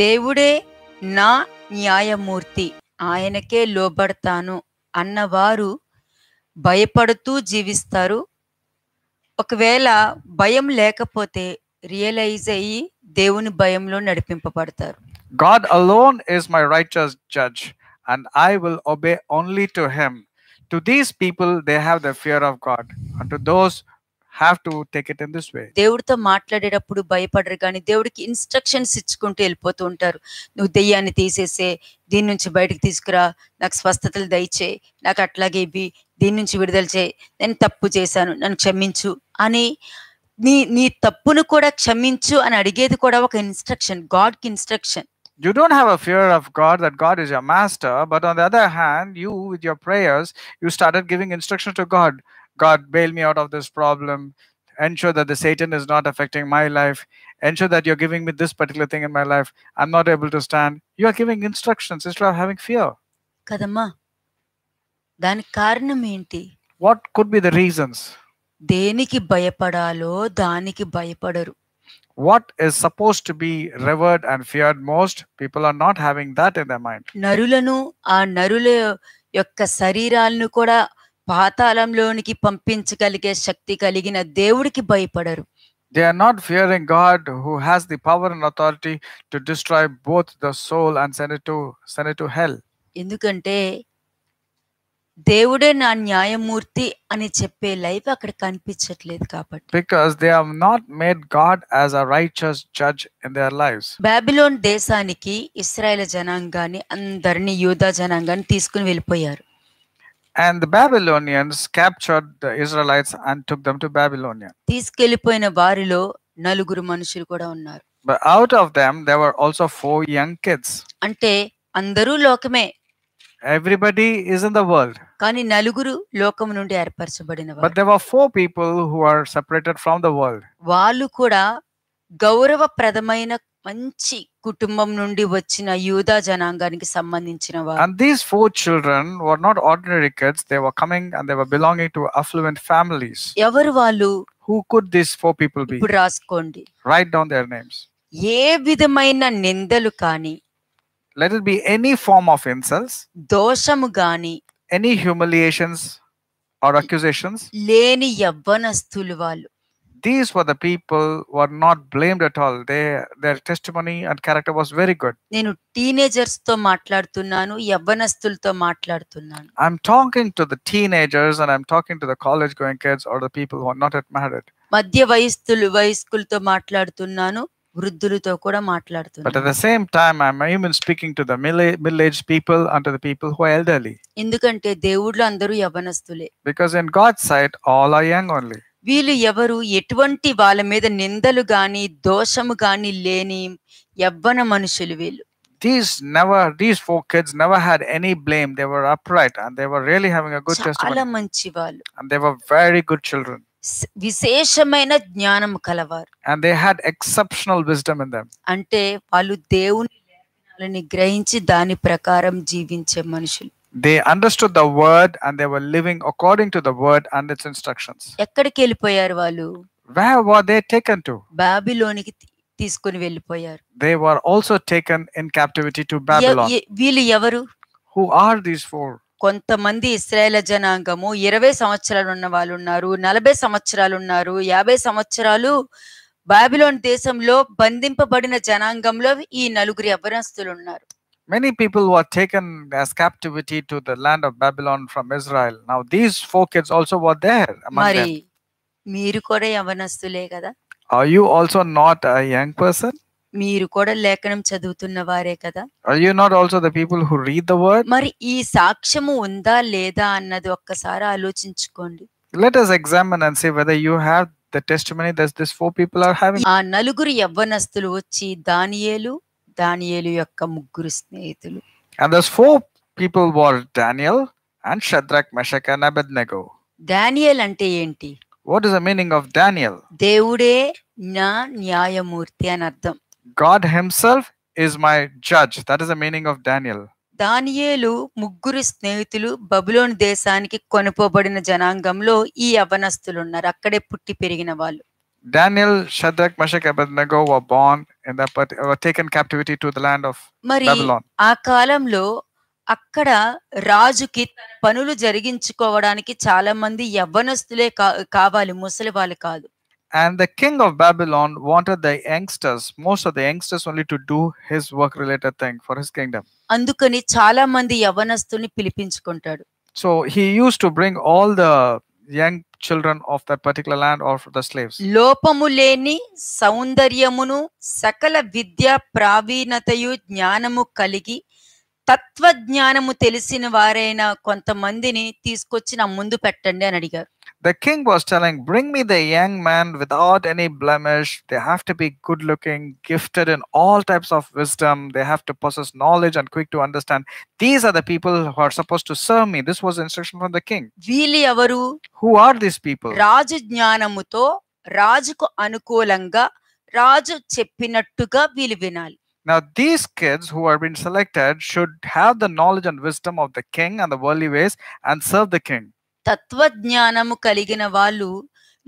దేవుడే నా న్యాయమూర్తి ఆయనకే లోబడతాను అన్నవారు భయపడుతూ జీవిస్తారు ఒకవేళ భయం లేకపోతే రియలైజ్ అయ్యి దేవుని భయంలో నడిపింపబడతారు God alone is my righteous judge and I will obey only to him to these people they have the fear of God and to those have to take it in this way దేవుడితో మాట్లాడేటప్పుడు భయపడరు కానీ దేవుడికి instructions ఇచ్చుకుంటూ వెళ్ళిపోతూ ఉంటారు నువ్వు దెయ్యాన్ని తీసేసే దీని నుంచి బయటకు తీసుకురా నాకు స్వస్థతలు దయచే నాకు అట్లాగే ఇవి దీని నుంచి విడుదల చేయి నేను తప్పు చేశాను నన్ను క్షమించు అని నీ నీ తప్పును కూడా క్షమించు అని అడిగేది కూడా ఒక ఇన్స్ట్రక్షన్ గాడ్ కి instruction you don't have a fear of God that God is your master, but on the other hand, you, with your prayers, you started giving instructions to God. God, bail me out of this problem. Ensure that the Satan is not affecting my life. Ensure that you're giving me this particular thing in my life. I'm not able to stand. You are giving instructions instead of having fear. What could be the reasons? దేనికి భయపడాలో దానికి భయపడరు What is supposed to be revered and feared most, people are not having that in their mind. నరులను ఆ నరుల యొక్క శరీరాలను కూడా పాతాళంలోనికి పంపించగలిగే శక్తి కలిగిన దేవుడికి భయపడరు they are not fearing God who has the power and authority to destroy both the soul and send it to, send it ఎందుకంటే దేవుడే నా న్యాయమూర్తి అని చెప్పే లైఫ్ అక్కడ కనిపించట్లేదు కాబట్టి because they have not made God as a righteous judge in their lives Babylon దేశానికి ఇస్రాయేల్ జనాంగాన్ని అందరినీ యూదా జనాంగాన్ని తీసుకుని వెళ్ళిపోయారు And the Babylonians captured the Israelites and took them to Babylonia. తీసుకెళ్లిపోయిన వారిలో నలుగురు మనుషులు కూడా onnar. But out of them there were also four young kids. Everybody is in the world. But there were four people who are separated from the world. వాళ్ళు కూడా గౌరవప్రదమైన and these four children were not ordinary kids they were coming and they were belonging to affluent families ఎవరు వాళ్ళు who could these four people be write down their names let it be any form of insults దోషము గాని any humiliations or accusations లేని యవ్వనస్తులు వాళ్ళు these were the people were not blamed at all they their testimony and character was very good మాట్లాడుతున్నాను i'm talking to the teenagers and i'm talking to the college going kids or the people who are not yet married but at the same time i'm even speaking to the middle aged people and to the people who are elderly because in god's sight all are young only వీళ్ళు ఎవరు ఎటువంటి వాళ్ళ మీద నిందలు గాని దోషము గాని లేని ఎవ్వన మనుషులు వీళ్ళు These never, these four kids never had any blame. They were upright and they were really having a good testimony. And they were very good children. విశేషమైన జ్ఞానం కలవారు and they had exceptional wisdom in them అంటే వాళ్ళు దేవుని గ్రహించి దాని ప్రకారం జీవించే మనుషులు they understood the word and they were living according to the word and its instructions where were they taken to బాబిలోనికి తీసుకొని వెళ్ళిపోయారు they were also taken in captivity to babylon వీళ్ళు ఎవరు who are these four కొంతమంది Israel జనాంగము ఇరవై సంవత్సరాలు ఉన్న వాళ్ళు ఉన్నారు నలభై సంవత్సరాలు ఉన్నారు యాభై సంవత్సరాలు బాబిలోన్ దేశంలో బంధింపబడిన జనాంగంలో ఈ నలుగురు యవనస్తులు ఉన్నారు Many people were taken as captivity to the land of Babylon from Israel. Now these four kids also were there among them. Are you also not a young person? మీరు కూడా లేఖనం కదా Are you not also the people who read the word? మరి ఈ సాక్ష్యము ఉందా లేదా అన్నది ఒక్కసారి ఆలోచించుకోండి Let us examine and see whether you have the testimony that these four people are having. ఆ నలుగురు యవ్వనస్తులు వచ్చి దానియేలు దానియేలు యొక్క ముగ్గురు స్నేహితులు and these four people were Daniel and Shadrach Meshach and Abednego Daniel అంటే ఏంటి what is the meaning of Daniel దేవుడే నా న్యాయమూర్తి అని అర్థం God himself is my judge that is the meaning of Daniel దానియేలు ముగ్గురు స్నేహితులు బబులోని దేశానికి కొనుపోబడిన జనాంగంలో ఈ అవనస్తులు ఉన్నారు అక్కడే పుట్టి పెరిగిన వాళ్ళు Daniel, Shadrach, Meshach, Abednego were born in that were taken captivity to the land of Mari, Babylon. Akalamlo, Akada, Rajuki, Panulu Jerigin Chikovadaniki, Chalamandi, Yavanastile Kavali, Musalevalikal. And the king of Babylon wanted the youngsters, most of the youngsters only to do his work related thing for his kingdom. Andukani, Chalamandi, Yavanastuni, Pilipinch Kuntad. So he used to bring all the young children of that particular land or the slaves లోపము లేని సౌందర్యమును సకల విద్య ప్రావీణతయు జ్ఞానము కలిగి తత్వజ్ఞానము తెలిసిన వారైన కొంతమందిని తీసుకొచ్చి నా ముందు పెట్టండి అని అడిగారు the king was telling, Bring me the young man without any blemish. They have to be good looking, gifted in all types of wisdom. They have to possess knowledge and quick to understand. These are the people who are supposed to serve me. This was instruction from the king. Who are these people? రాజు జ్ఞానముతో Rajko అనుకూలంగా రాజు Now, these kids who are being selected should have the knowledge and wisdom of the king and the worldly ways and serve the king. తత్వజ్ఞానము కలిగిన వాళ్ళు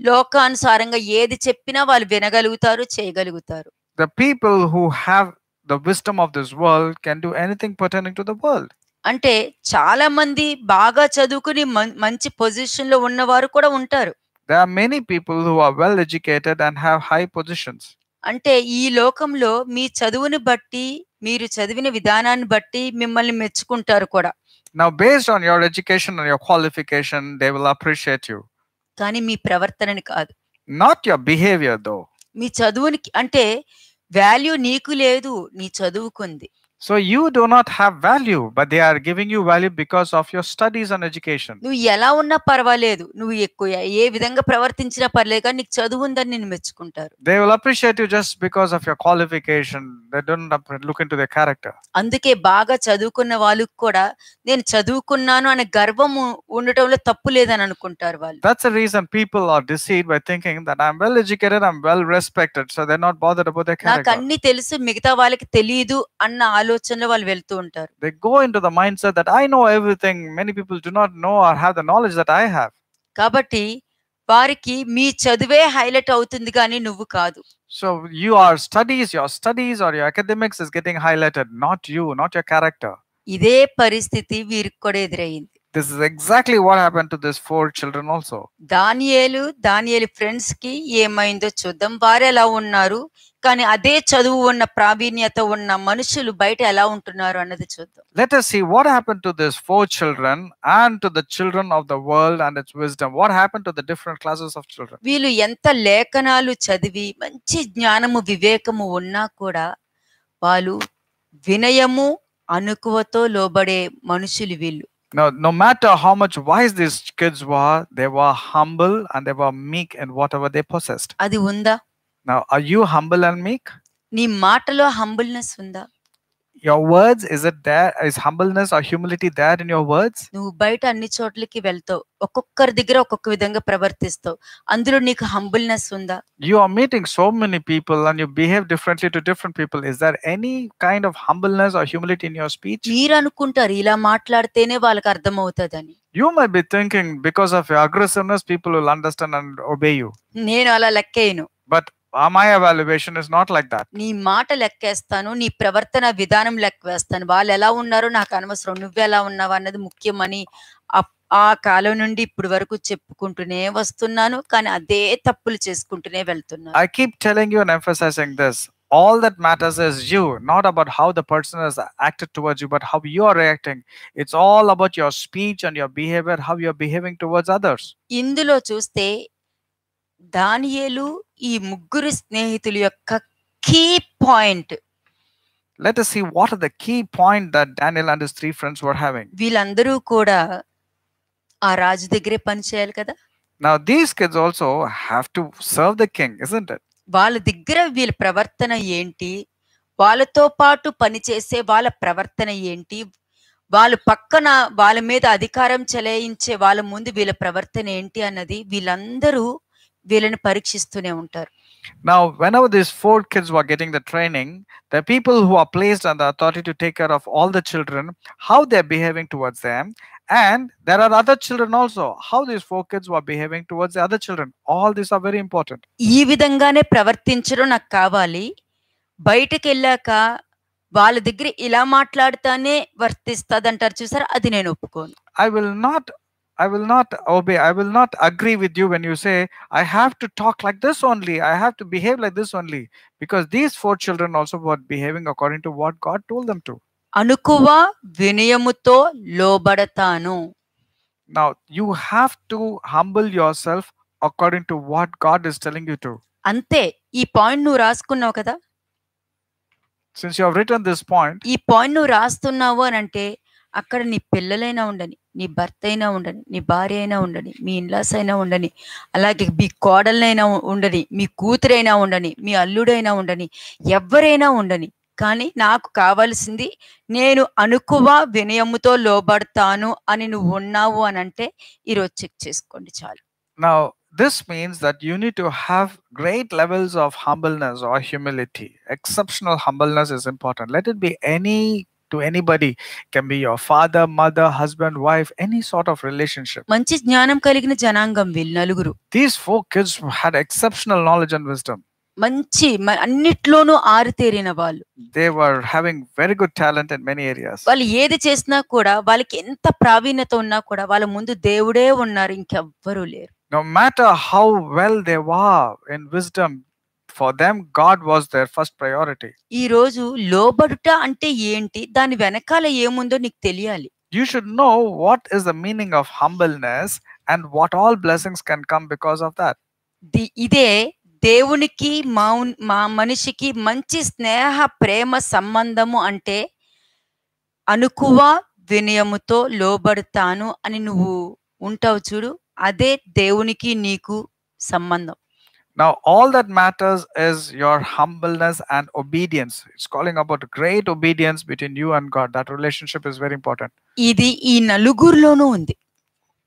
లోకానుసారంగా ఏది చెప్పినా వాళ్ళు వినగలుగుతారు చేయగలుగుతారు the people who have the wisdom of this world can do anything pertaining to the world అంటే చాలా మంది బాగా చదువుకుని మంచి పొజిషన్ లో ఉన్నవారు కూడా ఉంటారు they are many people who are well educated and have high positions అంటే ఈ లోకంలో మీ చదువుని బట్టి మీరు చదివిన విధానాన్ని బట్టి మిమ్మల్ని మెచ్చుకుంటారు కూడా Now, based on your education and your qualification, they will appreciate you. Not your behavior, though. Not your చదువుని అంటే వాల్యూ నీకు లేదు నీ చదువుకుంది so you do not have value, but they are giving you value because of your studies and education. నువ్వు ఎలా ఉన్నా పర్వాలేదు నువ్వు ఎక్కువ ఏ విధంగా ప్రవర్తించినా పర్లేదు కానీ నీకు చదువు ఉందని నిన్ను మెచ్చుకుంటారు They will appreciate you just because of your qualification. They don't look into their character. అందుకే బాగా చదువుకున్న వాళ్ళు కూడా నేను చదువుకున్నాను అనే గర్వం ఉండటంలో తప్పు లేదని అనుకుంటారు వాళ్ళు That's the reason people are deceived by thinking that I'm well educated, I'm well respected, so they're not bothered about their character. నాకు అన్ని తెలుసు మిగతా వాళ్ళకి తెలియదు అన్న ఆలోచన ఆలోచనలో వాళ్ళు వెళ్తూ ఉంటారు they go into the mindset that i know everything many people do not know or have the knowledge that i have కాబట్టి వారికి మీ చదువే హైలైట్ అవుతుంది కానీ నువ్వు కాదు so you are studies your studies are your academics is getting highlighted not you not your character ఇదే పరిస్థితి వీరికి కూడా ఎదురైంది this is exactly what happened to these four children also. Danielu, Danielu friends ki yemaindo chudam vare ala unnaru. Kani ade chadu unna pravinyata unna manushulu baita ala unntunnaru anadhi chudam. Let us see what happened to these four children and to the children of the world and its wisdom. What happened to the different classes of children? Veelu yanta lekanalu chadivi manchi jnanamu vivekamu unna koda. Palu vinayamu anukuvato lobade manushulu villu. Now, no matter how much wise these kids were, they were humble and they were meek in whatever they possessed. Adi ఉందా Now, are you humble and meek? నీ మాటలో humbleness ఉందా your words is it there is humbleness or humility there in your words నువ్వు బయట అన్ని చోట్లకి వెళ్తావు ఒక్కొక్కరి దగ్గర ఒక్కొక్క విధంగా ప్రవర్తిస్తావు అందులో నీకు హంబుల్నెస్ ఉందా you are meeting so many people and you behave differently to different people is there any kind of humbleness or humility in your speech మీరు అనుకుంటారు ఇలా మాట్లాడితేనే వాళ్ళకి అర్థమవుతదని you might be thinking because of your aggressiveness people will understand and obey you నేను అలా లెక్కేయను but my evaluation is not like that నీ మాట లెక్కేస్తాను నీ ప్రవర్తన విధానం లెక్కవేస్తాను వాళ్ళు ఎలా ఉన్నారో నాకు అనవసరం నువ్వు ఎలా ఉన్నావు అన్నది ముఖ్యమని ఆ కాలం నుండి ఇప్పుడు వరకు చెప్పుకుంటూనే వస్తున్నాను కానీ అదే తప్పులు చేసుకుంటూనే వెళ్తున్నాను i keep telling you and emphasizing this all that matters is you not about how the person has acted towards you but how you are reacting it's all about your speech and your behavior how you are behaving towards others ఇందులో చూస్తే దానియేలు ఈ ముగ్గురు స్నేహితుల యొక్క key point let us see what are the key point that Daniel and his three friends were having. వీళ్ళందరూ కూడా ఆ రాజు దగ్గరే పని చేయాలి కదా. Now these kids also have to serve the king, isn't it? వాళ్ళ దగ్గర వీళ్ళ ప్రవర్తన ఏంటి? వాళ్ళతో పాటు పని చేసే వాళ్ళ ప్రవర్తన ఏంటి? వాళ్ళ పక్కన వాళ్ళ మీద అధికారం చెలాయించే వాళ్ళ ముందు వీళ్ళ ప్రవర్తన ఏంటి అన్నది వీళ్ళందరూ వీళ్ళని పరీక్షిస్తూనే ఉంటారు Now, whenever these four kids were getting the training, the people who are placed on the authority to take care of all the children, how they're behaving towards them, and there are other children also, how these four kids were behaving towards the other children. All these are very important. ఈ విధంగానే ప్రవర్తించడం నాకు కావాలి బయటకు వెళ్ళాక వాళ్ళ దగ్గర ఇలా మాట్లాడుతానే వర్తిస్తుంది అంటారు చూసారా అది నేను ఒప్పుకోను I will not I will not obey. I will not agree with you when you say, I have to talk like this only. I have to behave like this only. Because these four children also were behaving according to what God told them to. Anukuva vinayamuto lobadatanu. Now, you have to humble yourself according to what God is telling you to. అంతే nu ras నువ్వు రాసుకున్నావు కదా Since you have written this point, ఈ nu ras tu అని అంటే అక్కడ నీ పిల్లలైనా ఉండని నీ భర్త అయినా ఉండని నీ భార్య అయినా ఉండని మీ ఇన్లాస్ అయినా ఉండని అలాగే మీ కోడలైనా ఉండని మీ కూతురైనా ఉండని మీ అల్లుడైనా ఉండని ఎవరైనా ఉండని కానీ నాకు కావాల్సింది నేను అనుకువ వినయముతో లోబడతాను అని నువ్వు ఉన్నావు అని అంటే ఈరోజు చెక్ చేసుకోండి చాలు now this means that you need to have great levels of humbleness or humility exceptional humbleness is important let it be any to anybody it can be your father mother husband wife any sort of relationship these four kids had exceptional knowledge and wisdom మంచి అన్నిట్లోనూ having వాళ్ళు they were having very good talent in many areas వాళ్ళు ఏది చేసినా కూడా వాళ్ళకి ఎంత ప్రావీణ్యత ఉన్నా కూడా వాళ్ళ ముందు దేవుడే ఉన్నారు ఇంకెవ్వరూ లేరు no matter how well they were in wisdom for them God was their first priority. ఈ రోజు లోబడుట అంటే ఏంటి దాని వెనకాల ఏముందో నీకు తెలియాలి. You should know what is the meaning of humbleness and what all blessings can come because of that. ఇదే దేవునికి మా మనిషికి మంచి స్నేహ ప్రేమ సంబంధము అంటే అనుకువ వినయముతో లోబడతాను అని నువ్వు ఉంటావు చూడు అదే దేవునికి నీకు సంబంధం now, all that matters is your humbleness and obedience. It's calling about great obedience between you and God. That relationship is very important.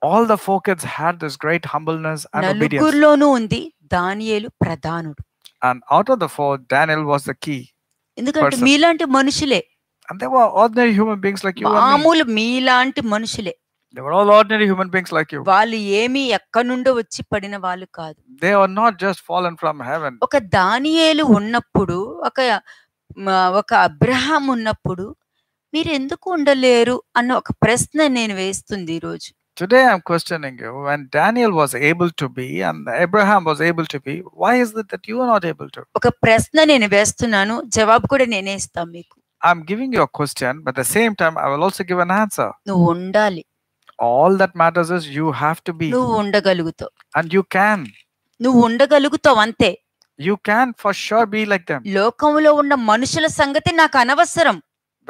All the four kids had this great humbleness and obedience. And out of the four, Daniel was the key. Person. And they were ordinary human beings like you and me. They were all ordinary human beings like you. They are not just fallen from heaven. ఒక దానియేలు Today I'm questioning you when Daniel was able to be and Abraham was able to be why is it that you are not able to? మీకు. I'm giving you a question but at the same time I will also give an answer all that matters is you have to be and you can నువ్వు ఉండగలుగుతావు అంతే you can for sure be like them లోకంలో ఉన్న మనుషుల సంగతి నాకు అనవసరం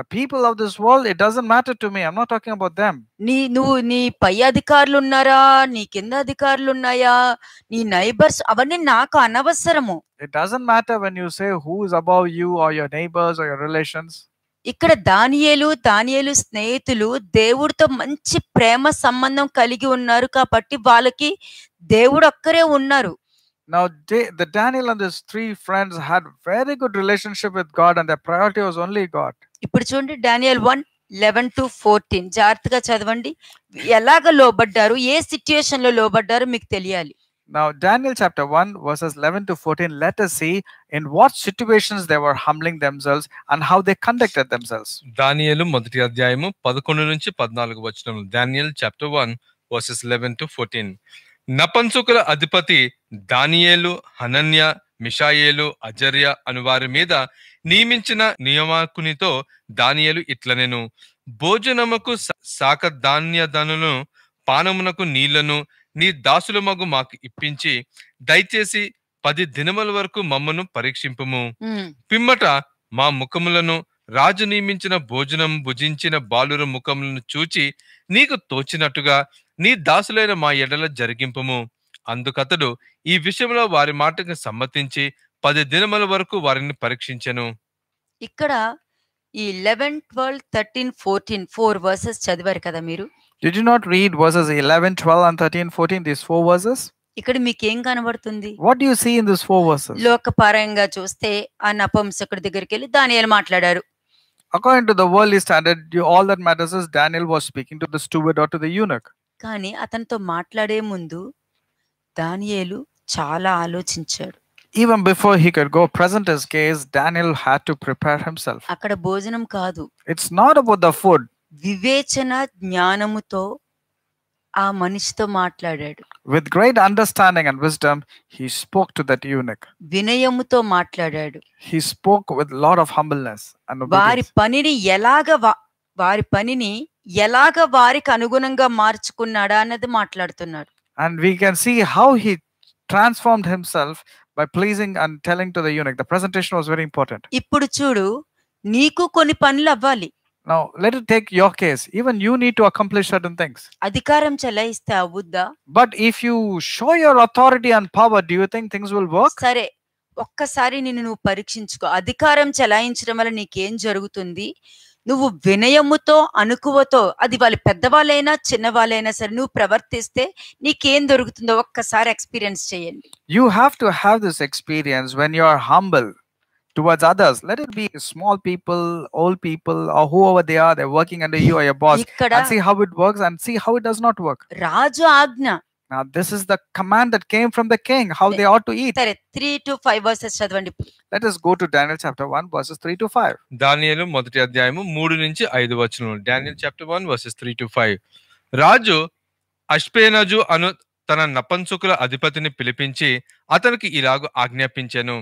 the people of this world it doesn't matter to me i'm not talking about them ni నువ్వు నీ పై అధికారులు ఉన్నారా నీ కింద ni ఉన్నాయా నీ నైబర్స్ అవన్నీ నాకు అనవసరము it doesn't matter when you say who is above you or your neighbors or your relations ఇక్కడ దానియేలు దానియేలు స్నేహితులు దేవుడితో మంచి ప్రేమ సంబంధం కలిగి ఉన్నారు కాబట్టి వాళ్ళకి దేవుడు ఒక్కరే ఉన్నారు Now, the Daniel and his three friends had very good relationship with God, and their priority was only God. ఇప్పుడు చూడండి Daniel one eleven to fourteen జాగ్రత్తగా చదవండి ఎలాగ లోబడ్డారు ఏ సిచ్యుయేషన్ లో లోబడ్డారు మీకు తెలియాలి Now, Daniel chapter 1, verses 11 to 14, let us see in what situations they were humbling themselves and how they conducted themselves. Daniel Daniel chapter 1, verses 11 to 14. Napansukala adipati, Danielu, Hananya, Mishayelu, Ajaria, Anuvarimeda, Niminchina, Niyama Kunito, Danielu Itlanenu, Bojanamaku Saka Danya Danunu, Panamunaku Nilanu, నీ దాసుల మగు మాకు ఇప్పించి దయచేసి పది దినముల వరకు మమ్మను పరీక్షింపము పిమ్మట మా ముఖములను రాజు నియమించిన భోజనం భుజించిన బాలుర ముఖములను చూచి నీకు తోచినట్టుగా నీ దాసులైన మా ఎడల జరిగింపము అందుకతడు ఈ విషయంలో వారి మాటకు సమ్మతించి పది దినముల వరకు వారిని పరీక్షించను ఇక్కడ ఈ eleven twelve thirteen fourteen four verses చదివారు కదా మీరు Did you not read verses 11, 12, and 13, 14, these four verses? ఇక్కడ మీకేం కనబడుతుంది what you see in this four verses లోకపరంగా చూస్తే ఆ నపంసకుడి దగ్గరికి వెళ్ళి దానియేలు మాట్లాడారు according to the world standard all that matters is Daniel was speaking to the steward or to the eunuch కానీ అతనితో మాట్లాడే ముందు దానియేలు చాలా ఆలోచించాడు even before he could go present his case Daniel had to prepare himself అక్కడ భోజనం కాదు it's not about the food వివేచన జ్ఞానముతో ఆ మనిషితో మాట్లాడాడు with great understanding and wisdom he spoke to that eunuch వినయముతో మాట్లాడాడు he spoke with lot of humbleness and వారి పనిని ఎలాగ వారి పనిని ఎలాగ వారికి అనుగుణంగా మార్చుకున్నాడా అన్నది మాట్లాడుతున్నాడు and we can see how he transformed himself by pleasing and telling to the eunuch the presentation was very important ఇప్పుడు చూడు నీకు కొన్ని పనులు అవ్వాలి now let take your case even you need to accomplish certain things అధికారం చెలాయిస్తే అవుద్దా but if you show your authority and power do you think things will work సరే ఒక్కసారి నిన్ను నువ్వు పరీక్షించుకో అధికారం చెలాయించడం వల్ల నీకేం జరుగుతుంది నువ్వు వినయముతో అనుకువతో అది వాళ్ళు పెద్దవాళ్ళైనా చిన్నవాళ్ళైనా సరే నువ్వు ప్రవర్తిస్తే నీకేం దొరుకుతుందో ఒక్కసారి ఎక్స్పీరియన్స్ చేయండి you have to have this experience when you are humble towards others. Let it be small people, old people, or whoever they are, they're working under you or your boss. and see how it works and see how it does not work. రాజు agna Now, this is the command that came from the king, how they ought to eat. సరే 3 to 5 verses చదవండి Let us go to Daniel chapter 1, verses 3 to 5. దానియేలు మొదటి అధ్యాయము 3 నుంచి 5 వచనం daniel chapter 1 verses 3 to 5 రాజు అష్పేనజు అను తన నపంచుకుల అధిపతిని పిలిపించి అతనికి ఇలాగ ఆజ్ఞాపించాను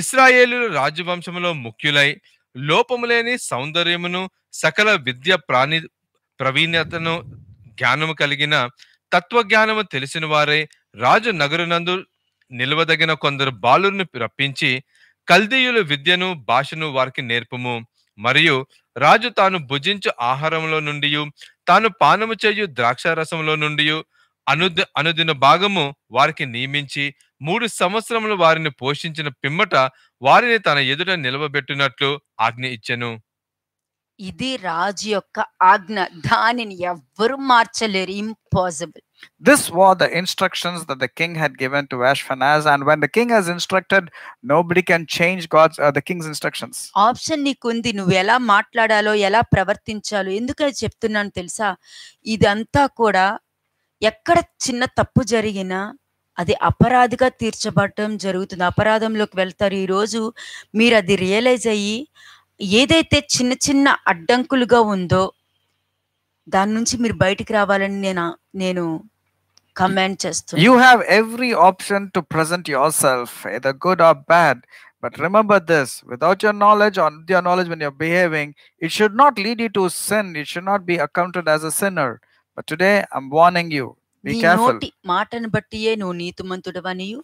ఇస్రాయేలు రాజవంశములో ముఖ్యులై లోపములేని సౌందర్యమును సకల విద్య ప్రాణి ప్రవీణ్యతను జ్ఞానము కలిగిన తత్వజ్ఞానము తెలిసిన వారే రాజు నగరునందు నిలవదగిన కొందరు బాలుని రప్పించి కల్దీయులు విద్యను భాషను వారికి నేర్పము మరియు రాజు తాను భుజించు ఆహారంలో నుండి తాను పానము చేయు ద్రాక్షారసంలో నుండి అనుద అనుదిన భాగము వారికి నియమించి మూడు సంవత్సరములు వారిని పోషించిన పిమ్మట వారిని తన ఎదుట నిలవబెట్టినట్లు ఆజ్ఞ ఇచ్చెను ఇది రాజు యొక్క ఆజ్ఞ దానిని ఎవ్వరు మార్చలేరు impossible This was the instructions that the king had given to Ashpenaz, and when the king has instructed, nobody can change God's uh, the king's instructions. Option option నీకుంది నువ్వు ఎలా మాట్లాడాలో ఎలా ప్రవర్తించాలో ఎందుకని చెప్తున్నాను తెలుసా ఇదంతా కూడా ఎక్కడ చిన్న తప్పు jarigina అది అపరాధిగా తీర్చబడటం జరుగుతుంది అపరాధంలోకి వెళ్తారు ఈరోజు మీరు అది రియలైజ్ అయ్యి ఏదైతే చిన్న చిన్న అడ్డంకులుగా ఉందో దాని నుంచి మీరు బయటికి రావాలని నేను నేను కమాండ్ చేస్తాను you have every option to present yourself either good or bad But remember this without your knowledge or your knowledge when you're behaving, it should not lead you to sin. It should not be accounted as a sinner. But today, I'm warning you నీ నోటి మాటను బట్టియే నువ్వు నీతిమంతుడవనియు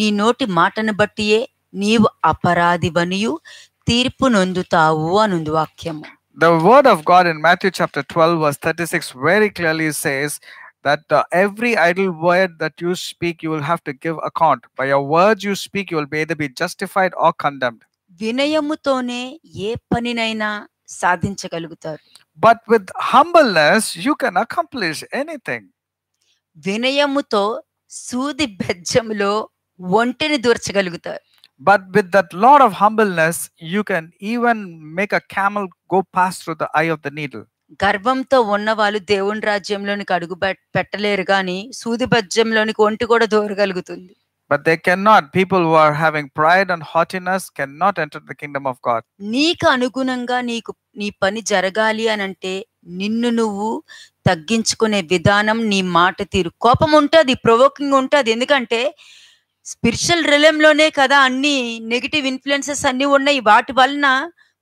నీ నోటి మాటను బట్టియే నీవు అపరాధివనియు తీర్పు నొందుతావు అనుంది వాక్యము The word of God in Matthew chapter 12 verse 36 very clearly says that uh, every idle word that you speak you will have to give account. By your words you speak you will be either be justified or condemned. But with humbleness you can accomplish anything. వినయముతో సూది బెజ్జములో ఒంటిని దూర్చగలుగుతారు but with that lot of humbleness you can even make a camel go pass through the eye of the needle గర్వంతో ఉన్న వాళ్ళు దేవుని రాజ్యంలోనికి అడుగు పెట్టలేరు కానీ సూది బజ్జంలోనికి ఒంటి కూడా దూరగలుగుతుంది But they cannot. People who are having pride and haughtiness cannot enter the kingdom of God. నీకు అనుగుణంగా నీకు నీ పని జరగాలి అని అంటే నిన్ను నువ్వు తగ్గించుకునే విధానం నీ మాట తీరు కోపం ఉంటుంది ప్రొవోకింగ్ ఉంటుంది ఎందుకంటే స్పిరిచువల్ రిలెమ్లోనే కదా అన్ని నెగిటివ్ ఇన్ఫ్లుయెన్సెస్ అన్నీ ఉన్నాయి వాటి వలన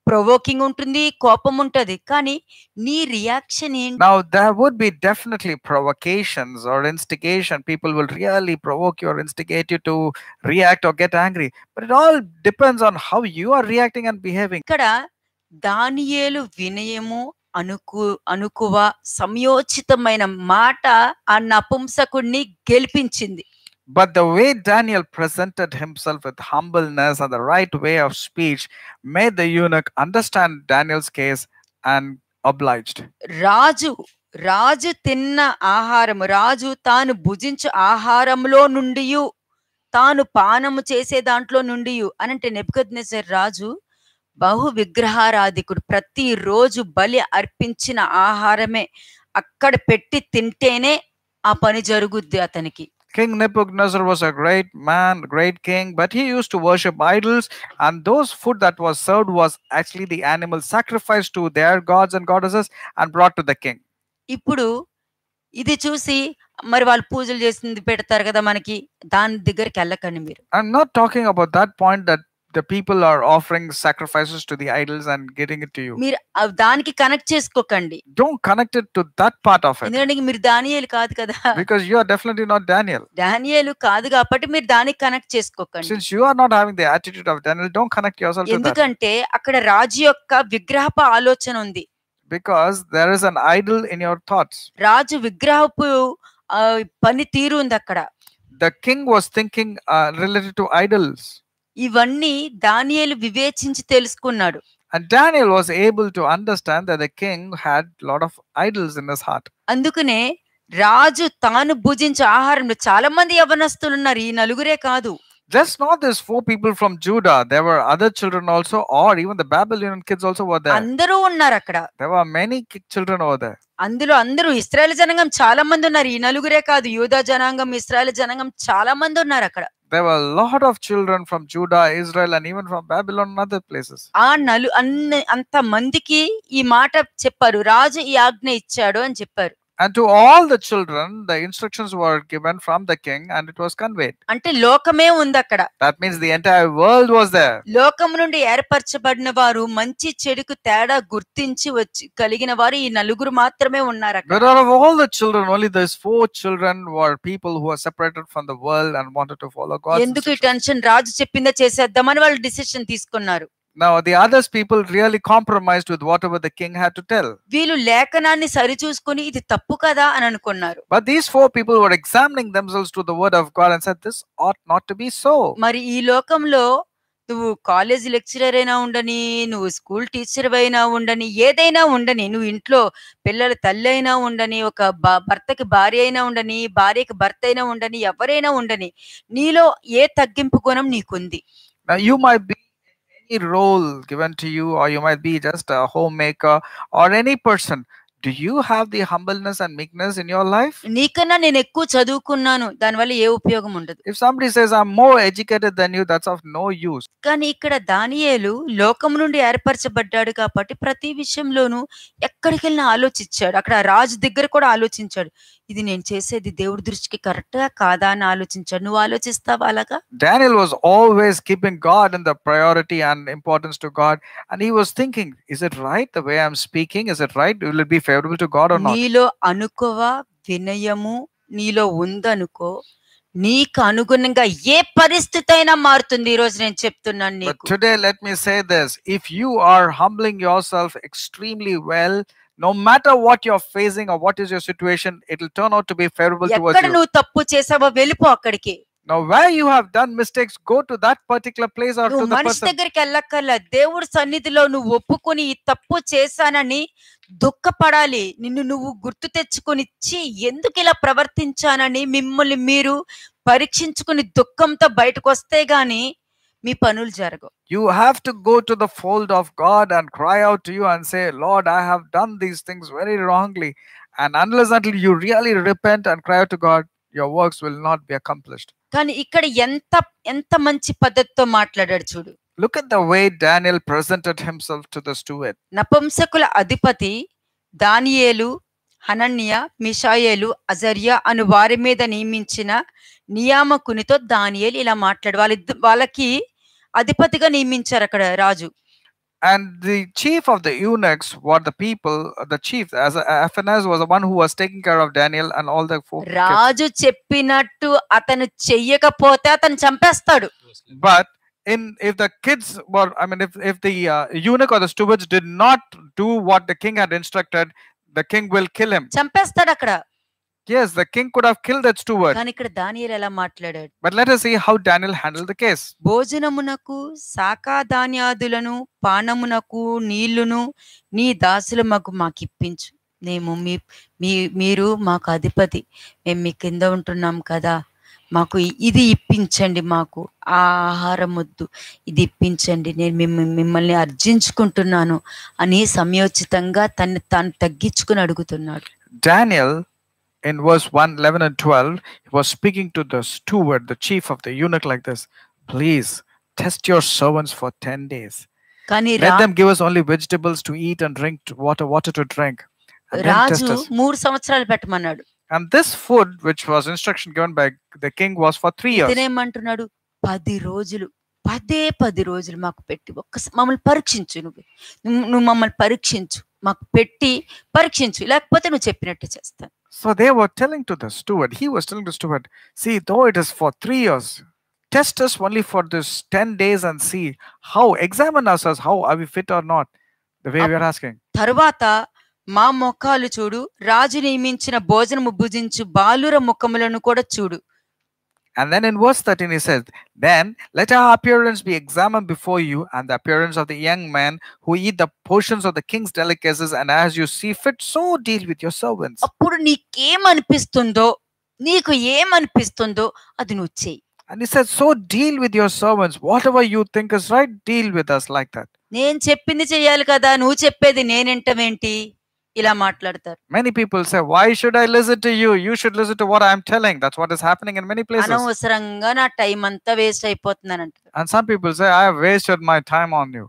ప్రొవోకింగ్ ఉంటుంది కోపం ఉంటుంది కానీ నీ రియాక్షన్ ఏంటి now there would be definitely provocations or instigation people will really provoke you or instigate you to react or get angry but it all depends on how you are reacting and behaving ఇక్కడ దానియేలు వినయము అనుకు అనుకువ సంయోచితమైన మాట ఆ నపుంసకుడిని గెలిపించింది But the way Daniel presented himself with humbleness and the right way of speech made the eunuch understand Daniel's case and obliged. Raju. రాజు తిన్న ఆహారము రాజు తాను భుజించు ఆహారంలో నుండి తాను పానము చేసే దాంట్లో నుండి అనంటే నెప్పుకొద్దినేసరి రాజు బహు విగ్రహారాధికుడు ప్రతిరోజు బలి అర్పించిన ఆహారమే అక్కడ పెట్టి తింటేనే ఆ పని జరుగుద్ది అతనికి King Nebuchadnezzar was a great man, great king, but he used to worship idols, and those food that was served was actually the animal sacrificed to their gods and goddesses and brought to the king. ఇప్పుడు ఇది చూసి మరి వాళ్ళు పూజలు చేసింది పెడతారు కదా మనకి దాని దగ్గరికి వెళ్ళకండి మీరు I'm not talking about that point that the people are offering sacrifices to the idols and getting it to you చేసుకోకండి don't connect it to that part of it because you are definitely not daniel since you are not having the attitude of daniel don't connect yourself to that because there is an idol in your thoughts the king was thinking uh, related to idols ఇవన్నీ దానియేలు వివేచించి తెలుసుకున్నాడు And Daniel was able to understand that the king had lot of idols in his heart. అందుకనే రాజు తాను భుజించే ఆహారంలో చాలా మంది యవనస్తులు ఉన్నారు ఈ నలుగురే కాదు Just not these four people from Judah. There were other children also, or even the Babylonian kids also were there. అందరూ ఉన్నారు అక్కడ. There were many children over there. అందులో అందరూ ఇస్రాయేల్ జనాంగం చాలా మంది ఉన్నారు ఈ నలుగురే కాదు యూదా జనాంగం ఇస్రాయేల్ జనాంగం చాలా మంది ఉన్నారు అక్కడ there were a lot of children from Judah, Israel, and even from Babylon and other places. ఆ నలు అన్ని అంత మందికి ఈ మాట చెప్పారు రాజు ఈ ఆజ్ఞ ఇచ్చాడు అని చెప్పారు and to all the children, the instructions were given from the king and it was conveyed. Until లోకమే That means the entire world was there. లోకం నుండి ఏర్పరచబడిన వారు మంచి చెడుకు తేడా గుర్తించి But out of all the children, only those four children were people who were separated from the world and wanted to follow God. Now the others people really compromised with whatever the king had to tell. But these four people were examining themselves to the word of God and said this ought not to be so. మరి ఈ లోకంలో నువ్వు college lecturer అయినా ఉండని నువ్వు school teacher అయినా ఉండని ఏదైనా ఉండని నువ్వు ఇంట్లో పిల్లల తల్లి అయినా ఉండని ఒక భర్తకి భార్య అయినా ఉండని భార్యకి భర్త అయినా ఉండని ఎవరైనా ఉండని నీలో ఏ తగ్గింపు గుణం నీకుంది you may be role given to you or you might be just a homemaker or any person do you have the humbleness and meekness in your life if somebody says i'm more educated than you that's of no use ఎక్కడికి వెళ్ళినా ఆలోచించాడు అక్కడ రాజు దగ్గర కూడా ఆలోచించాడు ఇది నేను చేసేది దేవుడి దృష్టికి కరెక్టా కాదా అని ఆలోచించాడు నువ్వు ఆలోచిస్తావా అలాగా Daniel was always keeping God in the priority and importance to God and he was thinking is it right the way I'm speaking is it right will it be favourable to God or not నీలో అనుకోవా వినయము నీలో ఉందనుకో నీకు అనుగుణంగా ఏ పరిస్థితి అయినా మారుతుంది ఈ రోజు నేను చెప్తున్నాను నీకు today let me say this if you are humbling yourself extremely well no matter what you are facing or what is your situation it will turn out to be favourable towards you ఎక్కడ నువ్వు తప్పు చేసావో వెళ్ళిపో అక్కడికి now, where you have done mistakes, go to that particular place or to the మనిషి person. దగ్గరికి వెళ్ళక్కర్లా దేవుడి సన్నిధిలో నువ్వు ఒప్పుకొని ఈ తప్పు చేశానని దుఃఖపడాలి నిన్ను నువ్వు గుర్తు తెచ్చుకొని "ఛీ, ఎందుకు ఇలా ప్రవర్తించానని మిమ్మల్ని మీరు పరీక్షించుకుని దుఃఖంతో బయటకు వస్తే గాని మీ పనులు జరగవు You have to go to the fold of God and cry out to you and say, Lord, I have done these things very wrongly. And unless until you really repent and cry out to God, your works will not be accomplished కానీ ఇక్కడ ఎంత ఎంత మంచి పద్ధతితో మాట్లాడాడు చూడు look at the way Daniel presented himself to the steward నపంసకుల అధిపతి దానియేలు హనన్య మిషాయేలు అజర్యా అను వారి మీద నియమించిన నియామకునితో దానియేలు ఇలా మాట్లాడు వాళ్ళ వాళ్ళకి అధిపతిగా నియమించారు అక్కడ రాజు and the chief of the eunuchs were the people the chief as uh, Afanas was the one who was taking care of Daniel and all the four రాజు చెప్పినట్టు but in if the kids were i mean if if the uh, eunuch or the stewards did not do what the king had instructed the king will kill him Yes, the king could have killed that steward. కానీ ఇక్కడ దానియేలు ఎలా మాట్లాడాడు? But let us see how Daniel handled the case. భోజనమునకు సాకా ధాన్యాదులను పానమునకు నీళ్ళును నీ దాసుల మాకు మాకిప్పించు. మేము మీ మీరు మాకు అధిపతి మేము మీ కింద ఉంటున్నాం కదా మాకు ఇది ఇప్పించండి మాకు ఆ ఆహారం వద్దు ఇది ఇప్పించండి నేను మిమ్మల్ని అర్జించుకుంటున్నాను అని సమయోచితంగా తను తాను తగ్గించుకుని అడుగుతున్నాడు Daniel in verse 1, 11 and 12, he was speaking to the steward, the chief of the eunuch like this, please test your servants for 10 days. Let them give us only vegetables to eat and drink to water, water to drink. రాజు and this food which was instruction given by the king was for 3 years ఇతనేమంటున్నాడు 10 రోజులు పదే పది రోజులు మాకు పెట్టి ఒక్క మమ్మల్ని పరీక్షించు నువ్వు నువ్వు మమ్మల్ని పరీక్షించు మాకు పెట్టి పరీక్షించు లేకపోతే నువ్వు చెప్పినట్టు చేస్తాను so they were telling to the steward, he was telling the steward, see, though it is for three years, test us only for this 10 days and see how, examine us as how are we fit or not, the way we are asking. మా మొఖాలు చూడు రాజు నియమించిన భోజనము భుజించు బాలుర ముఖములను కూడా చూడు and then in verse 13, he says, Then let our appearance be examined before you, and the appearance of the young men who eat the portions of the king's delicacies, and as you see fit, so deal with your servants. And he said, So deal with your servants. Whatever you think is right, deal with us like that. నేను చెప్పింది చేయాలి కదా నువ్వు చెప్పేది నేనంటమేంటి many people say why should i listen to you you should listen to what i am telling that's what is happening in many places and some people say i have wasted my time on you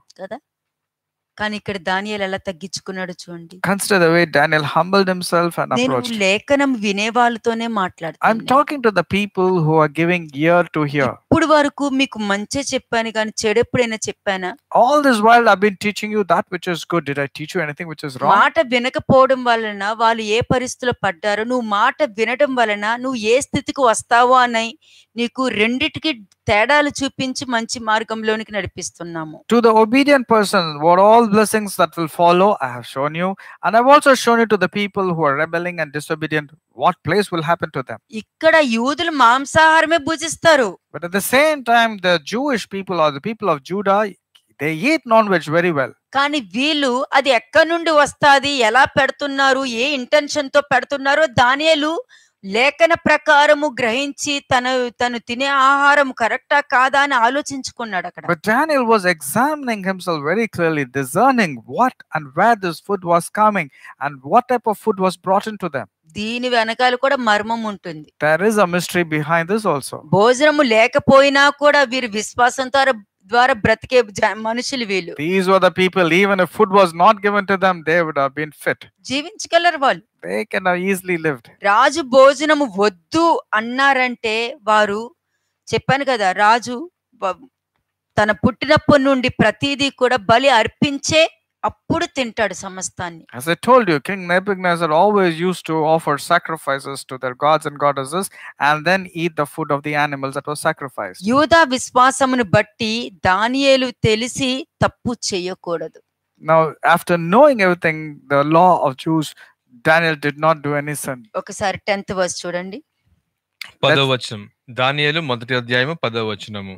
కానీ ఇక్కడ దానియల్ ఎలా తగ్గించుకున్నాడు చూడండి consider the way Daniel humbled himself and approach నేను లేఖనం వినే వాళ్ళతోనే మాట్లాడుతా I am talking to the people who are giving ear to hear ఇప్పుడు వరకు మీకు మంచి చెప్పాను కానీ చెడెప్పుడైనా చెప్పానా all this while I been teaching you that which is good did I teach you anything which is wrong మాట వినకపోవడం వలన వాళ్ళు ఏ పరిస్థితిలో పడ్డారో నువ్వు మాట వినడం వలన నువ్వు ఏ స్థితికి వస్తావో అని నీకు రెండిటికి తేడాలు చూపించి మంచి మార్గంలోనికి నడిపిస్తున్నాము to the obedient person what all blessings that will follow I have shown you and I also shown you to the people who are rebelling and disobedient what place will happen to them ఇక్కడ యూదులు మాంసాహారమే పూజిస్తారు but at the same time the Jewish people are the people of Judah they eat non veg very well కానీ వీళ్ళు అది ఎక్కడి నుండి వస్తుంది ఎలా పెడుతున్నారు ఏ ఇంటెన్షన్ తో పెడుతున్నారో దానియలు లేఖన ప్రకారము గ్రహించి తను తను తినే ఆహారం కరెక్టా కాదా అని ఆలోచించుకున్నాడు అక్కడ but Daniel was examining himself very clearly discerning what and where this food was coming and what type of food was brought in to them దీని వెనకాల కూడా మర్మం ఉంటుంది there is a mystery behind this also భోజనము లేకపోయినా కూడా వీరి విశ్వాసం ద్వారా ద్వారా బ్రతికే మనుషులు వీళ్ళు these were the people even if food was not given to them they would have been fit జీవించగలరు వాళ్ళు they can have easily lived రాజు భోజనము వద్దు అన్నారంటే వారు as i told you king nebuchadnezzar always used to offer sacrifices to their gods and goddesses and then eat the food of the animals that were sacrificed యూదా విశ్వాసమును బట్టి దానియేలు తెలిసి తప్పు చేయకూడదు now after knowing everything the law of jews Daniel did not do any sin. ఒకసారి 10th verse చూడండి పదో వచనం దానియేలు మొదటి అధ్యాయము పదో వచనము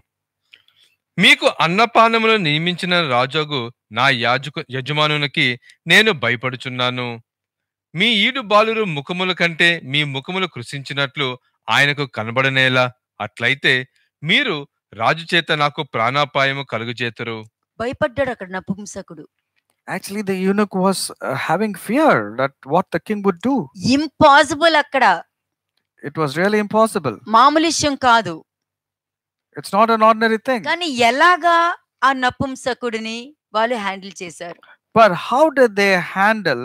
మీకు అన్నపానములు నియమించిన రాజాగు నా యాజకు యజమానునికి నేను భయపడుచున్నాను మీ ఈడు బాలురు ముఖముల కంటే మీ ముఖములు కృషించినట్లు ఆయనకు కనబడనేలా అట్లయితే మీరు రాజు చేత నాకు ప్రాణాపాయము కలుగుచేతరు భయపడ్డాడు అక్కడ నపుంసకుడు actually the eunuch was uh, having fear that what the king would do Impossible, అక్కడ it was really impossible మామూలు విషయం it's not an ordinary thing కానీ ఎలాగా ఆ నపుంసకుడిని వాళ్ళు హ్యాండిల్ చేశారు but how did they handle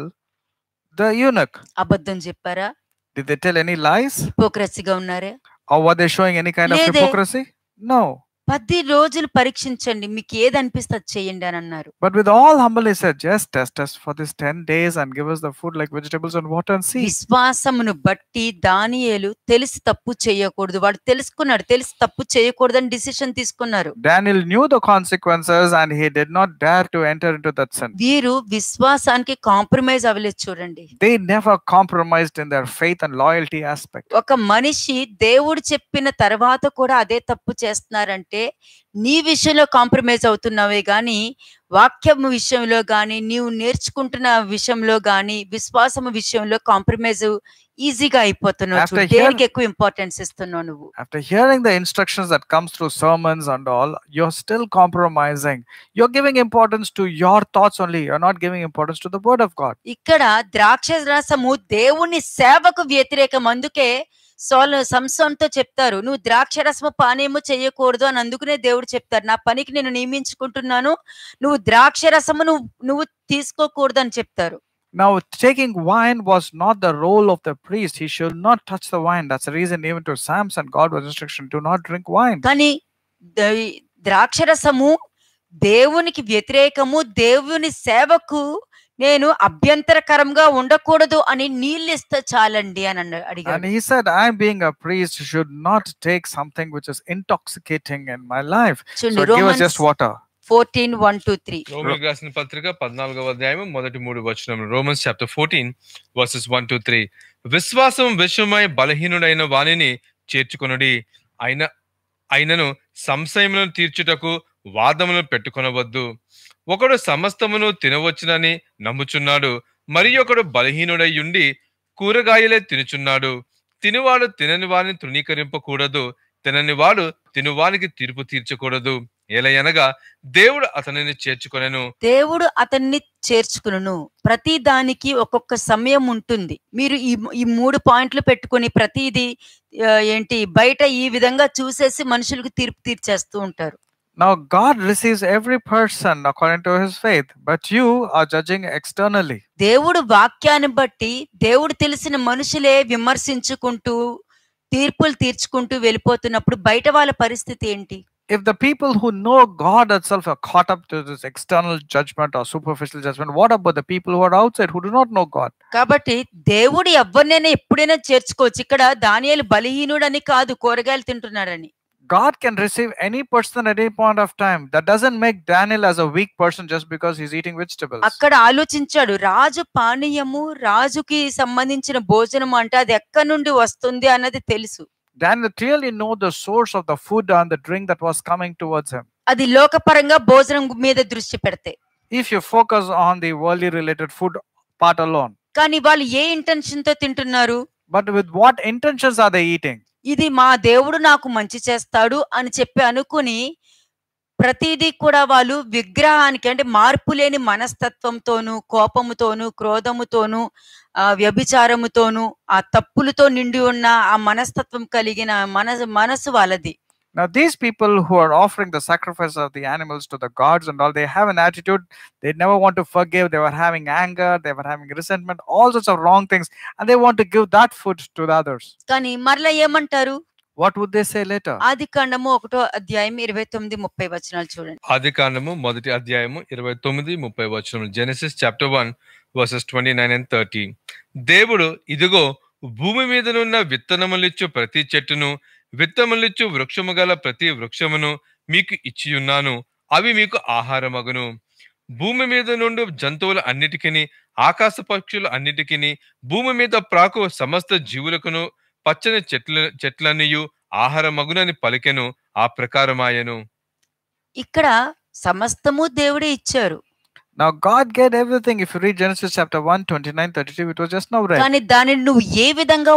the eunuch అబద్ధం చెప్పారా did they tell any lies హిపోక్రసీగా ఉన్నారే or were they showing any kind of hypocrisy no పది రోజులు పరీక్షించండి మీకు ఏది అనిపిస్తే అది చేయండి అని అన్నారు but with all humble is just test for this 10 days and give us the food like vegetables and water విశ్వాసమును బట్టి దానియేలు తెలిసి తప్పు చేయకూడదు వాడు తెలుసుకున్నాడు తెలిసి తప్పు చేయకూడదు అని డిసిషన్ తీసుకున్నారు Daniel knew the consequences and he did not dare to enter into that sin వీరు విశ్వాసానికి కాంప్రమైజ్ అవ్వలేదు చూడండి they never compromised in their faith and loyalty aspect ఒక మనిషి దేవుడు చెప్పిన తర్వాత కూడా అదే తప్పు చేస్తున్నారంటే అయితే నీ విషయంలో కాంప్రమైజ్ అవుతున్నావే కానీ వాక్యం విషయంలో కానీ నీవు నేర్చుకుంటున్న విషయంలో కానీ విశ్వాసం విషయంలో కాంప్రమైజ్ ఈజీగా అయిపోతున్నావు దేనికి ఎక్కువ ఇంపార్టెన్స్ ఇస్తున్నావు నువ్వు after hearing the instructions that comes through sermons and all you are still compromising you are giving importance to your thoughts only you are not giving importance to the word of God ఇక్కడ ద్రాక్ష రసము దేవుని సేవకు వ్యతిరేకం అందుకే soul సంసోన్తో చెప్తారు నువ్వు ద్రాక్ష రసము పానేమో చేయకూడదు అని అందుకునే దేవుడు చెప్తారు నా పనికి నేను నియమించుకుంటున్నాను నువ్వు ద్రాక్ష రసము నువ్వు నువ్వు తీసుకోకూడదు అని చెప్తారు Now, taking wine was not the role of the priest. He should not touch the wine. That's the reason even to Samson, God was instruction, do not drink wine. కానీ ద్రాక్షరసము దేవునికి వ్యతిరేకము దేవుని సేవకు నేను అభ్యంతరకరంగా ఉండకూడదు అని నీళ్ళిస్తే చాలండి అని అడిగాడు and he said i being a priest should not take something which is intoxicating in my life so give us 14 1 2 3 రోమిలకు రాసిన పత్రిక 14వ అధ్యాయం మొదటి మూడు వచనం రోమన్స్ చాప్టర్ 14 వర్సెస్ 1 2 3 విశ్వాసం విషయమై బలహీనుడైన వానిని చేర్చుకొనుడి అయిన అయినను సంశయములను తీర్చుటకు వాదములను పెట్టుకొనవద్దు ఒకడు సమస్తమును తినవచ్చునని నమ్ముచున్నాడు మరి ఒకడు బలహీనుడయ్యుండి కూరగాయలే తినుచున్నాడు తినువాడు తినని వారిని తృణీకరింపకూడదు తినని వాడు తినువానికి తీర్పు తీర్చకూడదు ఎలయనగా దేవుడు అతనిని చేర్చుకొనను దేవుడు అతన్ని చేర్చుకును ప్రతి దానికి ఒక్కొక్క సమయం ఉంటుంది మీరు ఈ ఈ మూడు పాయింట్లు పెట్టుకుని ప్రతిదీ ఏంటి బయట ఈ విధంగా చూసేసి మనుషులకు తీర్పు తీర్చేస్తూ ఉంటారు Now, God receives every person according to his faith, but you are judging externally. దేవుడు వాక్యాన్ని బట్టి దేవుడు తెలిసిన మనుషులే విమర్శించుకుంటూ తీర్పులు తీర్చుకుంటూ వెళ్ళిపోతున్నప్పుడు బయట వాళ్ళ పరిస్థితి ఏంటి if the people who know God itself are caught up to this external judgment or superficial judgment, what about the people who are outside who do not know God? కాబట్టి దేవుడు ఎవరినైనా ఎప్పుడైనా చేర్చుకోవచ్చు ఇక్కడ దానియేలు బలహీనుడని కాదు కూరగాయలు తింటున్నాడని God can receive any person at any point of time. That doesn't make Daniel as a weak person just because he's eating vegetables. అక్కడ ఆలోచించాడు రాజు పానీయము రాజుకి సంబంధించిన భోజనం అంటే అది ఎక్కడి నుండి వస్తుంది అన్నది తెలుసు Daniel clearly know the source of the food and the drink that was coming towards him. అది లోకపరంగా భోజనం మీద దృష్టి పెడితే if you focus on the worldly related food part alone కానీ వాళ్ళు ఏ ఇంటెన్షన్ తో తింటున్నారు But with what intentions are they eating? ఇది మా దేవుడు నాకు మంచి చేస్తాడు అని చెప్పి అనుకుని ప్రతిదీ కూడా వాళ్ళు విగ్రహానికి అంటే మార్పు లేని మనస్తత్వంతోనూ కోపముతోనూ క్రోధముతోనూ వ్యభిచారముతోనూ ఆ తప్పులతో నిండి ఉన్న ఆ మనస్తత్వం కలిగిన మనసు మనసు వాళ్ళది Now, these people who are offering the sacrifice of the animals to the gods and all, they have an attitude. They never want to forgive. They were having anger. They were having resentment, all sorts of wrong things. And they want to give that food to the others. What would they say later? ఆది కాండము adhyayam అధ్యాయం ఇరవై తొమ్మిది ముప్పై వచనాలు చూడండి adhyayamu కాండము మొదటి అధ్యాయము Genesis chapter one verses twenty-nine and thirty. Verses twenty nine and thirty దేవుడు ఇదిగో విత్తములిచ్చు వృక్షము గల ప్రతి వృక్షమును మీకు ఇచ్చియున్నాను అవి మీకు ఆహారమగును భూమి మీద నుండి జంతువుల అన్నిటికీ ఆకాశ పక్షుల అన్నిటికీ భూమి మీద ప్రాకు సమస్త జీవులకును పచ్చని చెట్ల చెట్లనియు ఆహారమగునని పలికెను ఆ ప్రకారమాయను ఇక్కడ సమస్తము దేవుడే ఇచ్చారు Now, God gave everything. If you read Genesis chapter 1, 29, 32, it was just now read. కానీ దానిని నువ్వు ఏ విధంగా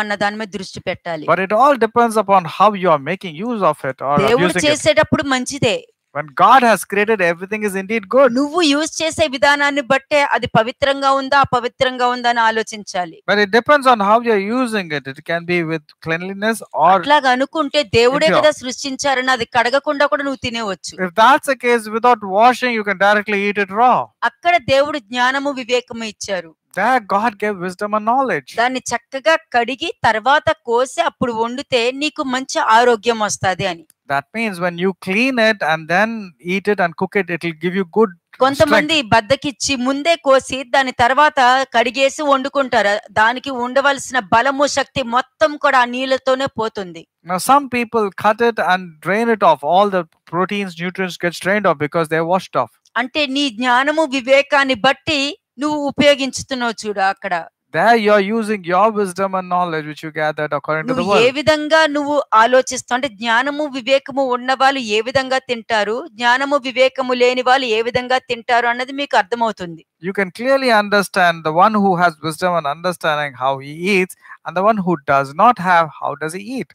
అన్న దాని మీద దృష్టి పెట్టాలి. But it all depends upon how you are making use of it or దేవుడు చేసేటప్పుడు మంచిదే when god has created everything is indeed good నువ్వు యూస్ చేసే విధానాన్ని బట్టే అది పవిత్రంగా ఉందా అపవిత్రంగా ఉందా అని ఆలోచించాలి but it depends on how you are using it it can be with cleanliness or అట్లాగా అనుకుంటే దేవుడే కదా సృష్టించారని అది కడగకుండా కూడా నువ్వు తినేవచ్చు if that's the case without washing you can directly eat it raw అక్కడ దేవుడు జ్ఞానము వివేకము ఇచ్చారు There God gave wisdom and knowledge. దాన్ని చక్కగా కడిగి తర్వాత కోసి అప్పుడు వండితే నీకు మంచి ఆరోగ్యం వస్తుంది అని that means when you clean it and then eat it and cook it it will give you good కొంతమంది బద్దకిచ్చి ముందే కోసి దాని తర్వాత కడిగేసి వండుకుంటారు దానికి ఉండవలసిన బలము శక్తి మొత్తం కూడా ఆ నీళ్ళతోనే పోతుంది Now some people cut it and drain it off. All the proteins, nutrients get drained off because they're washed off. అంటే నీ జ్ఞానము వివేకాన్ని బట్టి నువ్వు ఉపయోగించుతున్నావు చూడు అక్కడ there you are using your wisdom and knowledge which you gathered according to the word ఏ విధంగా నువ్వు ఆలోచిస్తుంటే జ్ఞానము వివేకము ఉన్నవాళ్ళు ఏ విధంగా తింటారు జ్ఞానము వివేకము లేని వాళ్ళు ఏ విధంగా తింటారు అన్నది మీకు అర్థమవుతుంది you can clearly understand the one who has wisdom and understanding how he eats and the one who does not have how does he eat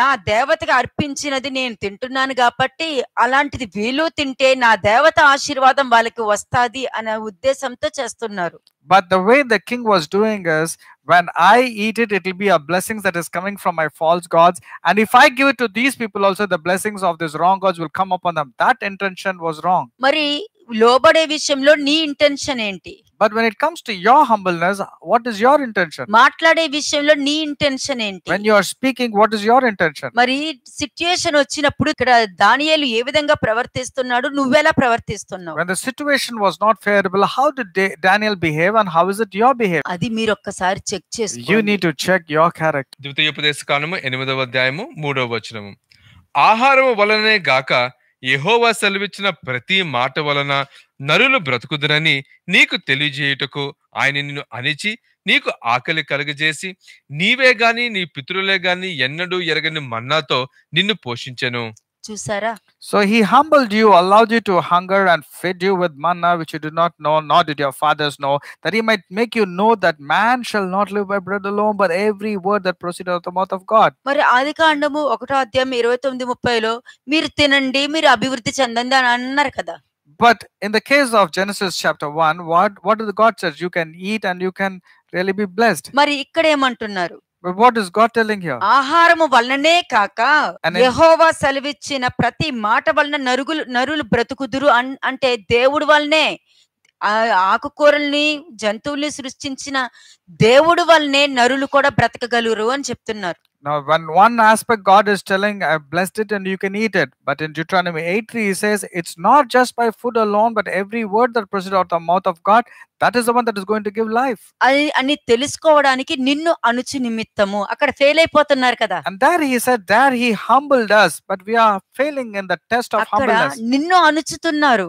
నా దేవతకి అర్పించినది నేను తింటున్నాను కాబట్టి అలాంటిది వీళ్ళు తింటే నా దేవత ఆశీర్వాదం వాళ్ళకి వస్తాది అనే ఉద్దేశంతో చేస్తున్నారు but the way the king was doing is when I eat it, it will be a blessings that is coming from my false gods. And if I give it to these people also, the blessings of these wrong gods will come upon them. That intention was wrong. మరి లోబడే విషయంలో నీ intention ఏంటి but when it comes to your humbleness what is your intention మాట్లాడే విషయంలో నీ intention ఏంటి when you are speaking what is your intention మరి సిట్యుయేషన్ వచ్చినప్పుడు ఇక్కడ దానియేలు ఏ విధంగా ప్రవర్తిస్తున్నాడు నువ్వెలా ప్రవర్తిస్తున్నావు when the situation was not favourable how did Daniel behave and how is it your behave అది మీరు ఒక్కసారి చెక్ చేసుకోండి you need to check your character ఉపదేశ కాలము 8వ అధ్యాయము 3వ వచనము ఆహారము వలనే గాక యహోవా సెలవిచ్చిన ప్రతి మాట వలన నరులు బ్రతుకుదురని నీకు తెలియజేయుటకు ఆయన నిన్ను అణిచి నీకు ఆకలి కలుగజేసి నీవే గాని నీ పితృలే గాని ఎన్నడూ ఎరగని మన్నాతో నిన్ను పోషించెను So he humbled you, allowed you to hunger, and fed you with manna, which you did not know, nor did your fathers know, that he might make you know that man shall not live by bread alone, but every word that proceeded out of the mouth of God. మరి ఆది కాండము ఒకటో అధ్యాయం ఇరవై తొమ్మిది ముప్పైలో మీరు తినండి మీరు అభివృద్ధి చెందండి అని అన్నారు కదా But in the case of Genesis chapter 1, what, what did God says? You can eat and you can really be blessed. what is ఆహారము వలననే కాక యెహోవా సెలవిచ్చిన ప్రతి మాట వలన నరుగులు నరులు బ్రతుకుదురు అంటే దేవుడు వలనే ఆకుకూరల్ని జంతువుల్ని సృష్టించిన దేవుడు వల్లనే నరులు కూడా బ్రతకగలరు అని చెప్తున్నారు Now, when one aspect God is telling, I blessed it and you can eat it. But in Deuteronomy 8 3, he says, it's not just by food alone, but every word that proceeds out of the mouth of God, that is the one that is going to give life. అది అని తెలుసుకోవడానికి నిన్ను అనుచు నిమిత్తము అక్కడ fail అయిపోతున్నారు కదా and there he said there he humbled us but we are failing in the test of humbleness నిన్ను అనుచుతున్నారు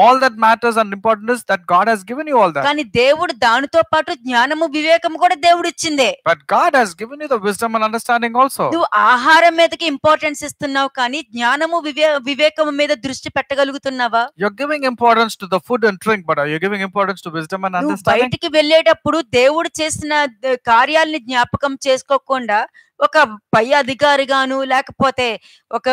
all that matters and important is that God has given you all that కానీ దేవుడు దానితో పాటు జ్ఞానము వివేకము కూడా దేవుడు ఇచ్చిందే but God has given you the wisdom and understanding also నువ్వు ఆహారం మీదకి ఇంపార్టెన్స్ ఇస్తున్నావు కానీ జ్ఞానము వివేకము మీద దృష్టి పెట్టగలుగుతున్నావా you are giving importance to the food and drink but are you giving importance to wisdom and understanding బయటికి వెళ్ళేటప్పుడు దేవుడు చేసిన కార్యాలని జ్ఞాపకం చేసుకోకుండా ఒక పై అధికారిగాను లేకపోతే ఒక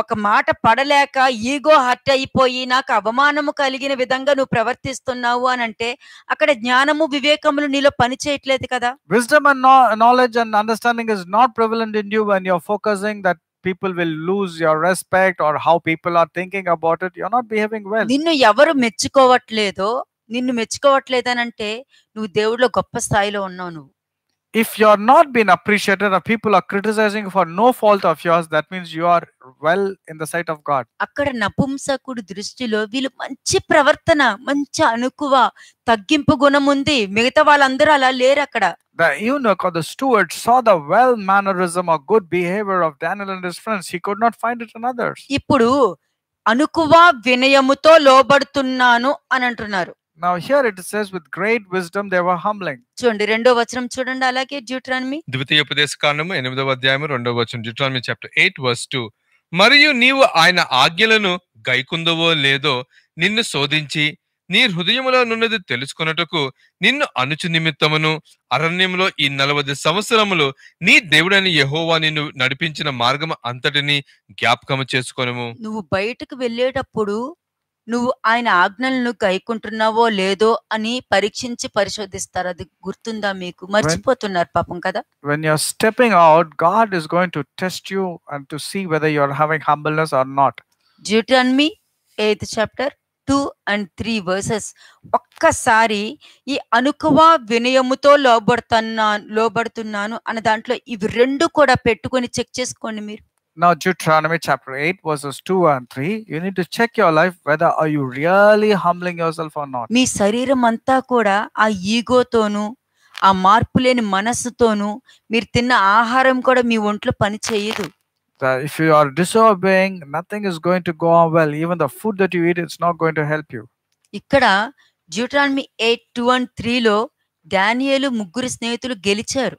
ఒక మాట పడలేక ఈగో హర్ట్ అయిపోయి నాకు అవమానము కలిగిన విధంగా నువ్వు ప్రవర్తిస్తున్నావు అని అంటే అక్కడ జ్ఞానము వివేకములు నీలో పని చేయట్లేదు కదా wisdom and knowledge and understanding is not prevalent in you and your focusing that people will lose your respect or how people are thinking about it you're not behaving well నిన్ను ఎవరు మెచ్చుకోవట్లేదో నిన్ను మెచ్చుకోవట్లేదనంటే నువ్వు దేవుడిలో గొప్ప స్థాయిలో ఉన్నావు నువ్వు if you're not being appreciated or people are criticizing for no fault of yours that means you are well in the sight of god అక్కడ నపుంసకుడు దృష్టిలో వీళ్ళు మంచి ప్రవర్తన మంచి అనుకువ తగ్గింపు గుణం ఉంది మిగతా వాళ్ళందరూ అలా లేరు అక్కడ The eunuch or the steward saw the well mannerism or good behavior of Daniel and his friends. He could not find it in others. ఇప్పుడు అనుకువ వినయముతో లోబడుతున్నాను అని అంటున్నారు Now here it says with great wisdom they were humbling. చూడండి రెండో వచనం చూడండి అలాగే Deuteronomy ద్వితీయ ఉపదేశకాండము 8వ అధ్యాయము రెండో వచనం డ్యూట్రానమీ చాప్టర్ 8 వర్స్ 2 మరియు నీవు ఆయన ఆజ్ఞలను గైకుందవో లేదో నిన్ను శోధించి నీ హృదయములో నున్నది తెలుసుకొనుటకు నిన్ను అనుచు నిమిత్తమును అరణ్యంలో ఈ నలభై సంవత్సరములు నీ దేవుడని యహోవా నిన్ను నడిపించిన మార్గం అంతటిని జ్ఞాపకము చేసుకొనము నువ్వు బయటకు వెళ్ళేటప్పుడు నువ్వు ఆయన ఆజ్ఞలను గైకుంటున్నావో లేదో అని పరీక్షించి పరిశోధిస్తారు అది గుర్తుందా మీకు మర్చిపోతున్నారు పాపం కదా when you're stepping out god is going to test you and to see whether you're having humbleness or not deuteronomy 8th chapter two and three verses ఒక్కసారి ఈ అనుకువ వినయముతో లోబడుతున్నా లోబడుతున్నాను అన్న దాంట్లో ఇవి రెండు కూడా పెట్టుకొని చెక్ చేసుకోండి మీరు Now, Deuteronomy chapter 8, verses 2 and 3, you need to check your life whether are you really humbling yourself or not. మీ శరీరం అంతా కూడా ఆ ఈగోతోను ఆ మార్పు లేని మనస్సుతోను మీరు తిన్న ఆహారం కూడా మీ ఒంట్లో పని చేయదు That if you are disobeying, nothing is going to go on well. Even the food that you eat, it's not going to help you. ఇక్కడ 8 2 and 3 త్రీలో డానియలు ముగ్గురు స్నేహితులు గెలిచారు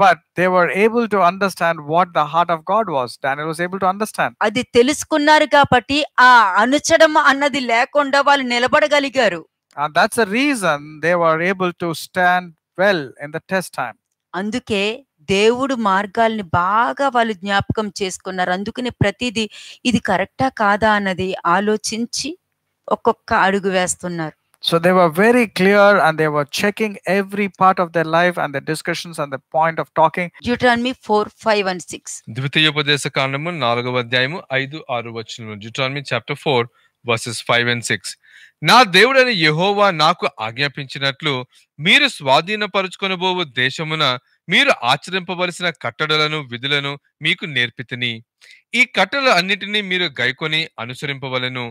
but they were able to understand what the heart of God was. Daniel was able to understand. అది తెలుసుకున్నారు కాబట్టి ఆ అనుచడం అన్నది లేకుండా వాళ్ళు నిలబడగలిగారు. And that's the reason they were able to stand well in the test time. అందుకే దేవుడు మార్గాల్ని బాగా వాళ్ళు జ్ఞాపకం చేసుకున్నారు అందుకనే ప్రతిదీ ఇది కరెక్టా కాదా అన్నది ఆలోచించి ఒక్కొక్క అడుగు వేస్తున్నారు so they were very clear and they were checking every part of their life and the discussions and the point of talking. Deuteronomy 4, 5, and 6. ద్వితీయోపదేశ కాండము నాలుగవ aido ఐదు ఆరు Deuteronomy chapter 4 verses 5 and 6. నా దేవుడైన యెహోవా నాకు ఆజ్ఞాపించినట్లు మీరు స్వాధీనపరుచుకొనబోవు దేశమున మీరు ఆచరింపవలసిన కట్టడలను విధులను మీకు నేర్పితిని ఈ కట్టడలు అన్నిటినీ మీరు గైకొని అనుసరింపవలను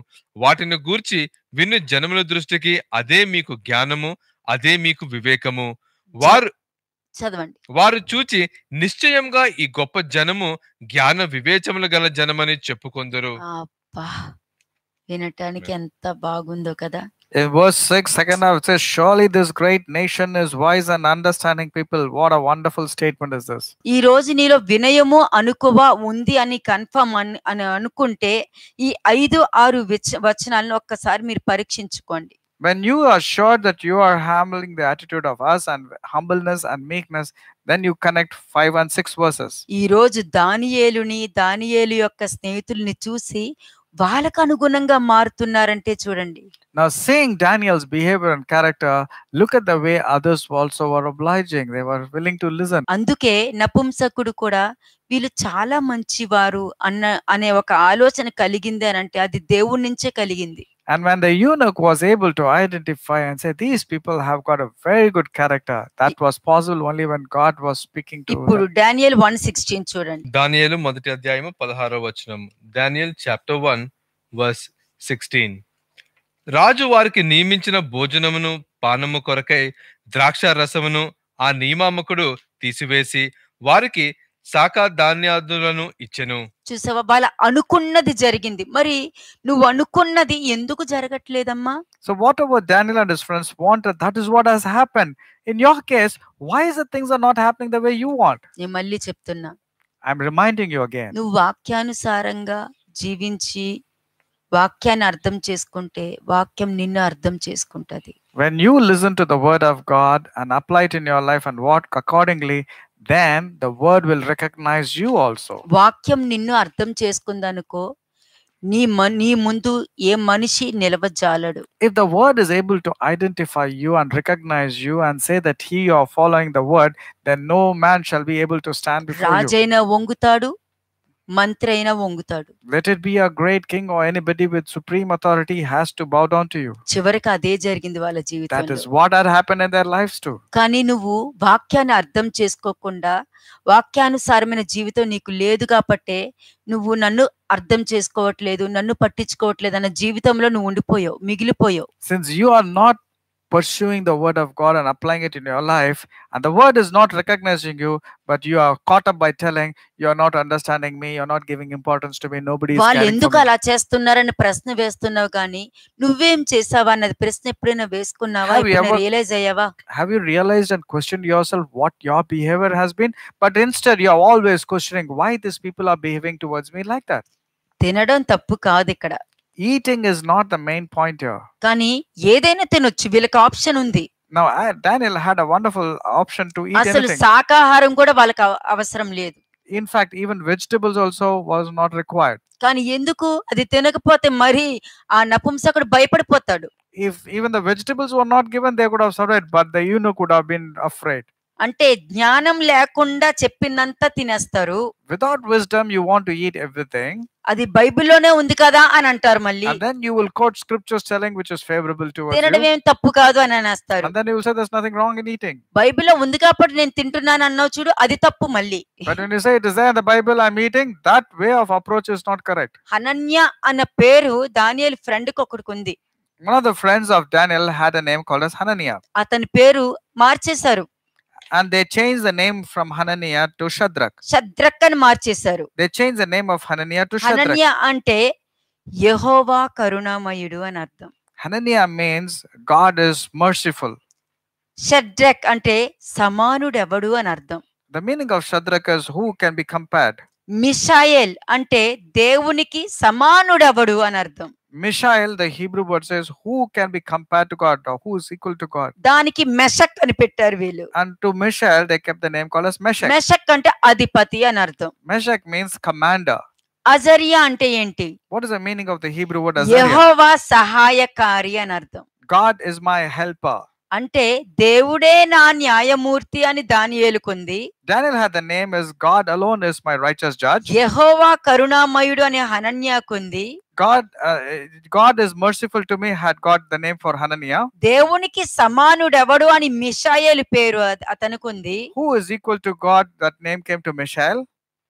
వాటిని గూర్చి విన్ను జనముల దృష్టికి అదే మీకు జ్ఞానము అదే మీకు వివేకము వారు చదవండి వారు చూచి నిశ్చయంగా ఈ గొప్ప జనము జ్ఞాన వివేచములు గల జనమని చెప్పుకుందరు వినటానికి ఎంత బాగుందో కదా In verse 6, second half, it says, Surely this great nation is wise and understanding people. What a wonderful statement is this. ఈ రోజు నీలో వినయము అనుకువ ఉంది అని కన్ఫర్మ్ అని అనుకుంటే ఈ ఐదు ఆరు వచనాలను ఒక్కసారి మీరు పరీక్షించుకోండి when you are sure that you are handling the attitude of us and humbleness and meekness then you connect 5 and 6 verses ఈ రోజు దానియేలుని దానియేలు యొక్క స్నేహితుల్ని చూసి వాళ్ళకు అనుగుణంగా మారుతున్నారంటే చూడండి నా saying Daniel's behaviour and character look at the way others also were obliging they were willing to listen అందుకే నపుంసకుడు కూడా వీళ్ళు చాలా మంచివారు అన్న అనే ఒక ఆలోచన కలిగింది అని అంటే అది దేవుడి నుంచే కలిగింది And when the eunuch was able to identify and say, These people have got a very good character, that was possible only when God was speaking to them. Daniel 1.16 sixteen చూడండి దానియేలు మొదటి అధ్యాయము పదహారో వచనం Daniel chapter one verse sixteen రాజు వారికి నియమించిన భోజనమును పానము కొరకై ద్రాక్ష రసమును ఆ నియమామకుడు తీసివేసి వారికి శాఖ ధాన్యాదులను ఇచ్చెను చూసావా వాళ్ళ అనుకున్నది జరిగింది మరి నువ్వు అనుకున్నది ఎందుకు జరగట్లేదమ్మా so whatever Daniel and his friends wanted that is what has happen in your case why is the things are not happening the way you want నేను మళ్ళీ చెప్తున్నా I am reminding you again నువ్వు వాక్యానుసారంగా జీవించి వాక్యాన్ని అర్థం చేసుకుంటే వాక్యం నిన్ను అర్థం చేసుకుంటది when you listen to the word of God and apply it in your life and walk accordingly, then the word will recognize you also వాక్యం నిన్ను అర్థం చేసుకుందనుకో నీ నీ ముందు ఏ మనిషి if the word is able to identify you and recognize you and say that he you are following the word then no man shall be able to stand before you రాజైన వంగుతాడు మంత్రి అయినా వంగుతాడు let it be a great king or anybody with supreme authority has to bow down to you చివరికి అదే జరిగింది వాళ్ళ జీవితంలో that is what has happen in their lives too కానీ నువ్వు వాక్యాన్ని అర్థం చేసుకోకుండా వాక్యానుసారమైన జీవితం నీకు లేదు కాబట్టి నువ్వు నన్ను అర్థం చేసుకోవట్లేదు నన్ను పట్టించుకోవట్లేదు అన్న జీవితంలో నువ్వు ఉండిపోయావు మిగిలిపోయావు since you are not pursuing the word of God and applying it in your life, and the word is not recognizing you, but you are caught up by telling you are not understanding me, you're not giving importance to me, nobody is Have you realized and questioned yourself what your behavior has been? But instead you are always questioning why these people are behaving towards me like that. తినడం తప్పు కాదు ఇక్కడ eating is not the main point కానీ ఏదైనా తినొచ్చు వీళ్ళకి option ఉంది now Daniel had a wonderful option to eat అసలు శాకాహారం కూడా వాళ్ళకి అవసరం లేదు in fact even vegetables also was not required కానీ ఎందుకు అది తినకపోతే మరి ఆ నపుంసకుడు భయపడిపోతాడు if even the vegetables were not given they could have survived but the eunuch could have been afraid అంటే జ్ఞానం లేకుండా చెప్పినంత తినేస్తారు without wisdom you want to eat everything అది బైబిల్లోనే ఉంది కదా అని అంటారు మళ్ళీ and then you will quote scriptures telling which is favourable to తినడం ఏం తప్పు కాదు అని అనేస్తారు and then you say there's nothing wrong in eating బైబిల్లో ఉంది కాబట్టి నేను తింటున్నాను అన్నావు చూడు అది తప్పు మళ్ళీ but when you say it is there in the Bible I am eating that way of approach is not correct Hananiah అన్న పేరు దానియేలు ఫ్రెండ్ కి ఒకడికి ఉంది One of the friends of Daniel had a name called as Hananiah. అతని పేరు మార్చేశారు and they change the name from Hananiah to Shadrak. Shadrach and Marchesaru. They change the name of Hananiah to Shadrach. Hananiah ante Yehovah Karuna Mayudu anartham. Hananiah means God is merciful. Shadrak ante Samanu Devadu anartham. The meaning of Shadrak is who can be compared. Mishael ante Devuniki Samanu Devadu anartham. Mishael the Hebrew word says who can be compare to God who is equal to God దానికి Meshach అని పెట్టారు వీళ్ళు and to Mishael they kept the name call as Meshach Meshach అంటే అధిపతి అని అర్థం Meshach means commander Azariah అంటే ఏంటి what is the meaning of the Hebrew word Azariah యెహోవా సహాయకారి అని అర్థం గాడ్ ఇస్ మై హెల్పర్ అంటే దేవుడే నా న్యాయమూర్తి అని దానియేలుకుంది Daniel had the name is God alone is my righteous judge యెహోవా కరుణామయుడు అని హనన్యాకుంది God, uh, God is merciful to me had got the name for Hananiah. దేవునికి సమానుడు అని మిషాయేలు పేరు అతనికి Who is equal to God? That name came to Mishael.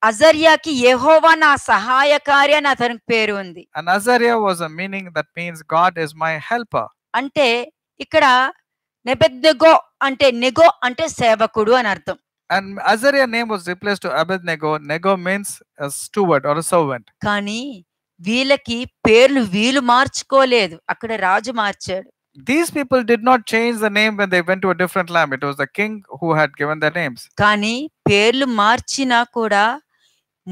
అజర్యాకి యెహోవా నా సహాయకారి అని అతనికి పేరు ఉంది. And Azariah was a meaning that means God is my helper. అంటే ఇక్కడ నెబెద్నెగో అంటే నెగో అంటే సేవకుడు అని అర్థం. name was replaced to Abednego. Nego means a steward or a servant. కానీ వీళ్ళకి పేర్లు వీలు మార్చుకోలేదు అక్కడ రాజు మార్చాడు these people did not change the name when they went to different land it was the king who had given the names కానీ పేర్లు మార్చినా కూడా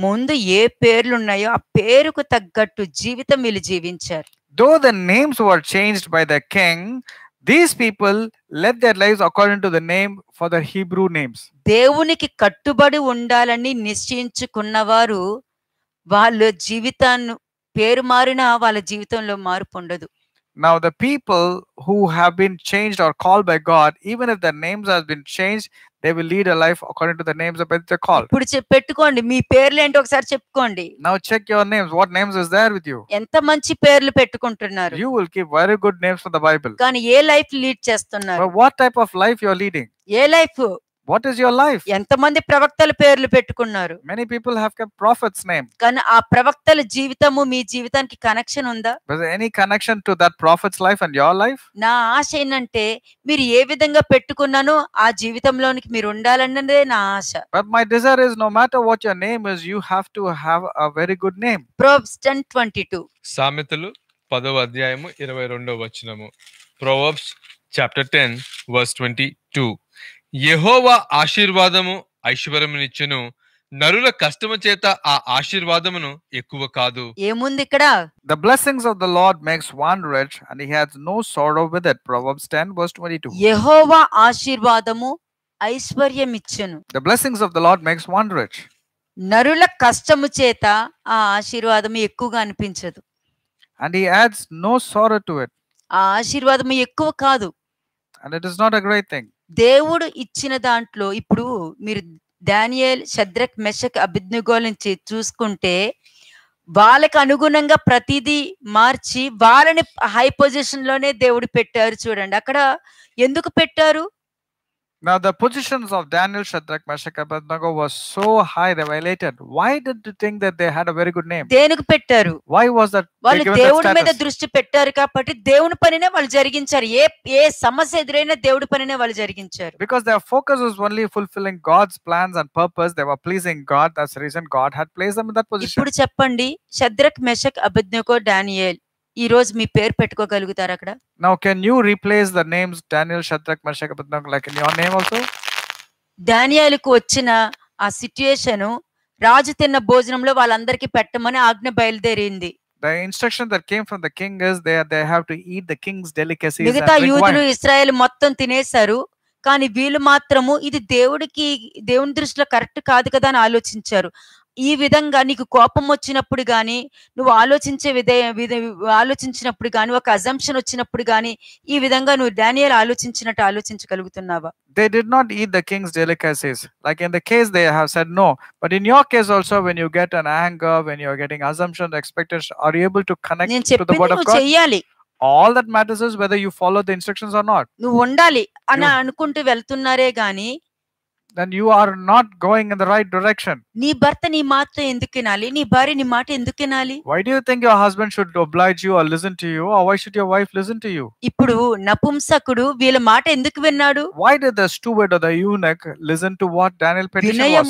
ముందు ఏ పేర్లు ఉన్నాయో ఆ పేరుకు తగ్గట్టు జీవితం వీళ్ళు జీవించారు though the names were changed by the king these people let their life according to the name for the Hebrew names దేవునికి కట్టుబడి ఉండాలని నిశ్చయించుకున్న వారు వాళ్ళ జీవితాన్ని పేరు మారినా వాళ్ళ జీవితంలో మార్పు ఉండదు Now the people who have been changed or called by God, even if their names have been changed, they will lead a life according to the names of they're called. Now check your names. What names is there with you? You will keep very good names from the Bible. But what type of life you are leading? ఏ life what is your life? Many people have kept prophets name. కానీ ఆ any connection to that prophet's life and your life? నా ఆశ ఏంటంటే But my desire is no matter what your name is you have to have a very good name. Proverbs 10:22. సామెతలు 10వ అధ్యాయము 22వ వచనము. Proverbs chapter 10 verse 22. యహోవా ఆశీర్వాదము ఐశ్వర్యమునిచ్చును నరుల కష్టము చేత ఆ ఆశీర్వాదమును ఎక్కువ కాదు ఏముంది ఇక్కడ the blessings of the Lord makes one rich and he has no sorrow with it Proverbs 10 verse 22 యెహోవా ఆశీర్వాదము ఐశ్వర్యం ఇచ్చును the blessings of the Lord makes one rich నరుల కష్టము చేత ఆ ఆశీర్వాదం ఎక్కువగా అనిపించదు and he has no sorrow to it ఆ ఆశీర్వాదం ఎక్కువ కాదు and it is not a great thing దేవుడు ఇచ్చిన దాంట్లో ఇప్పుడు మీరు దానియల్ శద్రక్ మెషక్ అభిజ్ఞగోల్ నుంచి చూసుకుంటే వాళ్ళకి అనుగుణంగా ప్రతిదీ మార్చి వాళ్ళని హై పొజిషన్ లోనే దేవుడు పెట్టారు చూడండి అక్కడ ఎందుకు పెట్టారు Now, the positions of Daniel, Shadrach, Meshach, Abednego was so high they violated. Why did you think that they had a very good name? దేనికి పెట్టారు Why was that? వాళ్ళు they given that దేవుడి మీద status? దృష్టి పెట్టారు కాబట్టి దేవుని Ye వాళ్ళు జరిగించారు ఏ ఏ సమస్య ఎదురైనా దేవుడి పనినే వాళ్ళు జరిగించారు Because their focus was only fulfilling God's plans and purpose. They were pleasing God. That's the reason God had placed them in that position. ఇప్పుడు చెప్పండి Shadrach Meshach Abednego Daniel. ఈ రోజు మీ పేరు పెట్టుకోగలుగుతారు అక్కడ now can you replace the names Daniel Shadrach Meshach Abednego like in your name also డానియల్కు వచ్చిన ఆ సిట్యుయేషన్ రాజు తిన్న భోజనంలో వాళ్ళందరికీ పెట్టమని ఆజ్ఞ బయలుదేరింది the instruction that came from the king is they they have to eat the king's delicacies మిగతా యూదులు ఇస్రాయేల్ మొత్తం తినేశారు కానీ వీళ్ళు మాత్రము ఇది దేవుడికి దేవుని దృష్టిలో కరెక్ట్ కాదు కదా అని ఆలోచించారు ఈ విధంగా నీకు కోపం వచ్చినప్పుడు కానీ నువ్వు ఆలోచించే విధే ఆలోచించినప్పుడు కానీ ఒక అజంప్షన్ వచ్చినప్పుడు కానీ ఈ విధంగా నువ్వు డానియల్ ఆలోచించినట్టు ఆలోచించగలుగుతున్నావా they did not eat the king's delicacies like in the case they have said no but in your case also when you get an anger when you're getting assumptions expectations are you able to connect to the word of god All all that matters is whether follow follow the instructions or not నువ్వు ఉండాలి అని అనుకుంటూ వెళ్తున్నారే గాని then you are not going in the right direction. Why do you think your husband should oblige you or listen to you or why should your wife listen to you? Why did the steward or the eunuch listen to what Daniel petition was?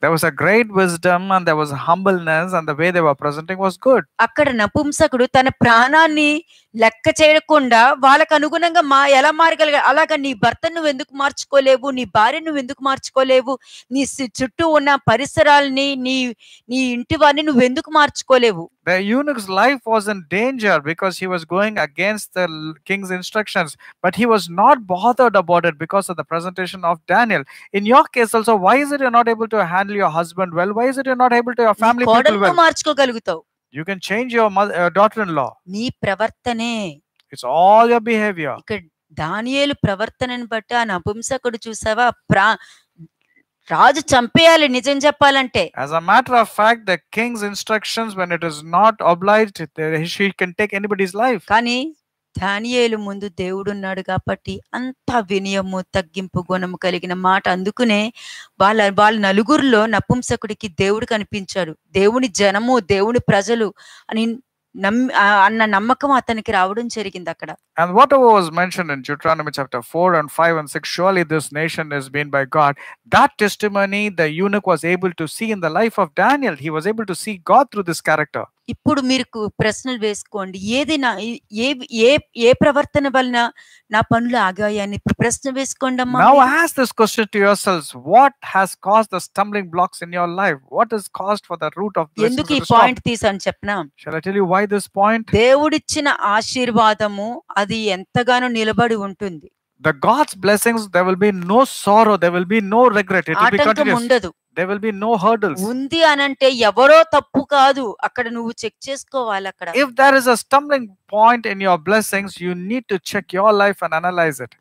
There was a great wisdom and there was humbleness and the way they were presenting was good. లెక్క చేయకుండా వాళ్ళకు అనుగుణంగా మా ఎలా మారగలిగా అలాగా నీ భర్త నువ్వు ఎందుకు మార్చుకోలేవు నీ భార్య నువ్వు ఎందుకు మార్చుకోలేవు నీ చుట్టూ ఉన్న పరిసరాలని నీ నీ ఇంటి వారిని నువ్వు ఎందుకు మార్చుకోలేవు The eunuch's life was in danger because he was going against the king's instructions, but he was not bothered about it because of the presentation of Daniel. In your case, also, why is it you're not able to handle your husband well? Why is it you're not able to your family people well? You can change your mother, uh, daughter-in-law. నీ ప్రవర్తనే It's all your behavior. ఇక్కడ దానియేలు ప్రవర్తనను బట్టి ఆ నపుంసకుడు చూసావా ప్రా రాజు చంపేయాలి నిజం చెప్పాలంటే As a matter of fact, the king's instructions, when it is not obliged, he- she can take anybody's life. కానీ దానియేలు ముందు దేవుడున్నాడు కాబట్టి అంత వినయము తగ్గింపు గుణము కలిగిన మాట అందుకునే వాళ్ళ వాళ్ళ నలుగురిలో నపుంసకుడికి దేవుడు కనిపించాడు దేవుని జనము దేవుని ప్రజలు అని అన్న నమ్మకం అతనికి రావడం జరిగింది అక్కడ and whatever was mentioned in Deuteronomy chapter 4 and 5 and 6 surely this nation is been by God that testimony the eunuch able to see in the life of Daniel he was to see God through this character ఇప్పుడు మీరు ప్రశ్నలు వేసుకోండి ఏది నా ఏ ఏ ఏ ప్రవర్తన వలన నా పనులు ఆగాయని ఇప్పుడు ప్రశ్న వేసుకోండి అమ్మా now ask this question to yourself what has caused the stumbling blocks in your life what has caused for the root of ఎందుకు ఈ పాయింట్ తీసాను చెప్పనా shall I tell you why this point దేవుడిచ్చిన ఆశీర్వాదము అది ఎంతగానో నిలబడి ఉంటుంది the God's blessings, there will be no sorrow, there will be no regret. It will be continuous. there will be no hurdles if there is a stumbling point in your blessings you need to check your life and analyze it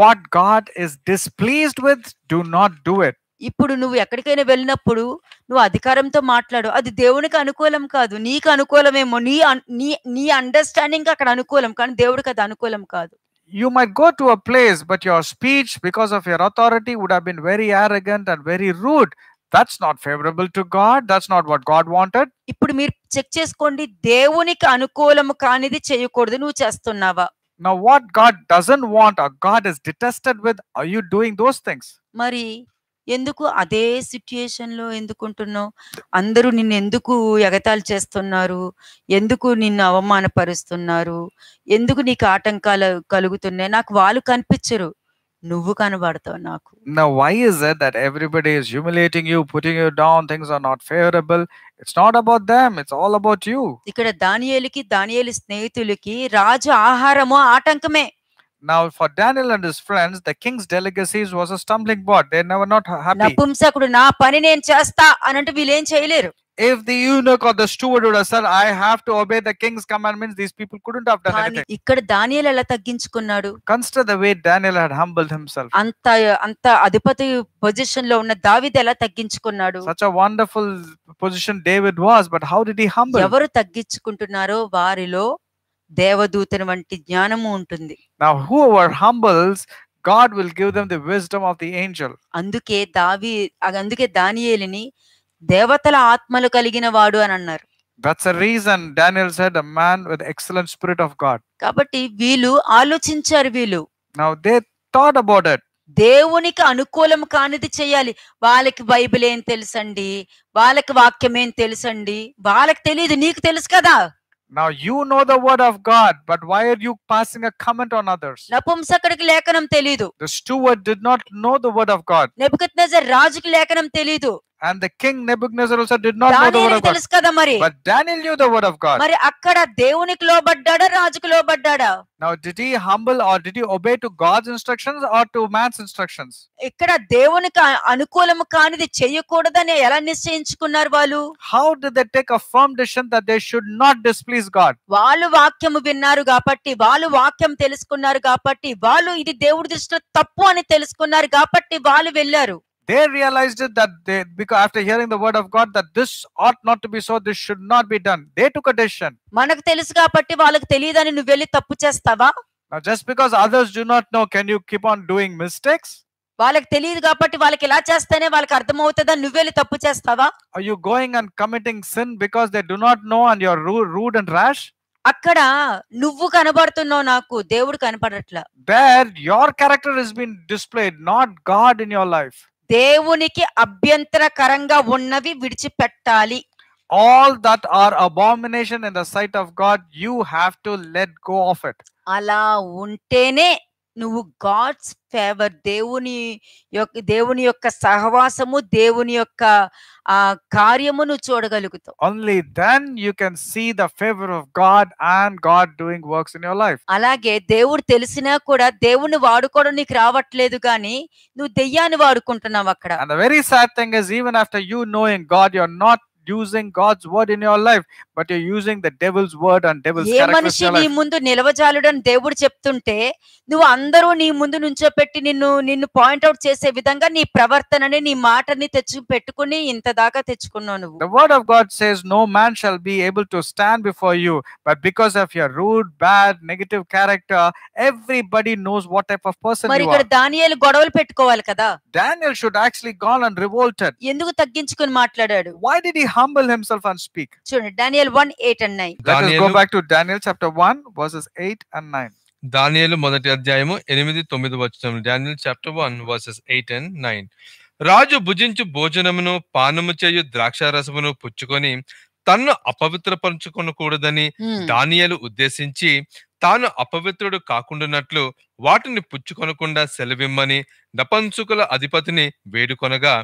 what god is displeased with do not do it ఇప్పుడు నువ్వు ఎక్కడికైనా వెళ్ళినప్పుడు నువ్వు అధికారంతో మాట్లాడు అది దేవునికి అనుకూలం కాదు నీకు అనుకూలమేమో నీ నీ నీ అండర్స్టాండింగ్ అక్కడ అనుకూలం కానీ దేవుడికి అది అనుకూలం కాదు you might go to a place, but your speech, because of your authority, would have been very arrogant and very rude. That's not favorable to God. That's not what God wanted. ఇప్పుడు మీరు check చేసుకోండి దేవునికి అనుకూలము కానిది చేయకూడదు నువ్వు చేస్తున్నావా Now what God doesn't want or God is detested with, are you doing those things? మరి ఎందుకు అదే సిట్యుయేషన్లో ఎందుకు ఉంటున్నావు అందరూ నిన్ను ఎందుకు ఎగతాలు చేస్తున్నారు ఎందుకు నిన్ను అవమానపరుస్తున్నారు ఎందుకు నీకు ఆటంకాలు కలుగుతున్నాయి నాకు వాళ్ళు కనిపించరు నువ్వు కనబడతావు నాకు నా why is that everybody is humiliating you putting you down things are not favourable it's not about them it's all about you ఇక్కడ దానియేలుకి దానియేలు స్నేహితులకి రాజు ఆహారము ఆటంకమే now, for Daniel and his friends, the king's delegacies was a stumbling block. They were not happy. if the eunuch or the steward would have said, I have to obey the king's commandments, these people couldn't have done anything. ఇక్కడ దానియల్ ఎలా తగ్గించుకున్నాడు consider the way Daniel had humbled himself అంత అంత అధిపతి position లో ఉన్న దావీద్ ఎలా తగ్గించుకున్నాడు such a wonderful position David was but how did he humble ఎవరు తగ్గించుకుంటున్నారో వారిలో దేవదూతను వంటి జ్ఞానము ఉంటుంది now whoever humbles God will give them the wisdom of the angel అందుకే దావి అందుకే దానియేలుని దేవతల ఆత్మలు కలిగిన వాడు అని అన్నారు that's a reason Daniel said a man with excellent spirit of God కాబట్టి వీళ్ళు ఆలోచించారు వీళ్ళు now they thought about it దేవునికి అనుకూలం కానిది చేయాలి వాళ్ళకి బైబిల్ ఏం తెలుసండి వాళ్ళకి వాక్యం ఏం తెలుసండి వాళ్ళకి తెలియదు నీకు తెలుసు కదా now you know the word of God, but why are you passing a comment on others? The steward did not know the word of God. And the king Nebuchadnezzar also did not know the word of God తెలుసు కదా మరి but Daniel knew the word of God మరి అక్కడ దేవునికి లోబడ్డాడా రాజుకు లోబడ్డాడా now did he humble or did he obey to God's instructions or to man's instructions ఇక్కడ దేవునికి అనుకూలము కానిది చేయకూడదని ఎలా నిశ్చయించుకున్నారు వాళ్ళు how did they take a firm decision that they should not displease God వాళ్ళు వాక్యము విన్నారు కాబట్టి వాళ్ళు వాక్యం తెలుసుకున్నారు కాబట్టి వాళ్ళు ఇది దేవుడి దృష్టిలో తప్పు అని తెలుసుకున్నారు కాబట్టి వాళ్ళు వెళ్ళారు they realized it that they because after hearing the word of god that this ought not to be so this should not be done they took a decision manaku telusuga patti valaku teliyadani nu velli tappu chestava now just because others do not know can you keep on doing mistakes వాళ్ళకి తెలియదు కాబట్టి వాళ్ళకి ఇలా చేస్తేనే వాళ్ళకి అర్థం అవుతుందా నువ్వెళ్ళి తప్పు చేస్తావా are you going and committing sin because they do not know and you are rude and rash అక్కడ నువ్వు కనబడుతున్నావు నాకు దేవుడు కనబడట్లా there your character has been displayed not God in your life దేవునికి అభ్యంతరకరంగా ఉన్నవి విడిచిపెట్టాలి all that are abomination in the sight of God you have to let go of it అలా ఉంటేనే నువ్వు గాడ్స్ ఫేవర్ దేవుని యొక్క దేవుని యొక్క సహవాసము దేవుని యొక్క ఆ కార్యము నువ్వు చూడగలుగుతావు only then you can see the favour of God and God doing works in your life అలాగే దేవుడు తెలిసినా కూడా దేవుని వాడుకోవడం నీకు రావట్లేదు కానీ నువ్వు దెయ్యాన్ని వాడుకుంటున్నావు అక్కడ and the very sad thing is even after you knowing God you are not using God's word in your life, but you're using the devil's word and devil's ఏ మనిషి నీ ముందు నిలవజాలుడని దేవుడు చెప్తుంటే నువ్వు అందరూ నీ ముందు నుంచో పెట్టి నిన్ను నిన్ను పాయింట్అవుట్ చేసే విధంగా నీ ప్రవర్తనని నీ మాటని తెచ్చి పెట్టుకుని ఇంత దాకా తెచ్చుకున్నావు నువ్వు The word of God says no man shall be able to stand before you but because of your rude bad negative character everybody knows what type of person మరి ఇక్కడ దానియేలు గొడవలు పెట్టుకోవాలి కదా Daniel ఎందుకు తగ్గించుకొని మాట్లాడాడు humble himself and speak. చూడండి Daniel 1 8 and 9. Let us go back to Daniel chapter 1 verses 8 and 9. దానియలు మొదటి అధ్యాయము ఎనిమిది తొమ్మిది వచ్చిన Daniel chapter one verses eight and nine రాజు భుజించు భోజనమును పానము చేయు ద్రాక్ష రసమును పుచ్చుకొని తన్ను అపవిత్రపరచుకొనకూడదని దానియలు hmm. ఉద్దేశించి తాను అపవిత్రుడు కాకుండానట్లు వాటిని పుచ్చుకొనకుండా సెలవిమ్మని నపంచుకుల అధిపతిని వేడుకొనగా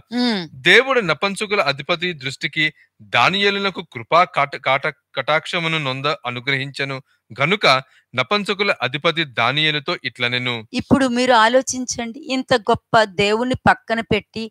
దేవుడు నపంచుకుల అధిపతి దృష్టికి దానియలులకు కృపా కాట కాట కటాక్షమును నొంద అనుగ్రహించను గనుక నపంచుకుల అధిపతి దానియలతో ఇట్లనెను ఇప్పుడు మీరు ఆలోచించండి ఇంత గొప్ప దేవుని పక్కన పెట్టి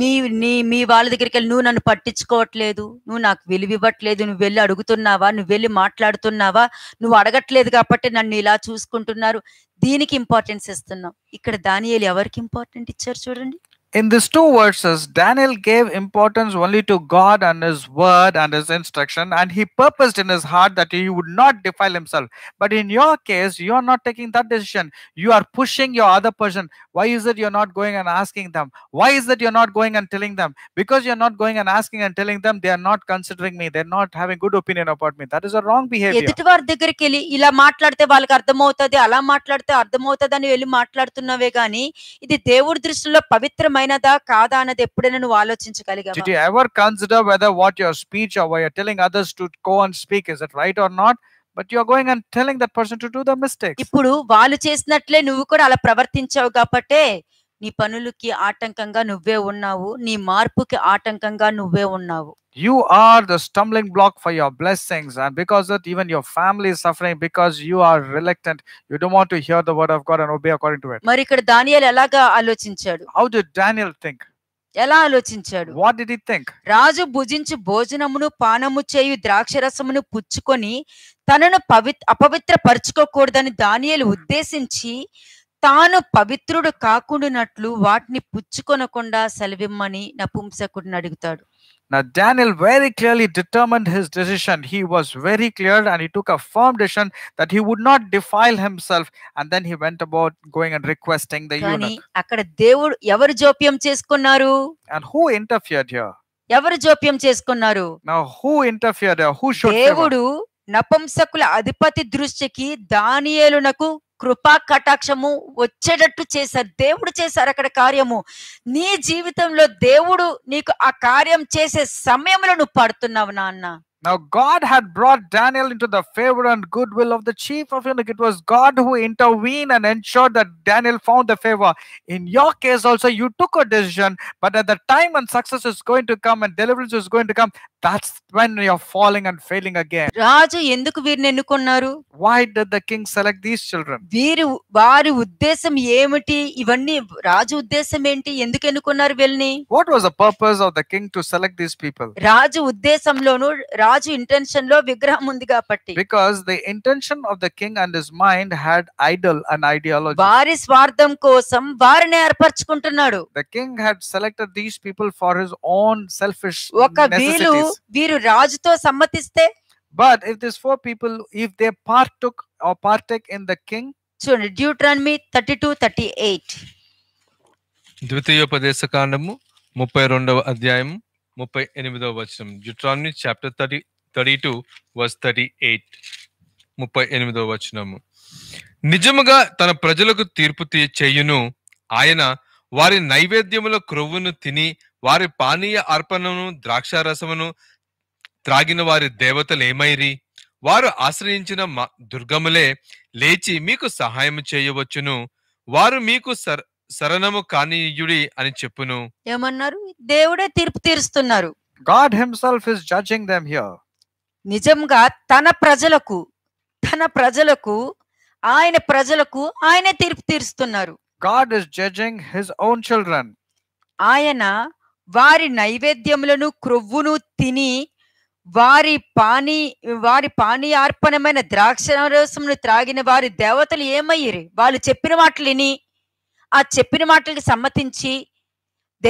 నీ నీ మీ వాళ్ళ దగ్గరికి వెళ్ళి నువ్వు నన్ను పట్టించుకోవట్లేదు నువ్వు నాకు విలువ ఇవ్వట్లేదు నువ్వు వెళ్ళి అడుగుతున్నావా నువ్వు వెళ్ళి మాట్లాడుతున్నావా నువ్వు అడగట్లేదు కాబట్టి నన్ను ఇలా చూసుకుంటున్నారు దీనికి ఇంపార్టెన్స్ ఇస్తున్నావు ఇక్కడ దానియాలు ఎవరికి ఇంపార్టెంట్ ఇచ్చారు చూడండి In these two verses, Daniel gave importance only to God and his word and his instruction, and he purposed in his heart that he would not defile himself. But in your case, you are not taking that decision. You are pushing your other person. Why is it you're not going and asking them? Why is it you're not going and telling them? Because you're not going and asking and telling them, they are not considering me. They're not having good opinion about me. That is a wrong behavior. నిజమైనదా కాదా అన్నది ఎప్పుడైనా నువ్వు ఆలోచించగలిగా did you ever consider whether what your speech are why you telling others to go and speak is it right or not but you are going and telling that person to do the mistake ఇప్పుడు వాళ్ళు చేసినట్లే నువ్వు కూడా అలా ప్రవర్తించావు కాబట్టి నీ పనులకి ఆటంకంగా నువ్వే ఉన్నావు నీ మార్పుకి ఆటంకంగా నువ్వే ఉన్నావు you are the stumbling block for your blessings and because that even your family suffering because you are reluctant you don't want to hear the word of God and obey according to it మరి ఇక్కడ దానియేలు ఎలాగా ఆలోచించాడు how did Daniel think ఎలా ఆలోచించాడు what did he think రాజు భుజించి భోజనమును పానము చేయు ద్రాక్షరసమును పుచ్చుకొని తనను పవిత్ర అపవిత్ర పరుచుకోకూడదని దానియేలు ఉద్దేశించి తాను పవిత్రుడు కాకుండానట్లు వాటిని పుచ్చుకొనకుండా సెలవిమ్మని నపుంసకుడిని అడుగుతాడు Now Daniel very clearly determined his decision. He was very clear and he took a firm decision that he would not defile himself. And then he went about going and requesting the eunuch. అక్కడ దేవుడు ఎవరు జోప్యం చేసుకున్నారు? And who interfered here? ఎవరు జోప్యం చేసుకున్నారు? Now who interfered here? Who should దేవుడు నపంసకుల అధిపతి దృష్టికి దానియేలునకు కృపా కటాక్షము వచ్చేటట్టు చేశారు దేవుడు చేశారు అక్కడ కార్యము నీ జీవితంలో దేవుడు నీకు ఆ కార్యం చేసే సమయంలో నువ్వు పడుతున్నావు నాన్న Now, God had brought Daniel into the favor and goodwill of the chief of eunuch. It was God who intervened and ensured that Daniel found the favor. In your case, also, you took a decision, but at the time when success is going to come and deliverance is going to come, that's when you're falling and failing again. Why did the king select these children? వీరు వారి ఉద్దేశం ఏమిటి ఇవన్నీ రాజు ఉద్దేశం What was the purpose of the king to select these people? రాజు intention లో విగ్రహం ఉంది కాబట్టి because the intention of the king and his mind had idol and ideology వారి స్వార్థం కోసం వారిని ఏర్పరచుకుంటున్నాడు the king had selected these people for his own selfish ఒక వీరు వీరు రాజుతో సమ్మతిస్తే but if this four people if they partook or partake in the king చూడండి డ్యూట్రానమీ 32 38 ద్వితీయోపదేశ కాండము 32వ అధ్యాయం ముప్పై ఎనిమిదవ వచనం జుట్రాన్ని chapter thirty thirty two verse thirty eight ముప్పై ఎనిమిదవ వచనము నిజముగా తన ప్రజలకు తీర్పు చేయును ఆయన వారి నైవేద్యముల క్రొవ్వును తిని వారి పానీయ అర్పణను ద్రాక్షారసమును త్రాగిన వారి దేవతలు ఏమైరి వారు ఆశ్రయించిన దుర్గములే లేచి మీకు సహాయం చేయవచ్చును వారు మీకు సర్ శరణము కానీయుడి అని చెప్పును ఏమన్నారు దేవుడే తీర్పు తీరుస్తున్నారు God himself is judging them here నిజంగా తన ప్రజలకు తన ప్రజలకు ఆయన ప్రజలకు ఆయనే తీర్పు తీరుస్తున్నారు God is judging his own children ఆయన వారి నైవేద్యములను క్రొవ్వును తిని వారి పాని వారి పాని అర్పణమైన ద్రాక్ష రసమును త్రాగిన వారి దేవతలు ఏమయ్యి వాళ్ళు చెప్పిన వాటిని ఆ చెప్పిన మాటలకి సమ్మతించి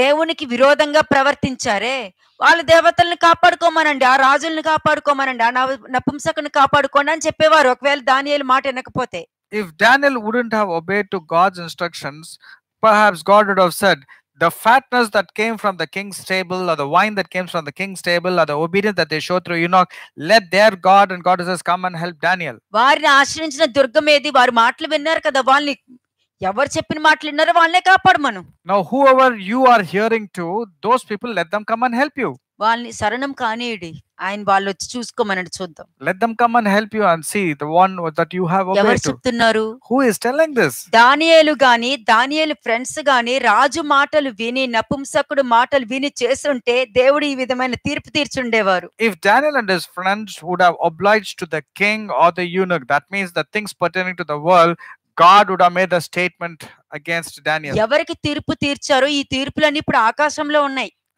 దేవునికి విరోధంగా ప్రవర్తించారే వాళ్ళ దేవతల్ని కాపాడుకోమనండి ఆ రాజుల్ని కాపాడుకోమనండి ఆ నపుంసకుని కాపాడుకోండి అని చెప్పేవారు ఒకవేళ దానియలు మాట వినకపోతే if Daniel wouldn't have obeyed to God's instructions perhaps God would have said the fatness that came from the king's table or the wine that comes from the king's table or the obedience that they show through you knock let there God and God has come and help Daniel వారిని ఆశ్రయించిన దుర్గం ఏది వారి మాటలు విన్నారు కదా వాళ్ళని ఎవరు చెప్పిన మాటలు విన్నారో వాళ్ళనే కాపాడమను now whoever you are hearing to those people let them come and help you వాళ్ళని శరణం కానియండి ఆయన వాళ్ళు వచ్చి చూసుకోమనండి చూద్దాం let them come and help you and see the one that you have obeyed ఎవరు చెప్తున్నారు హూ ఇస్ టెల్లింగ్ దిస్ దానియేలు గాని దానియేలు ఫ్రెండ్స్ గాని రాజు మాటలు విని నపుంసకుడు మాటలు విని చేస్తుంటే దేవుడు ఈ విధమైన తీర్పు తీర్చుండేవారు if Daniel and his friends would have obliged to the king or the eunuch that means the things pertaining to the world God would have made a statement against Daniel.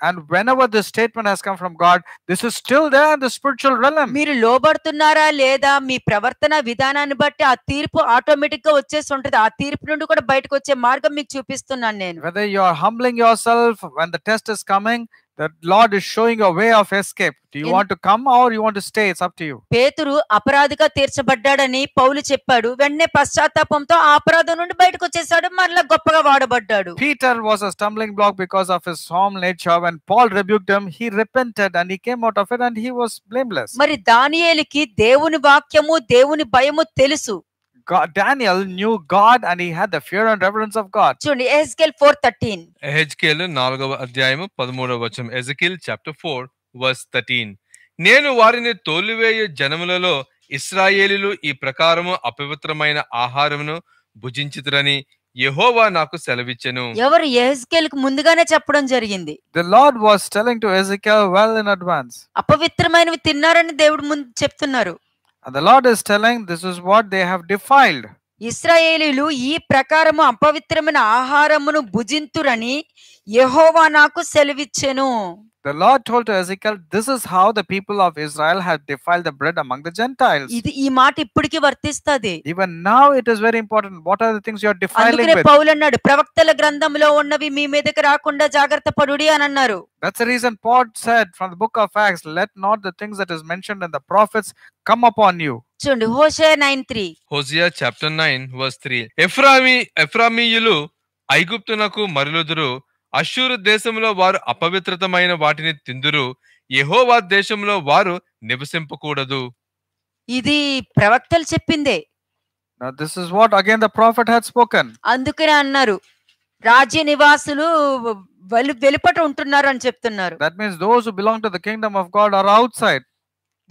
And whenever the statement has come from God, this is still there in the spiritual realm. whether you are humbling yourself when the test is coming, the Lord is showing a way of escape. Do you want to come or you want to stay? It's up to you. పేతురు అపరాధిగా తీర్చబడ్డాడని పౌలు చెప్పాడు వెంటనే పశ్చాత్తాపంతో ఆ అపరాధం నుండి బయటకు వచ్చేసాడు మరలా గొప్పగా వాడబడ్డాడు Peter was a stumbling block because of his home nature. When Paul rebuked him, he repented and he came out of it and he was blameless. మరి దానియేలుకి దేవుని వాక్యము దేవుని భయము telisu. God, Daniel knew God and he had the fear and reverence of God. చూడండి ఎజ్కేల్ 4:13 ఎజ్కేల్ 4వ అధ్యాయము 13వ వచనం ఎజ్కేల్ chapter 4 verse 13 నేను వారిని తోలివేయు జనములలో ఇస్రాయేలీలు ఈ ప్రకారము అపవిత్రమైన ఆహారమును భుజించుతురని యెహోవా నాకు సెలవిచ్చెను ఎవరు ఎహెజ్కేల్ కు ముందుగానే చెప్పడం జరిగింది the Lord was telling to Ezekiel well in advance అపవిత్రమైనవి తిన్నారని దేవుడు ముందు చెప్తున్నారు The Lord is telling this is what they have defiled. ఇస్రాయేలీలు ఈ ప్రకారము అపవిత్రమైన ఆహారమును భుజింతురని యహోవా నాకు సెలవిచ్చెను the Lord told to Ezekiel, this is how the people of Israel have defiled the bread among the Gentiles. Even now it is very important. What are the things you are defiling with? That's the reason Paul said from the book of Acts, let not the things that is mentioned in the prophets come upon you. చూడండి హోషే 9:3. 9 verse 3. ఎఫ్రామీ ఎఫ్రామీయులు ఐగుప్తునకు మరలుదురు Ashur దేశంలో వారు అపవిత్రతమైన వాటిని తిందురు యహోవా దేశంలో వారు నివసింపకూడదు ఇది ప్రవక్తలు చెప్పిందే this is what again the prophet had spoken అందుకనే అన్నారు రాజ్య నివాసులు వెలుపట ఉంటున్నారు అని చెప్తున్నారు that means those who belong to the kingdom of God are outside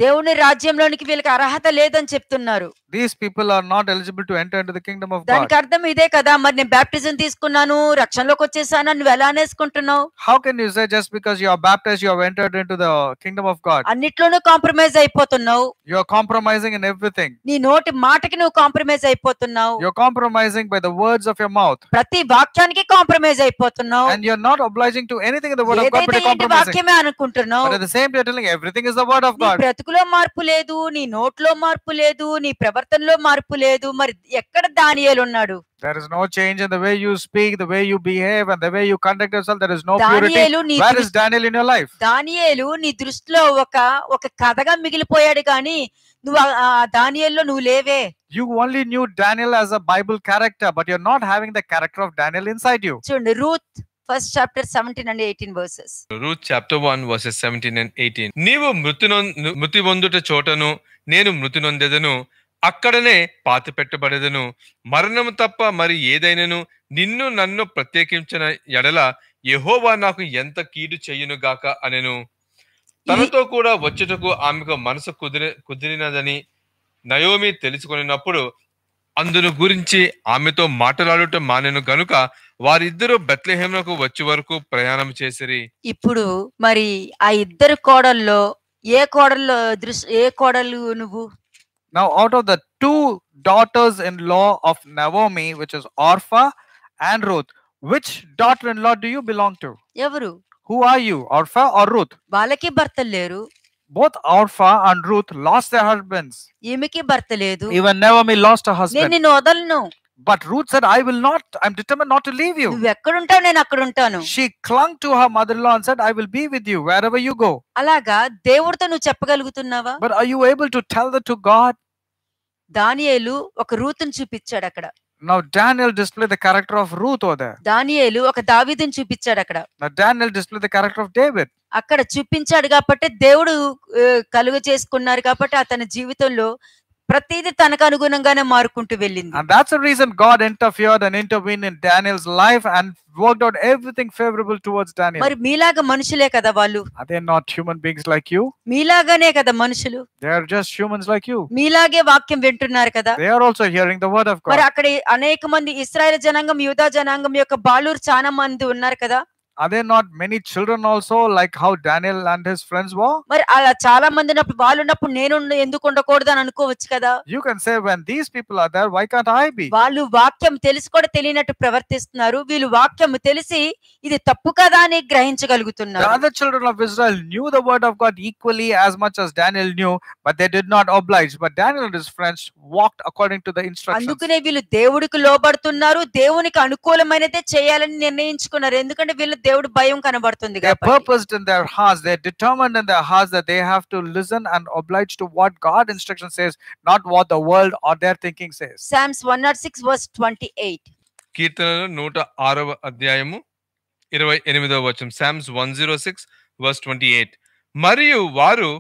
దేవుని రాజ్యంలోనికి వీళ్ళకి అర్హత లేదని చెప్తున్నారు these people are not eligible to enter into the kingdom of దానికి అర్థం ఇదే కదా మరి నేను బాప్టిజం తీసుకున్నాను రక్షణలోకి వచ్చేసాను నువ్వు ఎలా అనేసుకుంటున్నావు how can you say just because you are baptized you have entered into the kingdom of God అన్నిట్లోనూ కాంప్రమైజ్ అయిపోతున్నావు you are compromising in everything నీ నోటి మాటకి నువ్వు కాంప్రమైజ్ అయిపోతున్నావు you are compromising by the words of your mouth ప్రతి వాక్యానికి compromise అయిపోతున్నావు and you are not obliging to anything in the word of God but compromising వాక్యమే అనుకుంటున్నావు but at the same time everything is the word of God బ్రతుకులో మార్పు లేదు నీ నోట్లో మార్పు లేదు నీ ప్రవర్తనలో మార్పు లేదు మరి ఎక్కడ దానియేలు ఉన్నాడు There is no change in the way you speak, the way you behave, and the way you conduct yourself. There is no purity. Where is Daniel in your life? దానియేలు నీ దృష్టిలో ఒక ఒక కథగా మిగిలిపోయాడు కానీ నువ్వు దానియేల్లో నువ్వు లేవే you only knew Daniel as a Bible character but you are not having the character of Daniel inside you చూడండి Ruth first chapter seventeen and eighteen verses Ruth chapter one verses seventeen and eighteen నీవు మృతి మృతి పొందుట చోటను నేను మృతి నొందెదను అక్కడనే పాతి పెట్టబడేదను మరణం తప్ప మరి ఏదైనను నిన్ను నన్ను ప్రత్యేకించిన ఎడల యహోవా నాకు ఎంత కీడు చెయ్యును గాక అనెను తనతో కూడా వచ్చుటకు ఆమెకు మనసు కుదిరి కుదిరినదని నయోమి తెలుసుకున్నప్పుడు అందును గురించి ఆమెతో మాట్లాడటం మానెను గనుక వారిద్దరూ బెత్లెహేమునకు వచ్చే వరకు ప్రయాణం చేసిరి ఇప్పుడు మరి ఆ ఇద్దరు కోడల్లో ఏ కోడల్లో దృష్టి ఏ కోడలు నువ్వు Now, out of the two daughters in law of Naomi, which is Orpha and Ruth, which daughter in law do you belong to? ఎవరు Who are you, Orpha or Ruth? వాళ్ళకి భర్త లేరు Both Orpha and Ruth lost their husbands. ఈమెకి భర్త లేదు Even Naomi lost her నేను husband. నిన్ను వదలను But Ruth said, I will not, I'm determined not to leave you. She clung to her mother in law and said, I will be with you wherever you go. But are you able to tell that to God? Now, Daniel displayed the character of Ruth over there. Now, Daniel displayed the character of David. అక్కడ చూపించాడు కాబట్టి దేవుడు కలుగ చేసుకున్నారు కాబట్టి అతని జీవితంలో ప్రతిదీ తనకు అనుగుణంగానే మారుకుంటూ వెళ్ళింది And that's the reason God interfered and intervened in Daniel's life and worked out everything favorable towards Daniel. మరి మీలాగా మనుషులే కదా వాళ్ళు. Are they not human beings like you? మీలాగానే కదా మనుషులు. They are just humans like you. మీలాగే వాక్యం వింటున్నారు కదా. They are also hearing the word of God. మరి అక్కడ అనేక మంది ఇశ్రాయేలు జనాంగం యూదా జనాంగం యొక్క బాలురు చాలా మంది ఉన్నారు కదా. are there not many children also like how Daniel and his friends were? మరి అలా చాలా మంది ఉన్నప్పుడు You can say when these people are there why can't I be? వాళ్ళు వాక్యం తెలిసి తెలియనట్టు ప్రవర్తిస్తున్నారు. వీళ్ళు వాక్యం తెలిసి ఇది తప్పు కదా అని గ్రహించగలుగుతున్నారు. The other children of Israel knew the word of God equally as much as Daniel knew but they did not oblige. But Daniel and his friends walked according to the instructions. అందుకనే వీళ్ళు దేవుడికి లోబడుతున్నారు. దేవునికి అనుకూలమైనదే చేయాలని నిర్ణయించుకున్నారు. ఎందుకంటే వీళ్ళు దేవుడు భయం కనబడుతుంది purpose in their hearts they determined in their hearts that they have to listen and obliged to what God instruction says not what the world are their thinking says Psalms 106 verse 28 కీర్తనలు 106వ అధ్యాయము 28వ వచనం psalms 106 verse 28 మరియు వారు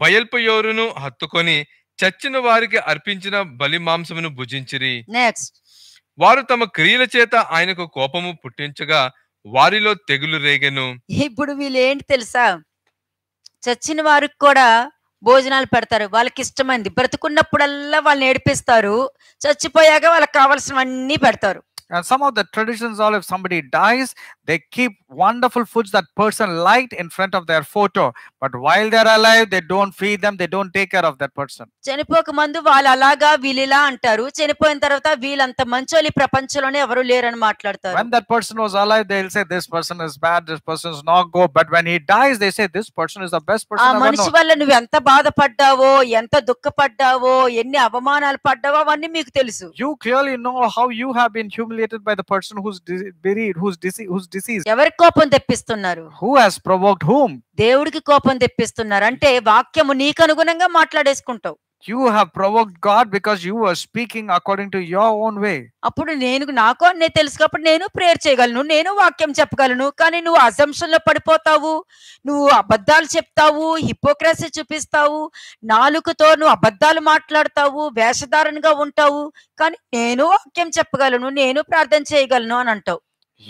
బయల్పయోరును హత్తుకొని చచ్చిన వారికి అర్పించిన బలి మాంసమును భుజించిరి నెక్స్ట్ వారు తమ క్రియల చేత ఆయనకు కోపము పుట్టించగా వారిలో తెగులు రేగను ఇప్పుడు వీళ్ళు ఏంటి తెలుసా చచ్చిన వారికి కూడా భోజనాలు పెడతారు వాళ్ళకి ఇష్టమైంది బ్రతుకున్నప్పుడల్లా వాళ్ళని ఏడిపిస్తారు చచ్చిపోయాక వాళ్ళకి కావాల్సినవన్నీ పెడతారు And some of the traditions are if somebody dies, they keep wonderful foods that person liked in front of their photo. But while they're alive, they don't feed them, they don't take care of that person. చనిపోక ముందు అలాగా వీళ్ళిలా అంటారు చనిపోయిన తర్వాత వీళ్ళంత మంచోళ్ళు ప్రపంచంలోనే ఎవరు లేరని మాట్లాడతారు when that person was alive they'll say this person is bad this person is not good but when he dies they say this person is the best person ఆ మనిషి వల్ల నువ్వు ఎంత బాధపడ్డావో ఎంత దుఃఖపడ్డావో ఎన్ని అవమానాలు పడ్డావో అవన్నీ మీకు తెలుసు you clearly know how you have been humiliated manipulated by the person who's buried, who's, dece who's deceased. Who has provoked whom? దేవుడికి కోపం తెప్పిస్తున్నారు అంటే వాక్యము నీకు అనుగుణంగా మాట్లాడేసుకుంటావు. You have provoke God because you are speaking according to your own way అప్పుడు నేను నాకు అన్నీ తెలుసు కాబట్టి నేను ప్రేయర్ చేయగలను నేను వాక్యం చెప్పగలను కానీ నువ్వు అసంప్షన్ లో పడిపోతావు నువ్వు అబద్ధాలు చెప్తావు హిపోక్రసీ చూపిస్తావు నాలుగుతో నువ్వు అబద్ధాలు మాట్లాడతావు వేషధారణగా ఉంటావు కానీ నేను వాక్యం చెప్పగలను నేను ప్రార్థన చేయగలను అని అంటావు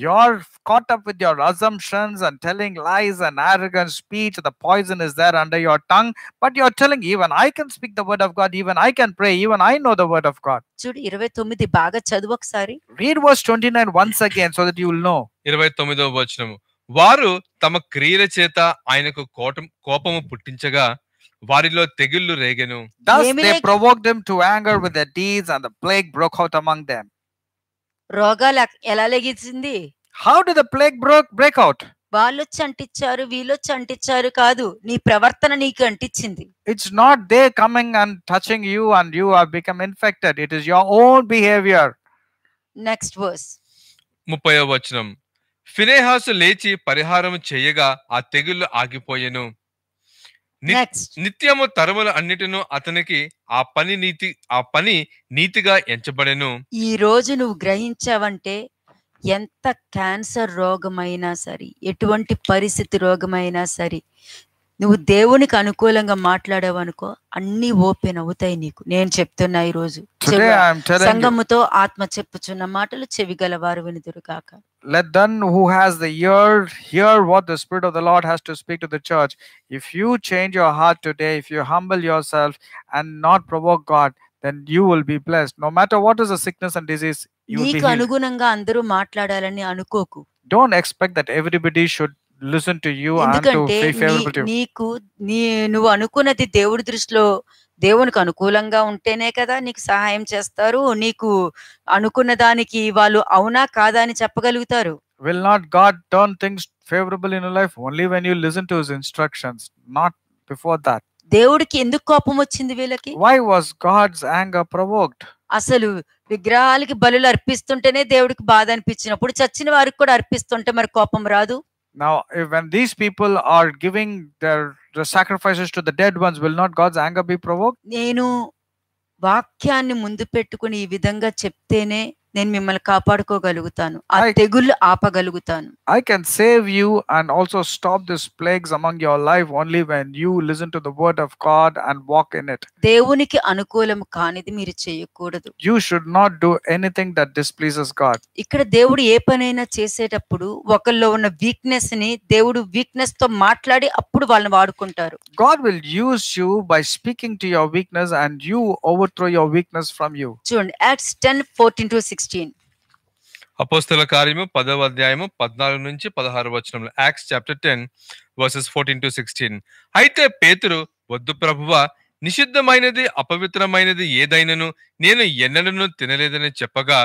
your caught up with your assumptions and telling lies and arrogant speech. The poison is there under your tongue. But you're telling, even I can speak the word of God, even I can pray, even I know the word of God. Read verse 29 once again so that you will know. వారు తమ క్రియల చేత ఆయనకు కోటం కోపము పుట్టించగా వారిలో తెగుళ్ళు రేగెను Thus they provoked to anger with their deeds, and the plague broke out among them. రోగాలు ఎలా how do the plague broke break out వాళ్ళొచ్చి అంటించారు వీళ్ళొచ్చి అంటించారు కాదు నీ ప్రవర్తన నీకు అంటించింది it's not they coming and touching you and you are become infected it is your own behaviour next verse ముప్పై వచనం ఫినేహాసు లేచి పరిహారం చేయగా ఆ తెగుళ్ళు ఆగిపోయెను నిత్యము తరముల అన్నిటిను అతనికి ఆ పని నీతి ఆ పని నీతిగా ఎంచబడెను ఈ రోజు నువ్వు గ్రహించావంటే ఎంత క్యాన్సర్ రోగమైనా సరే ఎటువంటి పరిస్థితి రోగమైనా సరే నువ్వు దేవునికి అనుకూలంగా మాట్లాడావు అనుకో అన్ని ఓపెన్ అవుతాయి నీకు నేను చెప్తున్నా ఈరోజు సంగముతో ఆత్మ చెప్పుచున్న మాటలు చెవిగల వారు వినుదురుగాక let none who has the ear hear what the spirit of the lord has to speak to the church if you change your heart today if you humble yourself and not provoke god then you will be blessed no matter what is the sickness and disease నీకు అనుగుణంగా అందరూ మాట్లాడాలని అనుకోకు don't expect that everybody should listen to you ఎందుకంటే నీకు నీ నువ్వు అనుకున్నది దేవుడి దృష్టిలో దేవునికి అనుకూలంగా ఉంటేనే కదా నీకు సహాయం చేస్తారు నీకు అనుకున్న దానికి వాళ్ళు అవునా కాదా అని చెప్పగలుగుతారు will not God turn things favourable in life only when you listen to his instructions not before that దేవుడికి ఎందుకు కోపం వచ్చింది వీళ్ళకి why was God's anger provoked అసలు విగ్రహాలకి బలు అర్పిస్తుంటేనే దేవుడికి బాధ అనిపించినప్పుడు చచ్చిన వారికి కూడా అర్పిస్తుంటే మరి కోపం రాదు Now, when these people are giving their the sacrifices to the dead ones, will not God's anger be provoked? నేను వాక్యాన్ని ముందు పెట్టుకుని ఈ విధంగా చెప్తేనే నేను మిమ్మల్ని కాపాడుకోగలుగుతాను ఆ తెగుళ్ళు ఆపగలుగుతాను I can save you and also stop this plagues among your life only when you listen to the word of God and walk in it దేవునికి అనుకూలం కానిది మీరు చేయకూడదు you should not do anything that displeases God ఇక్కడ దేవుడు ఏ పనైనా చేసేటప్పుడు ఒకరిలో ఉన్న వీక్నెస్ ని దేవుడు వీక్నెస్ తో మాట్లాడి అప్పుడు వాళ్ళని వాడుకుంటారు God will use you by speaking to your weakness and you overthrow your weakness from you చూడండి Acts ten fourteen to six అపోస్తుల అపోస్తల కార్యము పదవ అధ్యాయము పద్నాలుగు నుంచి పదహారు వచనంలో Acts chapter ten verses fourteen to sixteen అయితే పేతురు వద్దు ప్రభువ నిషిద్ధమైనది అపవిత్రమైనది ఏదైనను నేను ఎన్నడను తినలేదని చెప్పగా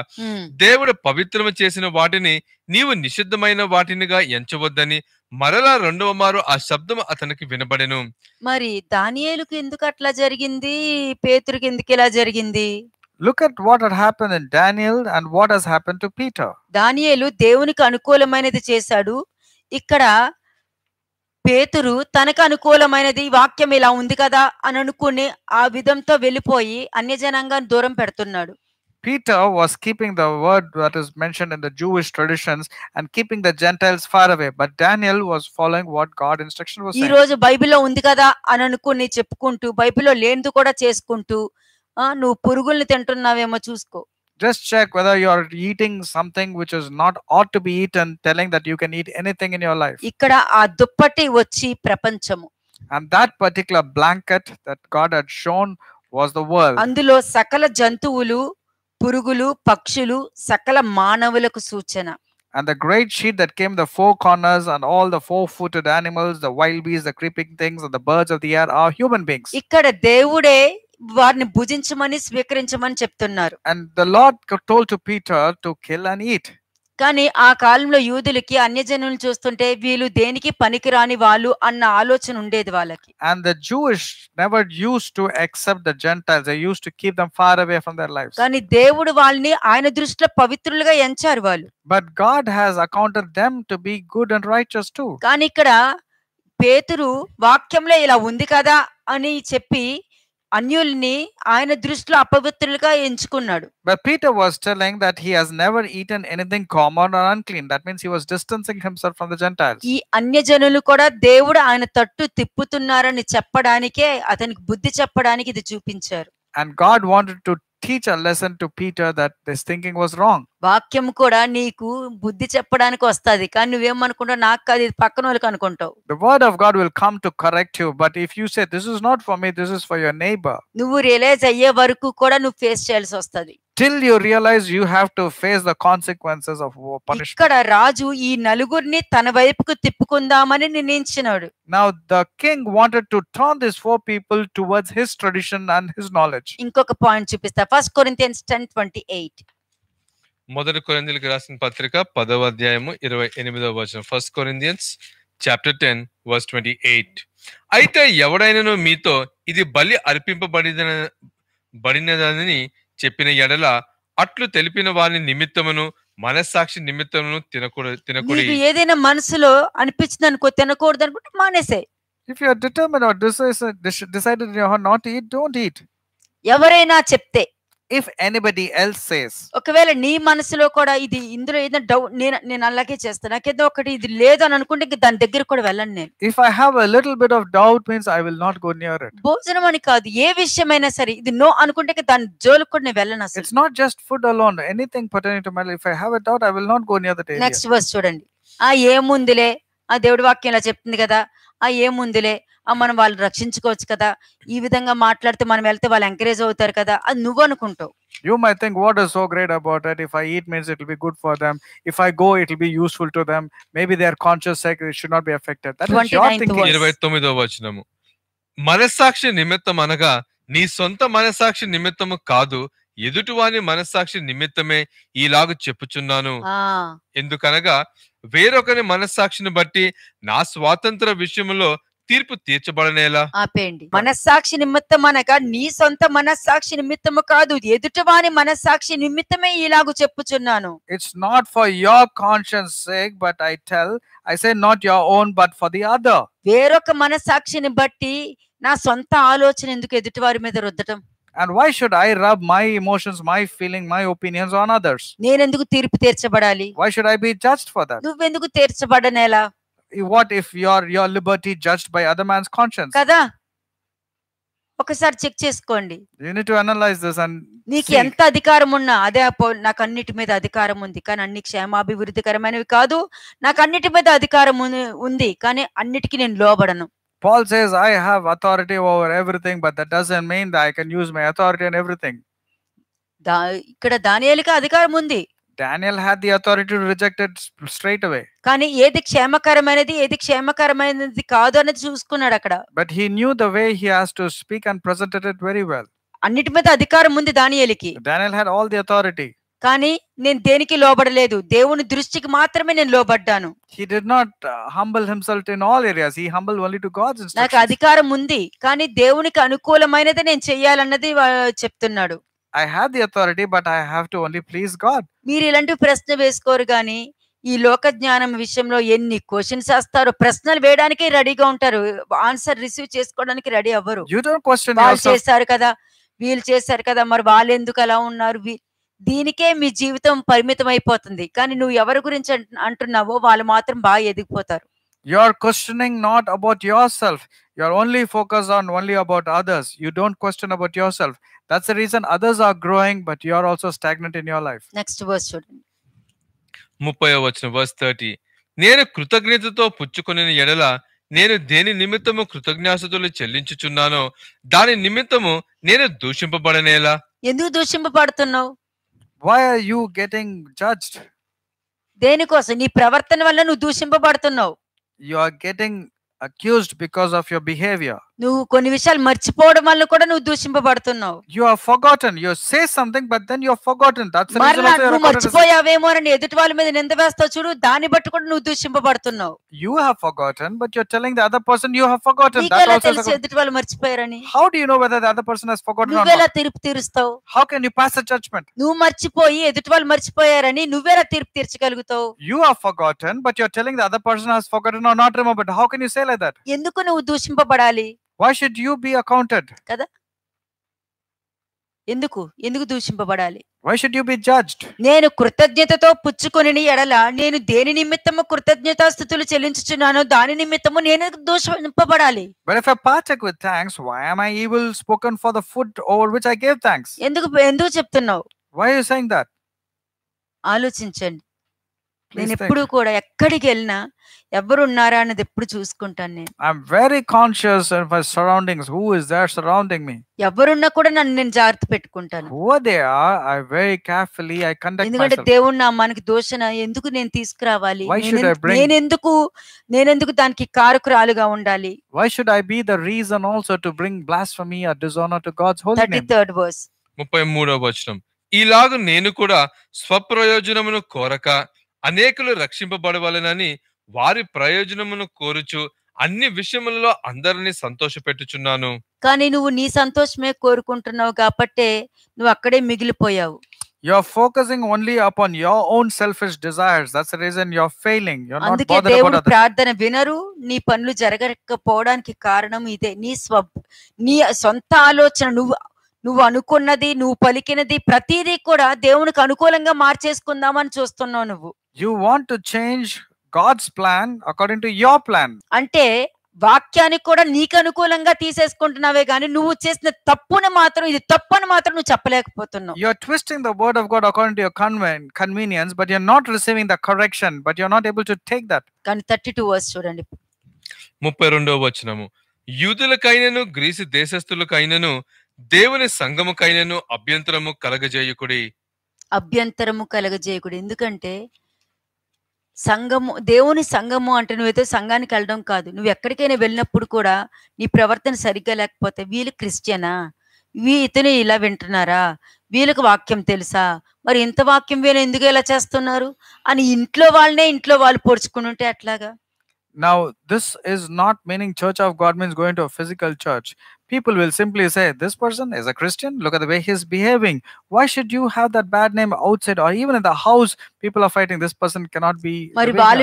దేవుడు పవిత్రము చేసిన వాటిని నీవు నిషిద్ధమైన వాటినిగా ఎంచవద్దని మరలా రెండవ మారు ఆ శబ్దం అతనికి వినబడెను మరి దానియేలుకు ఎందుకు అట్లా జరిగింది పేతురికి ఎందుకు ఇలా జరిగింది Look at what had happened in Daniel and what has happened to Peter. Danielu Devuni Kanukola Mainadi Chesadu Ikada Petru Tanakanukola Mainadi Vakya Mela Undikada Anukune Avidamta Vilipoi Anijanangan Doram Pertunadu. Peter was keeping the word that is mentioned in the Jewish traditions and keeping the Gentiles far away. But Daniel was following what God instruction was saying just check whether you are eating something which is not ought to be eaten telling that you can eat anything in your life and that particular blanket that god had shown was the world And the great sheet that came the four corners and all the four-footed animals, the wild beasts, the creeping things, and the birds of the air are human beings. వారిని భుజించమని స్వీకరించమని చెప్తున్నారు and the Lord told to Peter to kill and eat కానీ ఆ కాలంలో యూదులకి అన్యజనులు చూస్తుంటే వీళ్ళు దేనికి పనికిరాని వాళ్ళు అన్న ఆలోచన ఉండేది వాళ్ళకి and the Jewish never use to accept the gentiles they use to keep them far away from their life కానీ దేవుడు వాళ్ళని ఆయన దృష్టిలో పవిత్రులుగా ఎంచారు వాళ్ళు but God has accounted them to be good and righteous to కానీ ఇక్కడ పేతురు వాక్యంలో ఇలా ఉంది కదా అని చెప్పి అన్యుల్ని ఆయన దృష్టిలో అపవిత్రులుగా ఎంచుకున్నాడు but Peter was telling that he has never eaten anything common or unclean that means he was distancing himself from the gentiles ఈ అన్యజనులు కూడా దేవుడు ఆయన తట్టు తిప్పుతున్నారని చెప్పడానికే అతనికి బుద్ధి చెప్పడానికి ఇది చూపించారు and God wanted to teach a lesson to Peter that this thinking was wrong. వాక్యం కూడా నీకు బుద్ధి చెప్పడానికి వస్తది కానీ నాకు పక్కన వాళ్ళకి The word of God will come to correct you but if you say this is not for me this is for your neighbor. నువ్వు రియలైజ్ అయ్యే వరకు కూడా నువ్వు ఫేస్ చేయాల్సి వస్తది till you realize you have to face the consequences of punishment. ఇక్కడ రాజు ఈ నలుగురిని తన వైపుకు తిప్పుకుందామని నిర్ణయించినాడు. Now the king wanted to turn these four people towards his tradition and his knowledge. ఇంకొక పాయింట్ చూపిస్తా. 1 Corinthians 10:28. మొదటి కొరింథీయులకు రాసిన పత్రిక 10వ అధ్యాయము 28వ వచనం. 1 Corinthians చాప్టర్ 10 వర్స్ 28. అయితే ఎవడైనను మీతో ఇది బలి అర్పింపబడిన బడినదని చెప్పిన ఎడల అట్లు తెలిపిన వాని నిమిత్తమును మనస్సాక్షి నిమిత్తమును తినకూడదు తినకూడదు ఏదైనా మనసులో అనిపించింది అనుకో తినకూడదు అనుకుంటే మానేసే if you are determine or decided in your not eat don't eat ఎవరైనా చెప్తే ఇఫ్ ఎనీబడి ఎల్స్ సేస్ ఒకవేళ నీ మనసులో కూడా ఇది ఇందులో ఏదైనా డౌట్ నేను నేను అలాగే చేస్తాను నాకేదో ఒకటి ఇది లేదు అని అనుకుంటే ఇంక దాని దగ్గర కూడా వెళ్ళను నేను if I have a little bit of doubt means I will not go near it భోజనం అని కాదు ఏ విషయమైనా సరే ఇది నో అనుకుంటే దాని జోలికి కూడా నేను వెళ్ళను అసలు it's not just food alone anything pertaining to my life I have a doubt I will not go near that next verse చూడండి ఆ ఏముందిలే ఆ దేవుడి వాక్యం ఇలా చెప్తుంది కదా ఆ ఏముందిలే మనం వాళ్ళు రక్షించుకోవచ్చు కదా ఈ విధంగా మాట్లాడితే మనం వెళ్తే వాళ్ళు ఎంకరేజ్ అవుతారు కదా అది నువ్వు అనుకుంటావు you might think what is so great about it if i eat means it will be good for them if i go it will be useful to them maybe their conscious sacred should not be affected that is your thinking 29వ వచనము మనస్సాక్షి నిమిత్తం అనగా నీ సొంత మనస్సాక్షి నిమిత్తము కాదు ఎదుటివాని మనస్సాక్షి నిమిత్తమే ఈలాగు చెప్పుచున్నాను ఎందుకనగా వేరొకరి మనస్సాక్షిని బట్టి నా స్వాతంత్ర విషయంలో తీర్పు తీర్చబడనేలా ఆపేయండి మనస్సాక్షి నిమిత్తం అనగా నీ సొంత మనస్సాక్షి నిమిత్తము కాదు ఎదుటివాని మనస్సాక్షి నిమిత్తమే ఇలాగ చెప్పుచున్నాను it's not for your conscience sake but I tell I say not your own but for the other వేరొక మనస్సాక్షిని బట్టి నా సొంత ఆలోచన ఎందుకు ఎదుటివారి మీద రుద్దటం and why should i rub my emotions my feeling my opinions on others why should i be judged for that what if your your liberty judged by other man's conscience ఒకసారి చెక్ చేసుకోండి నీకు ఎంత అధికారం ఉన్నా అదే నాకు అన్నిటి మీద అధికారం ఉంది కానీ అన్ని క్షేమాభివృద్ధికరమైనవి కాదు నాకు అన్నిటి మీద అధికారం ఉంది కానీ అన్నిటికీ నేను లోబడను Paul says, I have authority over everything, but that doesn't mean that I can use my authority on everything. Daniel had the authority to reject it straight away. But he knew the way he has to speak and presented it very well. Daniel had all the authority. కానీ నేను దేనికి లోబడలేదు దేవుని దృష్టికి మాత్రమే నేను లోబడ్డాను not humble humble to నాకు అధికారం ఉంది కానీ దేవునికి అనుకూలమైనది నేను చేయాలన్నది చెప్తున్నాడు I have the authority but I have to only please God మీరు ఇలాంటి ప్రశ్న వేసుకోరు కానీ ఈ లోక జ్ఞానం విషయంలో ఎన్ని క్వశ్చన్స్ వేస్తారు ప్రశ్నలు వేయడానికి రెడీగా ఉంటారు ఆన్సర్ రిసీవ్ చేసుకోవడానికి రెడీ అవ్వరు యు క్వశ్చన్ వాళ్ళు చేశారు కదా వీళ్ళు చేశారు కదా మరి వాళ్ళు ఎందుకు అలా ఉన్నారు దీనికే మీ జీవితం పరిమితం అయిపోతుంది కానీ నువ్వు ఎవరి గురించి అంటున్నావో వాళ్ళు మాత్రం బాగా ఎదిగిపోతారు you are questioning not about yourself you are only focus on only about others you don't question about yourself that's the reason others are growing but you are also stagnant in your life next verse చూడండి ముప్పై వచనం verse thirty నేను కృతజ్ఞతతో పుచ్చుకొనిన ఎడల నేను దేని నిమిత్తము కృతజ్ఞాసతులు చెల్లించుచున్నానో దాని నిమిత్తము నేను దూషింపబడనేలా ఎందుకు దూషింపబడుతున్నావు why are you getting judged దేనికోసం నీ ప్రవర్తన వల్ల నువ్వు దూషింపబడుతున్నావు you are getting accused because of your behaviour నువ్వు కొన్ని విషయాలు మర్చిపోవడం వల్ల కూడా నువ్వు దూషింపబడుతున్నావు you are forgotten you say something but then you are forgotten that's reason నువ్వు మర్చిపోయావేమో అని ఎదుటి వాళ్ళ మీద నింద వేస్తావు చూడు దాన్ని బట్టి కూడా నువ్వు దూషింపబడుతున్నావు you have forgotten but you are telling the other person you have forgotten that also తెలుసు ఎదుటి వాళ్ళు మర్చిపోయారని how do you know whether the other person has forgotten నువ్వు ఎలా తీర్పు తీరుస్తావు how can you pass the judgement నువ్వు మర్చిపోయి ఎదుటి వాళ్ళు మర్చిపోయారని ఎలా తీర్పు తీర్చగలుగుతావు you have forgotten but you are telling the other person has forgotten or not remembered how can you say like that ఎందుకు నువ్వు దూషింపబడాలి why should you be accounted కదా ఎందుకు ఎందుకు దూషింపబడాలి why should you be judged నేను కృతజ్ఞతతో పుచ్చుకొనిని ఎడల నేను దేని నిమిత్తము కృతజ్ఞతా స్థుతులు చెల్లించుచున్నానో దాని నిమిత్తము నేను దూషింపబడాలి but if I partake with thanks why am I evil spoken for the food over which I gave thanks ఎందుకు ఎందుకు చెప్తున్నావు వై యు సేయింగ్ దట్ ఆలోచించండి నేను ఎప్పుడు కూడా ఎక్కడికి వెళ్ళినా ఎవరు ఉన్నారా అనేది ఎప్పుడు చూసుకుంటాను నేను I'm very conscious of my surroundings who is there surrounding me ఎవరున్నా కూడా నన్ను నేను జాగ్రత్త పెట్టుకుంటాను who they are I very carefully I conduct ఎందుకంటే దేవుడు నా మనకి దోషణ ఎందుకు నేను తీసుకురావాలి నేను ఎందుకు నేను ఎందుకు దానికి కారకురాలుగా ఉండాలి why should I be the reason also to bring blasphemy or dishonour to God's holy name 33rd verse 33వ వచనం ఇలాగ నేను కూడా స్వప్రయోజనమును కోరక అనేకులు రక్షింపబడవలనని వారి ప్రయోజనమును కోరుచు అన్ని విషయములలో అందరినీ పెట్టుచున్నాను కానీ నువ్వు నీ సంతోషమే కోరుకుంటున్నావు కాబట్టే నువ్వు అక్కడే మిగిలిపోయావు you are focusing only upon your own selfish desires that's reason you are failing you are not అందుకే బదర్డ్ అబౌట్ అదర్ ప్రార్థన వినరు నీ పనులు జరగకపోవడానికి కారణం ఇదే నీ స్వ నీ సొంత ఆలోచన నువ్వు నువ్వు అనుకున్నది నువ్వు పలికినది ప్రతిదీ కూడా దేవునికి అనుకూలంగా మార్చేసుకుందామని చూస్తున్నావు నువ్వు you want to change God's plan according to your plan అంటే వాక్యానికి కూడా నీకు అనుకూలంగా తీసేసుకుంటున్నావే కానీ నువ్వు చేసిన తప్పుని మాత్రం ఇది తప్పు అని మాత్రం నువ్వు చెప్పలేకపోతున్నావు you are twisting the word of God according to your కన్వెన్ convenience but you are not receiving the correction but you are not able to take that కానీ 32 వర్స్ చూడండి 32వ వచనము యూదులకైనను గ్రీసు దేశస్థులకైనను దేవుని సంగముకైనను అభ్యంతరము కలగజేయకుడి అభ్యంతరము కలగజేయకుడి ఎందుకంటే సంఘము దేవుని సంఘము అంటే నువ్వైతే సంఘానికి వెళ్ళడం కాదు నువ్వు ఎక్కడికైనా వెళ్ళినప్పుడు కూడా నీ ప్రవర్తన సరిగ్గా లేకపోతే వీళ్ళు క్రిస్టియనా వీ ఇతను ఇలా వింటున్నారా వీళ్ళకి వాక్యం తెలుసా మరి ఇంత వాక్యం వీళ్ళు ఎందుకు ఇలా చేస్తున్నారు అని ఇంట్లో వాళ్ళనే ఇంట్లో వాళ్ళు పొడుచుకుని ఉంటే అట్లాగా Now, this is not meaning Church of God means going to a physical church. People will simply say, This person is a Christian. Look at the way he's behaving. Why should you have that bad name outside or even in the house? People are fighting. This person cannot be. Why are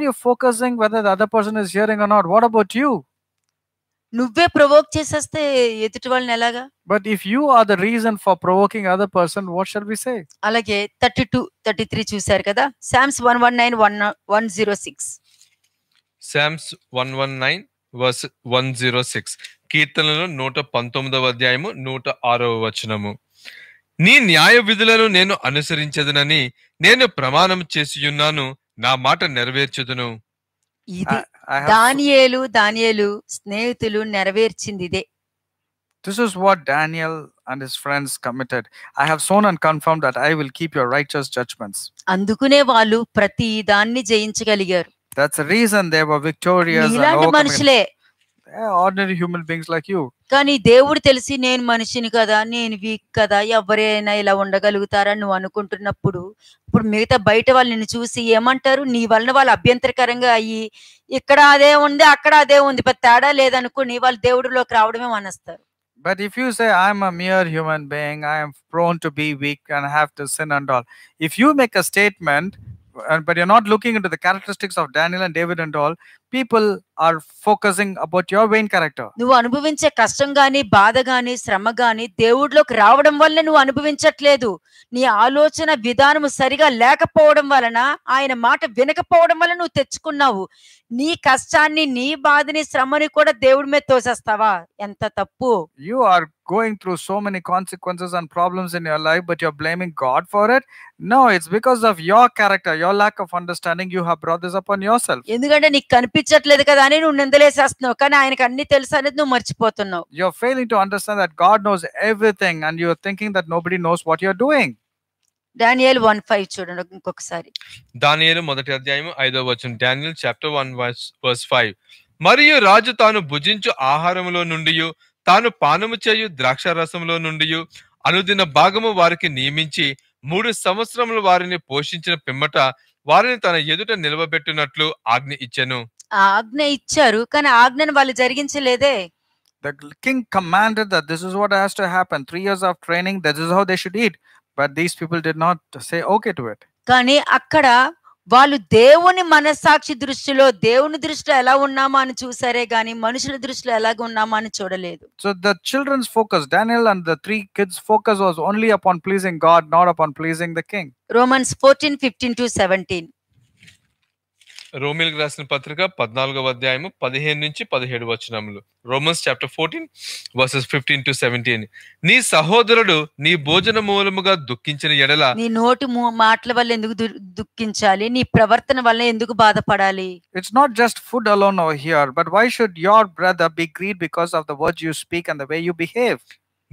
you focusing whether the other person is hearing or not? What about you? నువ్వే provoke చేసేస్తే ఎదుటి వాళ్ళని ఎలాగా but if you are the reason for provoking other person what shall be say అలాగే 32 33 చూశారు కదా psalms 119 106 psalms 119 verse 106 కీర్తనలు 119వ అధ్యాయము 106వ వచనము నీ న్యాయ విధులను నేను అనుసరించదనని నేను ప్రమాణం చేసి ఉన్నాను నా మాట నెరవేర్చదును ఇది దానియేలు దానియేలు స్నేహితులు నెరవేర్చింది ఇదే This is what Daniel and his friends committed. I have sworn and confirmed that I will keep your righteous judgments. That's the reason they were victorious ordinary human beings like you. కానీ దేవుడు తెలిసి నేను మనిషిని కదా నేను week కదా ఎవరైనా ఇలా ఉండగలుగుతారని నువ్వు అనుకుంటున్నప్పుడు ఇప్పుడు మిగతా బయట వాళ్ళు నిన్ను చూసి ఏమంటారు నీ వలన వాళ్ళు అభ్యంతరకరంగా అయ్యి ఇక్కడ అదే ఉంది అక్కడ అదే ఉంది పెద్ద తేడా లేదనుకుని వాళ్ళు దేవుడిలోకి రావడమే మనస్తారు But if you say, I'm a mere human being, I am prone to be weak and have to sin and all, if you make a statement, but you're not looking into the characteristics of Daniel and David and all, people are focusing about your vain character నువ్వు అనుభవించే కష్టం గాని బాధ గాని శ్రమ గాని దేవుడిలోకి రావడం వల్ల నువ్వు అనుభవించట్లేదు నీ ఆలోచన విధానం సరిగా లేకపోవడం వలన ఆయన మాట వినకపోవడం వల్ల నువ్వు తెచ్చుకున్నావు నీ కష్టాన్ని నీ బాధని శ్రమని కూడా దేవుడి మీద తోసేస్తావా ఎంత తప్పు you are going through so many consequences and problems in your life but your blaming God for it no it's because of your character your lack of understanding you have brought this upon yourself ఎందుకంటే నీకు కనిపి కనిపించట్లేదు కదా అని నువ్వు నిందలేసేస్తున్నావు కానీ ఆయనకు అన్ని తెలుసు అనేది నువ్వు మర్చిపోతున్నావు your failing to understand that God knows everything and you thinking that nobody knows what you are doing Daniel one five చూడండి ఇంకొకసారి దానియేలు మొదటి అధ్యాయం ఐదో వచ్చిన Daniel chapter one verse five మరియు రాజు తాను భుజించు ఆహారంలో నుండి తాను పానము చేయు ద్రాక్ష రసంలో నుండి అనుదిన భాగము వారికి నియమించి మూడు సంవత్సరములు వారిని పోషించిన పిమ్మట వారిని తన ఎదుట నిలవబెట్టినట్లు ఆజ్ఞ ఇచ్చెను ఆజ్ఞ ఇచ్చారు కానీ ఆజ్ఞను వాళ్ళు జరిగించలేదే The king commanded that this is what has to happen. Three years of training, this is how they should eat. But these people did not say okay to it. కానీ అక్కడ వాళ్ళు దేవుని మనస్సాక్షి దృష్టిలో దేవుని దృష్టిలో ఎలా ఉన్నామా అని చూసారే గాని మనుషుల దృష్టిలో ఎలాగ ఉన్నామా అని చూడలేదు so the children's focus Daniel and the three kids focus was only upon pleasing God not upon pleasing the king Romans 14 15 to 17 రోమిల్కి రాసిన పత్రిక పద్నాలుగవ అధ్యాయము పదిహేను నుంచి పదిహేడు వచనములు Romans chapter fourteen verses fifteen to seventeen నీ సహోదరుడు నీ భోజన మూలముగా దుఃఖించిన ఎడల నీ నోటి మాటల వల్ల ఎందుకు దుఃఖించాలి నీ ప్రవర్తన వల్ల ఎందుకు బాధపడాలి it's not just food alone over here but why should your brother be greed because of the words you speak and the way you behave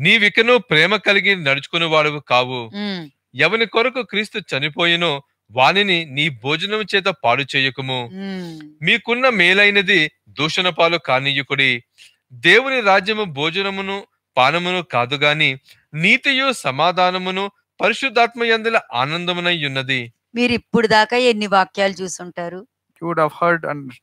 నీవికను ప్రేమ కలిగి నడుచుకునే వాడు కావు ఎవని కొరకు క్రీస్తు చనిపోయినో వానిని నీ భోజనం చేత పాడు చేయకుము మీకున్న మేలైనది దూషణ పాలు కానీయుకుడి దేవుని రాజ్యము భోజనమును పానమును కాదు గాని నీతియు సమాధానమును పరిశుద్ధాత్మ ఎందుల ఆనందమునై ఉన్నది మీరు ఇప్పుడు దాకా ఎన్ని వాక్యాలు చూసుంటారు అండ్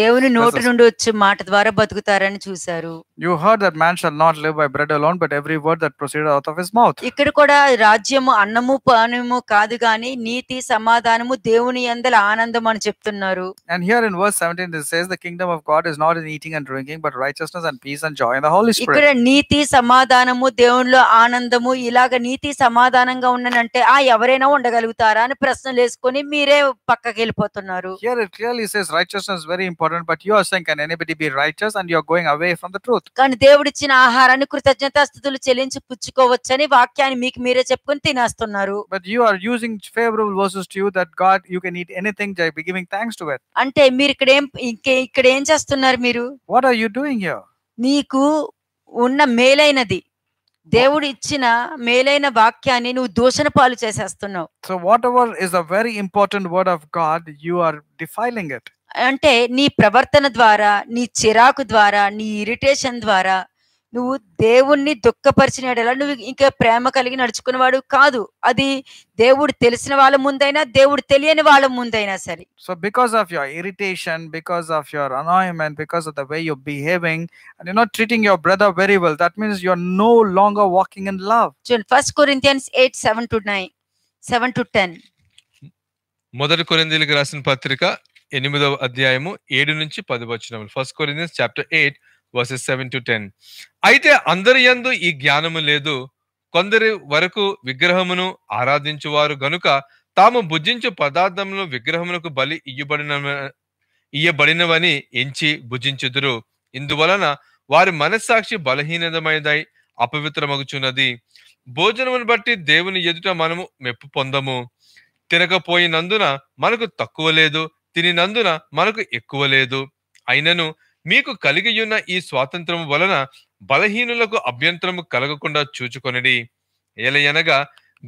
దేవుని నోటి నుండి వచ్చే మాట ద్వారా బతుకుతారని చూశారు you heard that man shall not live by bread alone but every word that proceed out of his mouth ఇక్కడ కూడా రాజ్యము అన్నము పానము కాదు గాని నీతి సమాధానము దేవుని యందల ఆనందం అని చెప్తున్నారు and here in verse 17 it says the kingdom of God is not in eating and drinking but righteousness and peace and joy in the Holy Spirit ఇక్కడ నీతి సమాధానము దేవునిలో ఆనందము ఇలాగ నీతి సమాధానంగా ఉండనంటే ఆ ఎవరైనా ఉండగలుగుతారా అని ప్రశ్నలు వేసుకొని మీరే పక్కకి వెళ్ళిపోతున్నారు here it clearly says righteousness very important but you are saying can anybody be righteous and you are going away from the truth కానీ దేవుడిచ్చిన ఆహారాన్ని కృతజ్ఞత స్థితులు చెల్లించి పుచ్చుకోవచ్చని వాక్యాన్ని మీకు మీరే చెప్పుకొని తినేస్తున్నారు but you are using favourable verses to you that God you can eat anything by giving thanks to it అంటే మీరు ఇక్కడ ఏం ఇక్కడ ఏం చేస్తున్నారు మీరు what are you doing here నీకు ఉన్న మేలైనది దేవుడు ఇచ్చిన మేలైన వాక్యాన్ని నువ్వు దూషణ పాలు చేసేస్తున్నావు so whatever is a very important word of God you are defiling it అంటే నీ ప్రవర్తన ద్వారా నీ చిరాకు ద్వారా నీ ఇరిటేషన్ ద్వారా నువ్వు దేవుణ్ణి దుఃఖపరిచినలా నువ్వు ఇంకా ప్రేమ కలిగి నడుచుకునేవాడు కాదు అది దేవుడు తెలిసిన వాళ్ళ ముందైనా దేవుడు తెలియని వాళ్ళ ముందైనా సరే so because of your irritation because of your annoyment because of the way your behaving and you not treating your brother very well that means you are no longer walking in love చూడండి first Corinthians 8 7 to 9 7 to 10 మొదటి కొరింథీయులకు రాసిన పత్రిక ఎనిమిదవ అధ్యాయము ఏడు నుంచి పది వచనములు first Corinthians chapter eight verses seven to ten అయితే అందరి యందు ఈ జ్ఞానము లేదు కొందరి వరకు విగ్రహమును ఆరాధించువారు గనుక తాము భుజించు పదార్థములు విగ్రహమునకు బలి ఇయ్యబడిన ఇయ్యబడినవని ఎంచి భుజించుదురు ఇందువలన వారి మనస్సాక్షి బలహీనమైనదై అపవిత్రమగుచున్నది భోజనమును బట్టి దేవుని ఎదుట మనము మెప్పు పొందము తినకపోయినందున మనకు తక్కువ లేదు తినినందున మనకు ఎక్కువ లేదు అయినను మీకు కలిగియున్న ఈ స్వాతంత్రం వలన బలహీనులకు అభ్యంతరము కలగకుండా చూచుకొనిడి ఏలయనగా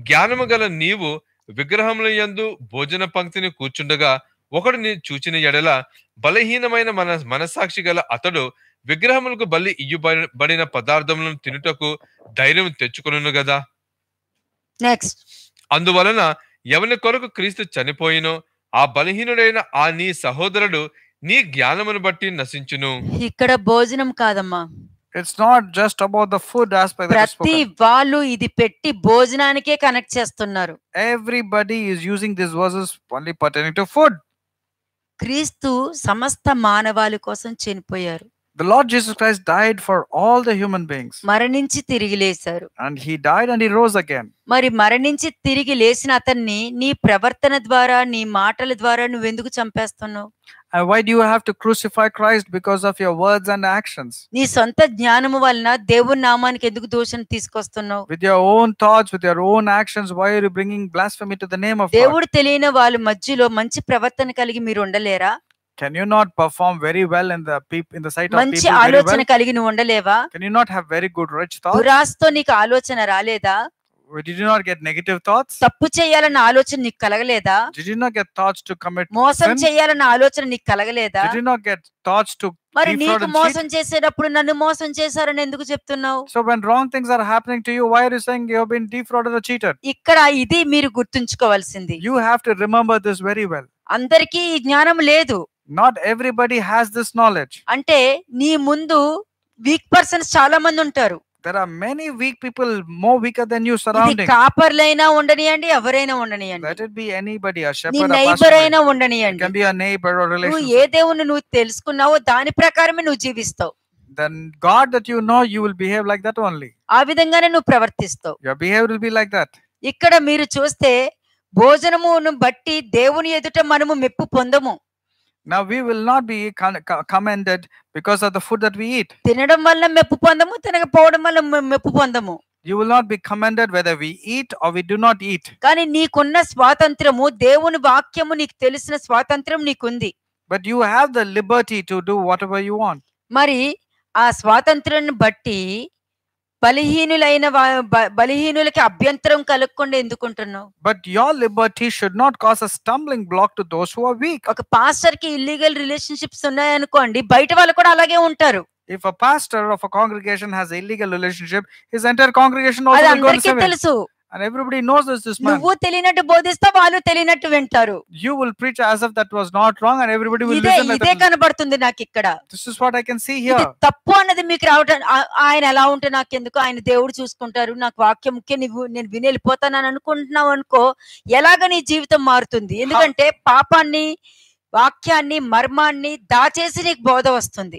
జ్ఞానము గల నీవు విగ్రహముల యందు భోజన పంక్తిని కూర్చుండగా ఒకడిని చూచిన ఎడల బలహీనమైన మన మనసాక్షి గల అతడు విగ్రహములకు బలి ఇయ్యబడిన పదార్థములను తినుటకు ధైర్యం తెచ్చుకొను కదా నెక్స్ట్ అందువలన ఎవరి కొరకు క్రీస్తు చనిపోయినో ఆ బలహీనుడైన ఆ నీ సహోదరుడు నీ జ్ఞానమును బట్టి నశించును ఇక్కడ భోజనం కాదమ్మా it's not just about the food aspect ప్రతి వాళ్ళు ఇది పెట్టి భోజనానికే కనెక్ట్ చేస్తున్నారు everybody is using this verses only pertaining to food క్రీస్తు సమస్త మానవాళి కోసం చనిపోయారు The Lord Jesus Christ died for all the human beings. మరణించి తిరిగి And he died and he rose again. మరి మరణించి తిరిగి లేసిన అతన్ని నీ ప్రవర్తన ద్వారా నీ మాటల ద్వారా నువ్వు ఎందుకు చంపేస్తున్నావు? And why do you have to crucify Christ because of your words and actions? నీ సొంత జ్ఞానము వలన దేవుని నామానికి ఎందుకు దోషం తీసుకొస్తున్నావు? With your own thoughts, with your own actions, why are you bringing blasphemy to the name of God? దేవుడు తెలియని వాళ్ళ మధ్యలో మంచి ప్రవర్తన కలిగి మీరు ఉండలేరా? can you not perform very well in the people in the sight of people very well? Can you not have very good rich thoughts? Did you not get negative thoughts? Did you not get thoughts to commit sin? Did you not get thoughts to మరి defraud నీకు and cheat? మోసం So when wrong things are happening to you, why are you saying you have been defrauded or cheated? You have to remember this very well. అందరికీ ki జ్ఞానం ledu. Not everybody has this knowledge అంటే నీ ముందు weak persons చాలా మంది ఉంటారు there are many weak people more weak than you surrounding కాపర్లైనా ఉండనియండి ఎవరైనా ఉండనియండి let it be anybody a shepherd నీ నైబర్ అయినా ఉండనియండి can be a neighbour or relation నువ్వు ఏ దేవుని నువ్వు తెలుసుకున్నావో దాని ప్రకారమే నువ్వు జీవిస్తావు then God that you know you will behave like that only ఆ విధంగానే నువ్వు ప్రవర్తిస్తావు your behaviour will be like that ఇక్కడ మీరు చూస్తే భోజనమును బట్టి దేవుని ఎదుట మనము మెప్పు పొందము Now we will not be commended because of the food that we eat. తినడం వల్ల మెప్పు పొందము తినకపోవడం వల్ల మెప్పు పొందము. You will not be commended whether we eat or we do not eat. కానీ నీకున్న స్వాతంత్రము దేవుని వాక్యము నీకు తెలిసిన స్వాతంత్రం నీకుంది. But you have the liberty to do whatever you want. మరి ఆ స్వాతంత్రాన్ని బట్టి బలహీనులైన బలహీనులకి అభ్యంతరం కలగకుండా ఎందుకుంటున్నావు but your liberty should not cause a stumbling block to those who are weak ఒక పాస్టర్ కి ఇల్లీగల్ రిలేషన్షిప్స్ ఉన్నాయనుకోండి బయట వాళ్ళు కూడా అలాగే ఉంటారు if a pastor of a congregation has a illegal relationship his entire congregation also will go to heaven And everybody knows this, this man. నువ్వు తెలియనట్టు బోధిస్తా వాళ్ళు తెలియనట్టు వింటారు. You will preach as if that was not wrong and everybody will ఇదే, ఇదే కనబడుతుంది నాకు ఇక్కడ. This is what I can see here. తప్పు అన్నది మీకు రావటం ఆయన ఎలా ఉంటే నాకు ఎందుకు ఆయన దేవుడు చూసుకుంటారు నాకు వాక్యం ముఖ్యం నువ్వు నేను విని అనుకుంటున్నావు అనుకో ఎలాగ నీ జీవితం మారుతుంది ఎందుకంటే పాపాన్ని వాక్యాన్ని మర్మాన్ని దాచేసి నీకు బోధ వస్తుంది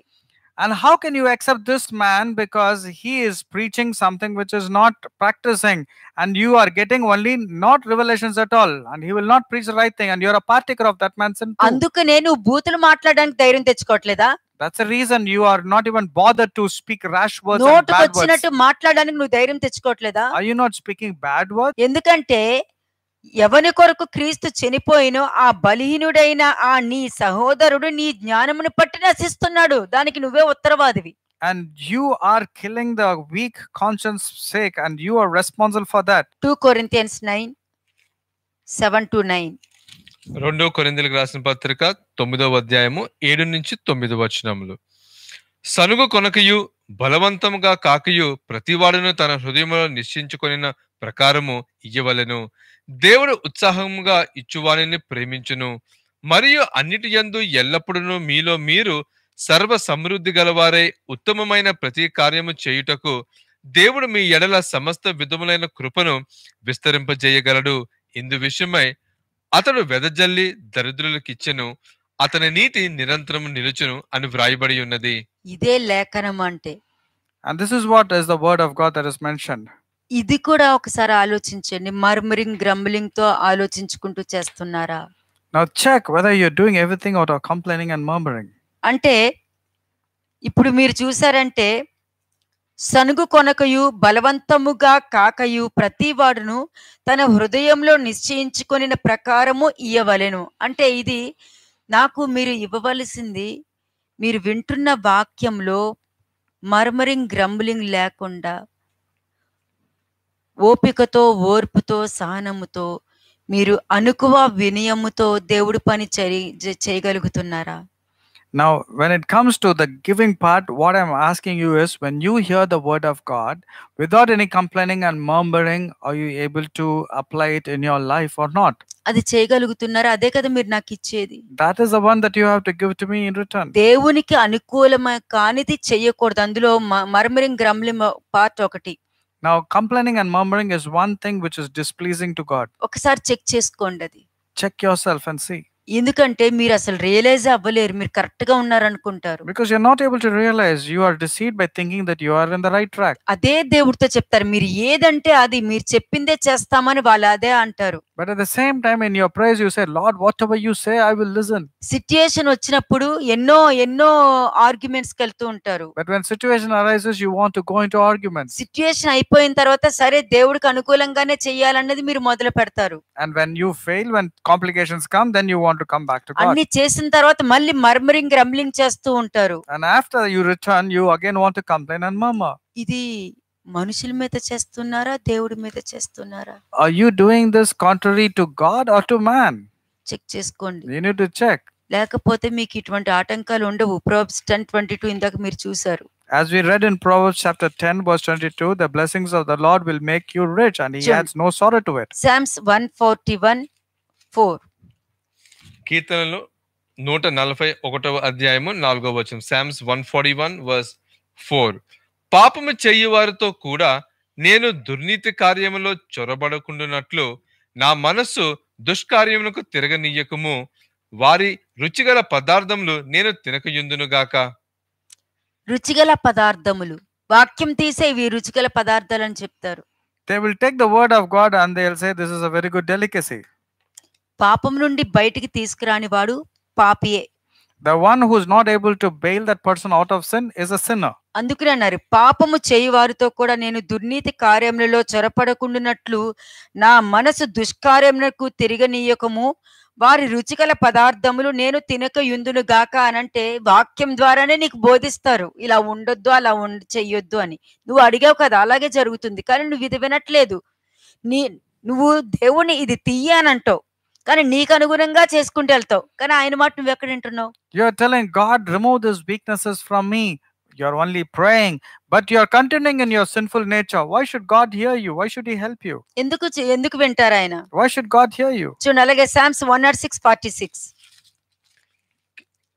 And how can you accept this man because he is preaching something which is not practicing and you are getting only not revelations at all and he will not preach the right thing and you are a partaker of that man's sin. అందుకు నేను బూతులు మాట్లాడడానికి ధైర్యం తెచ్చుకోవట్లేదా that's reason you are not even bother to speak rash words నోటుకు వచ్చినట్టు మాట్లాడడానికి నువ్వు ధైర్యం తెచ్చుకోవట్లేదా ఎందుకంటే ఎవని కొరకు క్రీస్తు చనిపోయినో ఆ బలహీనుడైన ఆ నీ సహోదరుడు నీ జ్ఞానమును పట్టి నశిస్తున్నాడు దానికి నువ్వే ఉత్తరవాదివి and you are killing the weak conscience sake and you are responsible for that 2 corinthians 9 7 to 9 రెండో కొరింథీయులకు రాసిన పత్రిక తొమ్మిదవ అధ్యాయము ఏడు నుంచి తొమ్మిది వచనములు సనుగు కొనకయు బలవంతముగా కాకయు ప్రతివాడును తన హృదయంలో నిశ్చయించుకొనిన ప్రకారము ఇయ్యవలను దేవుడు ఉత్సాహముగా ఇచ్చువాని ప్రేమించును మరియు అన్నిటి యందు ఎల్లప్పుడూ మీలో మీరు సర్వ సమృద్ధి గలవారే ఉత్తమమైన ప్రతి కార్యము చేయుటకు దేవుడు మీ ఎడల సమస్త విధములైన కృపను విస్తరింపజేయగలడు ఇందు విషయమై అతడు వెదజల్లి దరిద్రులకిచ్చెను అతని నీతి నిరంతరం నిలుచును అని వ్రాయబడి ఉన్నది ఇదే లేఖనం అంటే And this is what is the ఇది కూడా ఒకసారి ఆలోచించండి మర్మరింగ్ గ్రంబ్లింగ్ తో ఆలోచించుకుంటూ చేస్తున్నారా Now check whether you're doing everything out of complaining and murmuring. అంటే ఇప్పుడు మీరు చూసారంటే సనుగు కొనకయు బలవంతముగా కాకయు ప్రతి వాడును తన హృదయంలో నిశ్చయించుకుని ప్రకారము ఇవ్వవలెను అంటే ఇది నాకు మీరు ఇవ్వవలసింది మీరు వింటున్న వాక్యంలో మర్మరింగ్ గ్రంబులింగ్ లేకుండా ఓపికతో ఓర్పుతో సహనముతో మీరు అనుకువ వినయముతో దేవుడు పని చేయగలుగుతున్నారా Now, when it comes to the giving part, what I'm asking you is when you hear the word of God without any complaining and murmuring, are you able to apply it in your life or not? అది చేయగలుగుతున్నారా అదే కదా మీరు నాకు ఇచ్చేది that is the one that you have to give to me in return దేవునికి అనుకూలమైన కానిది చేయకూడదు అందులో మర్మరింగ్ గ్రమ్లి పార్ట్ ఒకటి Now, complaining and murmuring is one thing which is displeasing to God. Check yourself and see. ఎందుకంటే మీరు అసలు realise అవ్వలేరు మీరు కరెక్ట్ గా ఉన్నారు అనుకుంటారు because you not able to realise you are deceived by thinking that you are in the right track అదే దేవుడితో చెప్తారు మీరు ఏదంటే అది మీరు చెప్పిందే చేస్తామని వాళ్ళు అదే అంటారు but at the same time in your praise you say Lord whatever you say I will listen situation వచ్చినప్పుడు ఎన్నో ఎన్నో ఆర్గ్యుమెంట్స్ కెళ్తూ ఉంటారు but when situation arises you want to go into argument situation అయిపోయిన తర్వాత సరే దేవుడికి అనుకూలంగానే చేయాలన్నది మీరు మొదలు పెడతారు and when you fail when complications come then you want to come back to God. అన్ని చేసిన తర్వాత మళ్ళీ మర్మరింగ్ గ్రమ్లింగ్ చేస్తూ ఉంటారు. And after you return you again want to complain and murmur. ఇది మనుషుల మీద చేస్తున్నారా దేవుడి మీద చేస్తున్నారా? Are you doing this contrary to God or to man? Check చేసుకోండి. You need to check. లేకపోతే మీకు ఇటువంటి ఆటంకాలు ఉండవు Proverbs 10:22 ఇందాక మీరు చూసారు. As we read in Proverbs chapter 10, verse 22, the blessings of the Lord will make you rich, and he adds no sorrow to it. Psalms 141 4. కీర్తనలు నూట నలభై ఒకటవ అధ్యాయము నాలుగవ వచనం Psalms one forty one verse four పాపము చేయువారితో కూడా నేను దుర్నీతి కార్యములో చొరబడకుండానట్లు నా మనస్సు దుష్కార్యములకు తిరగనీయకము వారి రుచిగల పదార్థములు నేను తినకయుందునుగాక రుచిగల పదార్థములు వాక్యం తీసే ఇవి రుచిగల పదార్థాలు అని చెప్తారు they will take the word of God and they will say this is a very good delicacy పాపం నుండి బయటికి తీసుకురాని వాడు పాపియే the one who's not able to bail that person out of sin is a sinner అందుకని అన్నారు పాపము చేయి వారితో కూడా నేను దుర్నీతి కార్యములలో చొరపడకుండునట్లు నా మనసు దుష్కార్యములకు తిరగనీయకము వారి రుచికల పదార్థములు నేను తినక యుందును గాక అని అంటే వాక్యం ద్వారానే నీకు బోధిస్తారు ఇలా ఉండొద్దు అలా ఉండ చెయ్యొద్దు అని నువ్వు అడిగావు కదా అలాగే జరుగుతుంది కానీ నువ్వు ఇది వినట్లేదు నీ నువ్వు దేవుని ఇది తీయనంటావు కానీ నీకు అనుగుణంగా చేసుకుంటూ వెళ్తావు కానీ ఆయన మాట నువ్వు ఎక్కడ వింటున్నావు you are telling God remove this weaknesses from me you are only praying but you are continuing in your sinful nature why should God hear you why should he help you ఎందుకు ఎందుకు వింటారు ఆయన why should God hear you చూడండి అలాగే psalms 10646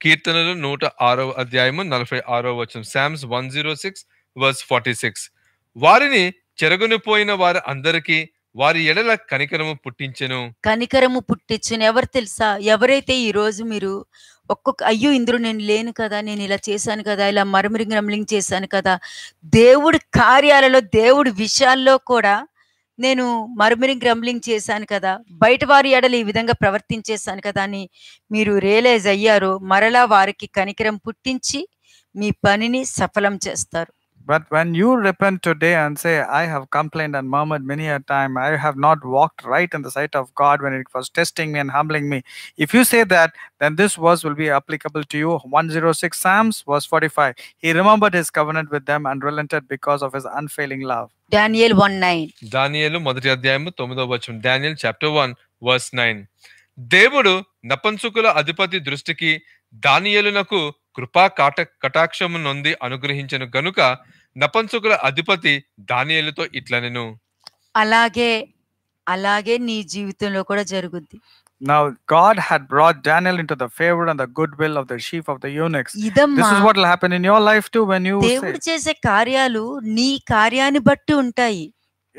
కీర్తనలు నూట ఆరో అధ్యాయము నలభై ఆరో వచనం Psalms one zero six verse forty six వారిని చెరగనిపోయిన వారి అందరికీ వారి ఎడల కనికరము పుట్టించెను కనికరము పుట్టించను ఎవరు తెలుసా ఎవరైతే ఈ రోజు మీరు ఒక్కొక్క అయ్యో ఇంద్రు నేను లేను కదా నేను ఇలా చేశాను కదా ఇలా మరమరింగ్ రమ్లింగ్ చేశాను కదా దేవుడి కార్యాలలో దేవుడి విషయాల్లో కూడా నేను మరమరింగ్ గ్రంబ్లింగ్ చేశాను కదా బయట వారి ఎడలు ఈ విధంగా ప్రవర్తించేశాను కదా అని మీరు రియలైజ్ అయ్యారు మరలా వారికి కనికరం పుట్టించి మీ పనిని సఫలం చేస్తారు But when you repent today and say, I have complained and murmured many a time, I have not walked right in the sight of God when it was testing me and humbling me. If you say that, then this verse will be applicable to you. 106 Psalms, verse 45. He remembered his covenant with them and relented because of his unfailing love. Daniel 1 9. Daniel, Daniel chapter 1, verse 9. దేవుడు నపంసుకుల అధిపతి దృష్టికి దానియలునకు కృపా కాట కటాక్షము నొంది అనుగ్రహించను గనుక నపంసుకుల అధిపతి దానియలుతో ఇట్లనెను అలాగే అలాగే నీ జీవితంలో కూడా జరుగుద్ది Now God had brought Daniel into the favor and the goodwill of the chief of the eunuchs. Idamma, This is what will happen in your life too when you Devudu chese karyalu nee karyani batti untayi.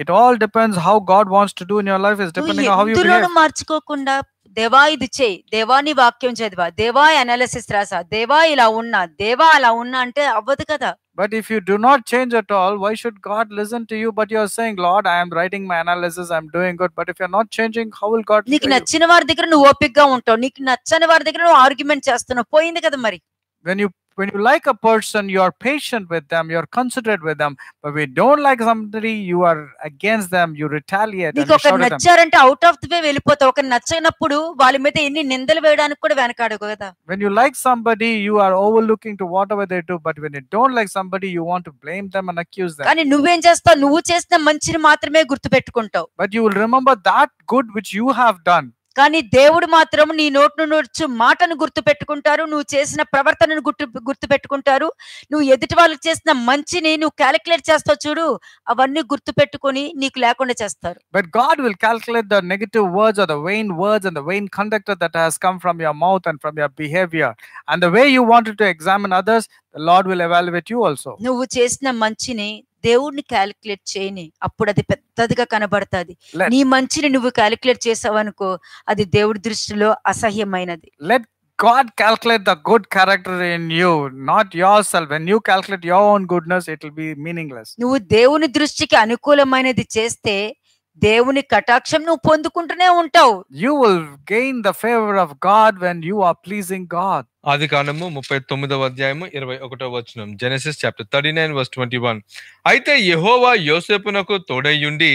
it all depends how god wants to do in your life is depending on how you behave marchukokunda దేవా ఇది చేయి దేవా నీ వాక్యం చదివా దేవా analysis రాసా దేవా ఇలా ఉన్నా దేవా అలా ఉన్నా అంటే అవ్వదు కదా But if you do not change at all, why should God listen to you? But you are saying, Lord, I am writing my analysis, I am doing good. But if you are not changing, how will God? నీకు నచ్చిన వారి దగ్గర నువ్వు ఓపికగా ఉంటావు నీకు నచ్చని వారి దగ్గర నువ్వు ఆర్గ్యుమెంట్ చేస్తున్నావు పోయింది కదా మరి when you when you like a person you're patient with them you're considerate with them but we don't like somebody you are against them you retaliate నీకు ఒక నచ్చారంటే అవుట్ ఆఫ్ ది వే వెళ్ళిపోతావు ఒక నచ్చనప్పుడు వాళ్ళ మీద ఎన్ని నిందలు వేయడానికి కూడా కదా when you like somebody you are overlooking to whatever they do but when you don't like somebody you want to blame them and accuse them కానీ నువ్వేం చేస్తావు నువ్వు చేసిన మంచిని మాత్రమే గుర్తుపెట్టుకుంటావు but you will remember that good which you have done కానీ దేవుడు మాత్రం నీ నోట్ను నుండి మాటను గుర్తు పెట్టుకుంటారు నువ్వు చేసిన ప్రవర్తనను గుర్తు గుర్తు పెట్టుకుంటారు నువ్వు ఎదుటి వాళ్ళు చేసిన మంచిని నువ్వు క్యాలిక్యులేట్ చేస్తావు చూడు అవన్నీ గుర్తు పెట్టుకొని నీకు లేకుండా చేస్తారు but God will calculate the negative words or the vain words and the vain conductor that has come from your mouth and from your behaviour and the way you wanted to examine others Lord will evaluate you also నువ్వు చేసిన మంచిని దేవుణ్ణి calculate చేయని అప్పుడు అది పెద్దదిగా కనబడుతుంది నీ మంచిని నువ్వు క్యాలిక్యులేట్ చేసావనుకో అది దేవుడి దృష్టిలో అసహ్యమైనది let God calculate the good character in you not yourself when you calculate your own goodness it will be meaning meaningless నువ్వు దేవుని దృష్టికి అనుకూలమైనది చేస్తే దేవుని కటాక్షం నువ్వు పొందుకుంటూనే ఉంటావు you will gain the favour of God when you are pleasing God ఆది కాండము ముప్పై తొమ్మిదవ అధ్యాయము ఇరవై ఒకటో వచనం Genesis chapter thirty nine verse twenty one అయితే యహోవా యోసేపునకు తోడయ్యుండి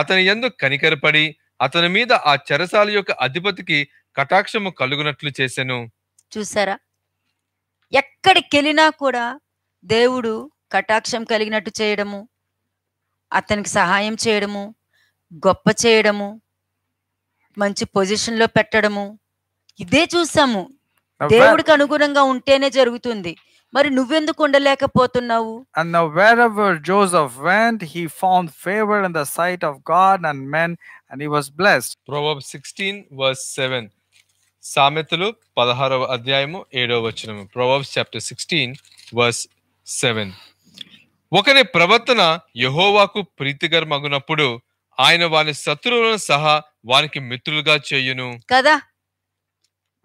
అతని ఎందు కనికరపడి అతని మీద ఆ చెరసాల యొక్క అధిపతికి కటాక్షము కలుగునట్లు చేశాను చూసారా ఎక్కడికి వెళ్ళినా కూడా దేవుడు కటాక్షం కలిగినట్టు చేయడము అతనికి సహాయం చేయడము గొప్ప చేయడము మంచి పొజిషన్ లో పెట్టడము ఇదే చూసాము దేవుడికి అనుగుణంగా ఉంటేనే జరుగుతుంది మరి నువ్వెందుకు ఉండలేకపోతున్నావు and now wherever Joseph went found favour in the sight of God and men and he was blessed Proverbs 16 verse 7 సామెతలు పదహారవ అధ్యాయము ఏడవ వచనము Proverbs chapter sixteen verse seven ఒకరి ప్రవర్తన యహోవాకు ప్రీతిగర్మగునప్పుడు మగునప్పుడు ఆయన వారి శత్రువులను సహా వారికి మిత్రులుగా చేయును కదా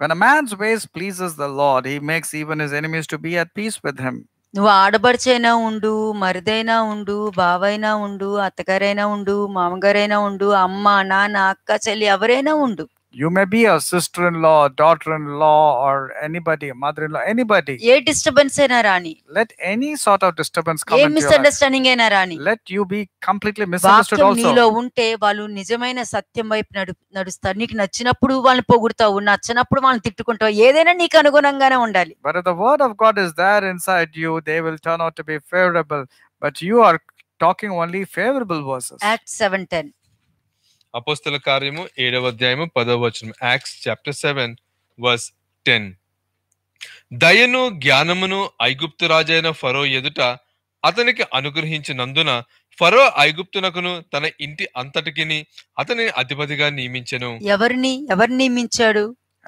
When a man's ways pleases the Lord, he makes even his enemies to be at peace with him. నువ్వు ఆడబడిచైనా ఉండు మరిదైనా ఉండు బావైనా ఉండు అత్తగారైనా ఉండు మామగారైనా ఉండు అమ్మ నాన్న అక్క చెల్లి ఎవరైనా ఉండు you may be a sister-in-law, daughter-in-law, or anybody, mother-in-law, anybody. ఏ డిస్టర్బెన్స్ అయినా రాని let any sort of disturbance come ఏ into your life. మిస్అండర్స్టాండింగ్ అయినా రాని let you be completely misunderstood వాక్యం also నీలో ఉంటే వాళ్ళు నిజమైన సత్యం వైపు నడు నడుస్తారు నీకు నచ్చినప్పుడు వాళ్ళని పొగుడుతావు నచ్చినప్పుడు వాళ్ళని తిట్టుకుంటావు ఏదైనా నీకు అనుగుణంగానే ఉండాలి but if the word of god is there inside you they will turn out to be favorable but you are talking only favorable verses At seven ten. అపోస్తుల కార్యము ఏడవ అధ్యాయము పదవ వచనం Acts chapter seven verse ten దయను జ్ఞానమును ఐగుప్తు రాజైన ఫరో ఎదుట అతనికి అనుగ్రహించినందున ఫరో ఐగుప్తునకును తన ఇంటి అంతటికి అతని అధిపతిగా నియమించను ఎవరిని ఎవరిని నియమించాడు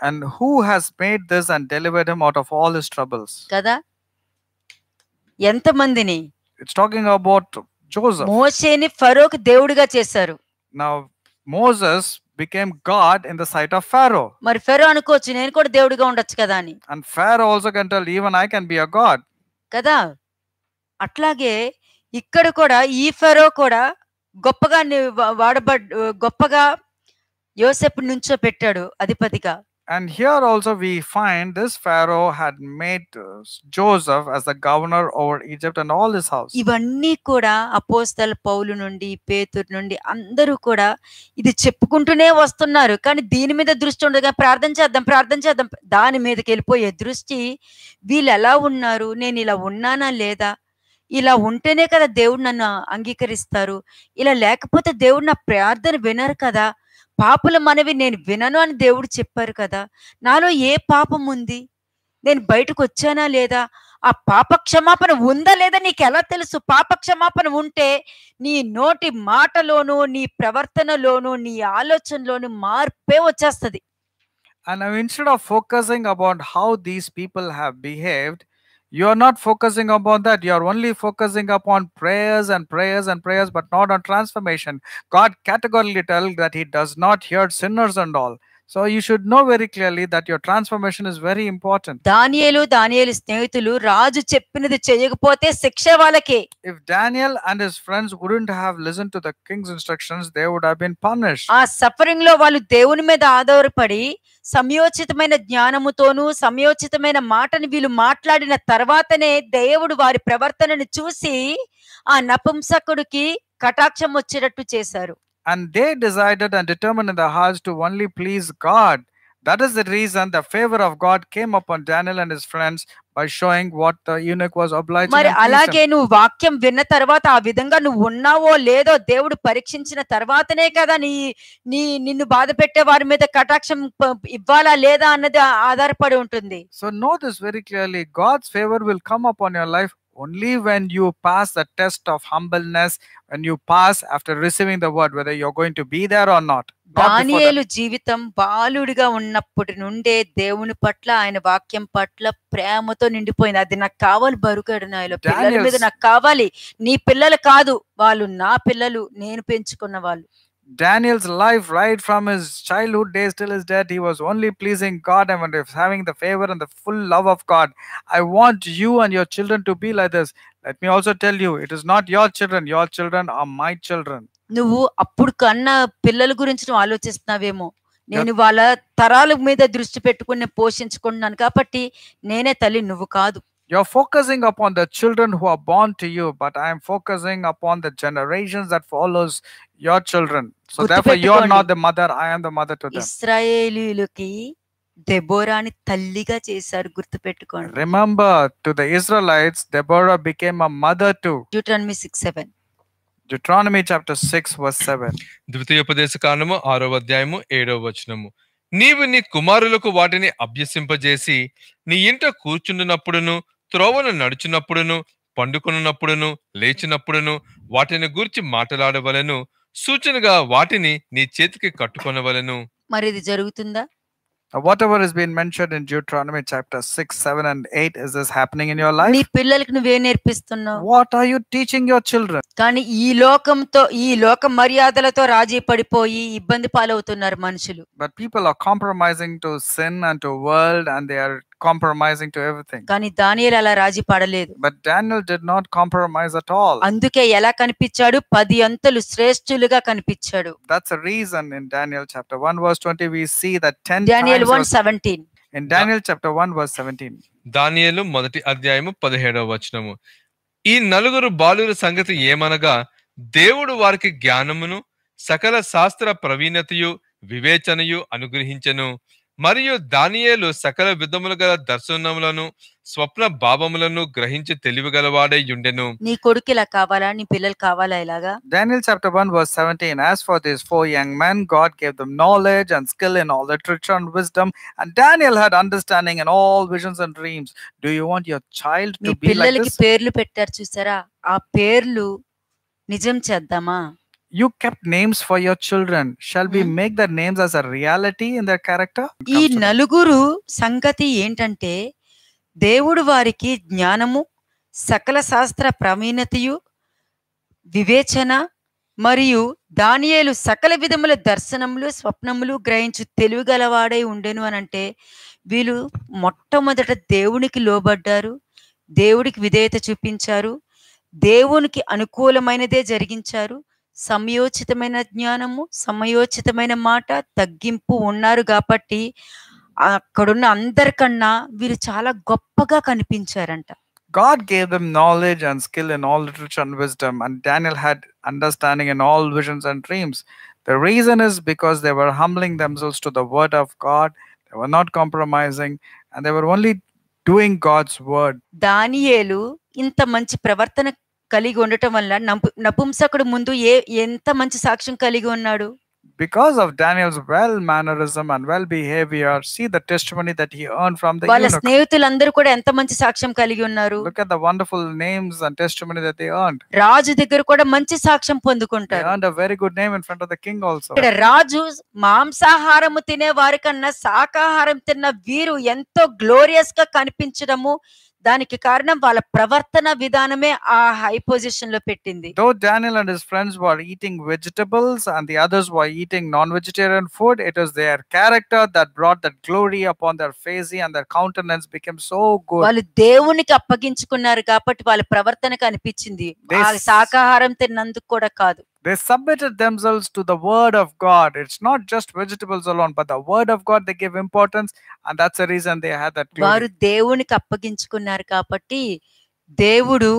and who has made this and delivered him out of all his troubles కదా ఎంతమందిని ఇట్స్ టాకింగ్ అబౌట్ జోసెఫ్ మోషేని ఫరోకు దేవుడిగా చేశారు now Moses became God in the sight of Pharaoh. And Pharaoh also can tell, even I can be a God. ఇక్కడ కూడా ఈ ఫరో కూడా గొప్పగా వాడబ gopaga యోసెప్ నుంచో పెట్టాడు adipadika. And here also we find this Pharaoh had made uh, Joseph as the governor over Egypt and all his house. Ivanni kuda apostle Paul nundi Peter nundi andaru kuda idu cheppukuntune vastunnaru kani deeni meeda drushti undaga prarthan cheddam prarthan cheddam dani meeda kelipoye drushti veellela leda ila untene kada angikaristaru ila lekapothe devudu na పాపుల మనవి నేను వినను అని దేవుడు చెప్పారు కదా నాలో ఏ పాపం ఉంది నేను బయటకు వచ్చానా లేదా ఆ పాప క్షమాపణ ఉందా లేదా నీకు ఎలా తెలుసు పాప క్షమాపణ ఉంటే నీ నోటి మాటలోను నీ ప్రవర్తనలోను నీ ఆలోచనలోను మార్పే వచ్చేస్తుంది And now, of focusing focusing how these people people behaved You are not focusing upon that. You are only focusing upon prayers and prayers and prayers, but not on transformation. God categorically tells that He does not hear sinners and all. So you should know very clearly that your transformation is very important దానియేలు దానియేలు స్నేహితులు రాజు చెప్పినది చేయకపోతే శిక్ష వాళ్ళకి if Daniel and his friends wouldn't have listen to the king's instructions they would have been punished ఆ suffering లో వాళ్ళు దేవుని మీద ఆధారపడి సమయోచితమైన జ్ఞానముతోనూ సమయోచితమైన మాటను వీళ్ళు మాట్లాడిన తర్వాతనే దేవుడు వారి ప్రవర్తనను చూసి ఆ నపుంసకుడికి కటాక్షం వచ్చేటట్టు చేశారు and they decided and determined in their hearts to only please God. That is the reason the favor of God came upon Daniel and his friends by showing what the eunuch was obliged మరి అలాగే నువ్వు వాక్యం విన్న తర్వాత ఆ విధంగా నువ్వు ఉన్నావో లేదో దేవుడు పరీక్షించిన తర్వాతనే కదా నీ నీ నిన్ను బాధ వారి మీద కటాక్షం ఇవ్వాలా లేదా అన్నది ఆధారపడి ఉంటుంది so know this very clearly, God's favor will come upon your life. Only when you pass the test of humbleness, when you pass after receiving the word, whether you're going to be there or not. దానియేలు జీవితం బాలుడిగా ఉన్నప్పటి నుండే దేవుని పట్ల ఆయన వాక్యం పట్ల ప్రేమతో నిండిపోయింది అది నాకు కావాలి బరుకడు నాయలో పిల్లల మీద నాకు కావాలి నీ పిల్లలు కాదు వాళ్ళు నా పిల్లలు నేను పెంచుకున్న వాళ్ళు Daniel's life, right from his childhood days till his death, he was only pleasing God and having the favor and the full love of God. I want you and your children to be like this. Let me also tell you, it is not your children. Your children are my children. నువ్వు అప్పుడు కన్న పిల్లల గురించి నువ్వు ఆలోచిస్తున్నావేమో నేను వాళ్ళ తరాల మీద దృష్టి పెట్టుకుని పోషించుకున్నాను కాబట్టి నేనే తల్లి నువ్వు కాదు You're focusing upon the children who are born to you, but I'm focusing upon the generations that follows your children. So therefore, you're not the mother, I am the mother to them. ఇస్రాయేలీయులకి దెబోరాని తల్లిగా చేశారు గుర్తుపెట్టుకోండి remember to the Israelites Deborah became a 6 7 Deuteronomy chapter 6 verse 7 ద్వితీయోపదేశ కాండము 6వ అధ్యాయము 7వ వచనము నీవు నీ jesi ni అభ్యసింపజేసి నీ ఇంట త్రోవను నడుచున్నప్పుడును పండుకొనున్నప్పుడును లేచినప్పుడును వాటిని గురించి మాట్లాడవలను సూచనగా వాటిని నీ చేతికి కట్టుకొనవలను మరి ఇది జరుగుతుందా whatever has been mentioned in Deuteronomy chapter 6, 7, and 8, is this happening in your life? నీ పిల్లలకు నువ్వే నేర్పిస్తున్నావు What are you teaching your children? కానీ ఈ లోకంతో ఈ లోక మర్యాదలతో రాజీ పడిపోయి ఇబ్బంది పాలవుతున్నారు మనుషులు But people are compromising to sin and to world and they are compromising to everything. కానీ దానియేలు అలా రాజీ పడలేదు. But Daniel did not compromise at all. అందుకే ఎలా కనిపించాడు? 10 అంతలు శ్రేష్ఠులుగా కనిపించాడు. That's a reason in Daniel chapter 1 verse 20 we see that 10 Daniel 1:17 In Daniel chapter 1 verse 17. దానియేలు మొదటి అధ్యాయము 17వ వచనము. ఈ నలుగురు బాలుర సంగతి ఏమనగా దేవుడు వారికి జ్ఞానమును సకల శాస్త్ర ప్రవీణతయు వివేచనయు అనుగ్రహించను మరియు దానియేలు సకల విధములు గల దర్శనములను స్వప్న భావములను గ్రహించి తెలివిగలవాడే యుండెను నీ కొడుకు ఇలా కావాలా నీ పిల్లలు కావాలా ఇలాగా Daniel chapter 1 verse 17 As for these four young men God gave them knowledge and skill in all literature and wisdom and Daniel had understanding in all visions and dreams Do you want your child to be like this పిల్లలకి పేర్లు పెట్టారు చూసారా ఆ పేర్లు నిజం చేద్దామా you kept names for your children shall be make the names as a reality in the character ఈ నలుగురు సంగతి ఏంటంటే దేవుడు వారికి జ్ఞానము సకల శాస్త్ర ప్రవీణతయు వివేచన మరియు దానియేలు సకల విధముల దర్శనములు స్వప్నములు గ్రహించు గలవాడై ఉండెను అని అంటే వీళ్ళు మొట్టమొదట దేవునికి లోబడ్డారు దేవుడికి విధేయత చూపించారు దేవునికి అనుకూలమైనదే జరిగించారు సమయోచితమైన జ్ఞానము సమయోచితమైన మాట తగ్గింపు ఉన్నారు కాబట్టి అక్కడున్న అందరికన్నా వీరు చాలా గొప్పగా కనిపించారంట God gave them knowledge and skill in all literature and wisdom, and Daniel had understanding in all visions and dreams. The reason is because they were humbling themselves to the word of God, they were not compromising, and they were only doing God's word దానియేలు ఇంత మంచి ప్రవర్తన కలిగి ఉండటం వల్ల నపుంసకుడు ముందు ఏ ఎంత మంచి సాక్ష్యం కలిగి ఉన్నాడు because of Daniel's well mannerism and well behavior, see the testimony that he earned from the వాళ్ళ స్నేహితులందరూ కూడా ఎంత మంచి సాక్ష్యం కలిగి ఉన్నారు look at the wonderful names and testimony that they earned రాజు దగ్గర కూడా మంచి సాక్ష్యం పొందుకుంటారు they earned a very good name in front of the king also ఇక్కడ రాజు మాంసాహారము తినే వారికన్నా శాకాహారం తిన్న వీరు ఎంతో గ్లోరియస్ గా కనిపించడము దానికి కారణం వాళ్ళ ప్రవర్తన విధానమే ఆ హై పొజిషన్ లో పెట్టింది though Daniel and his friends were eating vegetables and the others were eating non vegetarian food it was their character that brought that glory upon their face and their countenance became so good వాళ్ళు దేవునికి అప్పగించుకున్నారు కాబట్టి వాళ్ళ ప్రవర్తన కనిపించింది శాకాహారం తిన్నందుకు కూడా కాదు They submitted themselves to the word of God. It's not just vegetables alone, but the word of God they give importance, and that's the reason they had that. వారు దేవునికి అప్పగించుకున్నారు కాబట్టి దేవుడు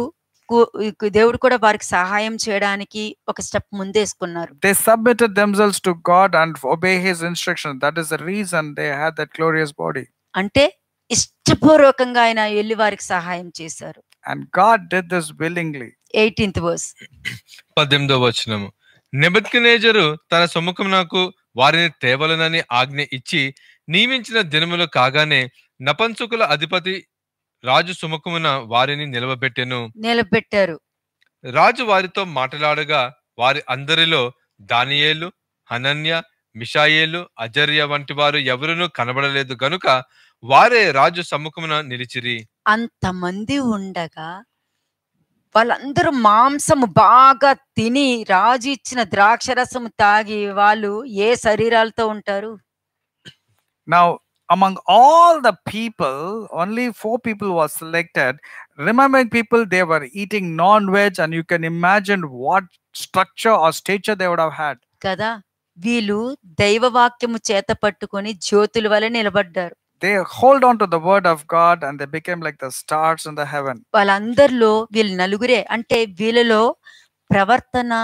దేవుడు కూడా వారికి సహాయం చేయడానికి ఒక స్టెప్ ముందేసుకున్నారు they submitted themselves to God and obey his instruction that is the reason they had that glorious body అంటే ఇష్టపూర్వకంగా ఆయన వెళ్ళి వారికి సహాయం చేశారు and God did this willingly eighteenth verse పద్దెనిమిదో వచనము నెబద్కినేజరు తన సముఖం నాకు వారిని తేవలనని ఆజ్ఞ ఇచ్చి నియమించిన దినములు కాగానే నపంసుకుల అధిపతి రాజు సుముఖమున వారిని నిలవబెట్టెను నిలబెట్టారు రాజు వారితో మాట్లాడగా వారి అందరిలో దానియేలు హనన్య మిషాయేలు అజర్య వంటి వారు ఎవరునూ కనబడలేదు గనుక వారే రాజు సముఖమున నిలిచిరి అంతమంది ఉండగా వాళ్ళందరూ మాంసము బాగా తిని రాజు ఇచ్చిన ద్రాక్ష రసము తాగి వాళ్ళు ఏ శరీరాలతో ఉంటారు now among all the people only four people was selected remaining people they were eating non veg and you can imagine what structure or stature they would have had కదా వీళ్ళు దైవవాక్యము చేత పట్టుకొని జ్యోతుల వలె నిలబడ్డారు they hold on to the word of God and they became like the stars in the heaven. Palandarlo vil nalugure ante vilalo pravartana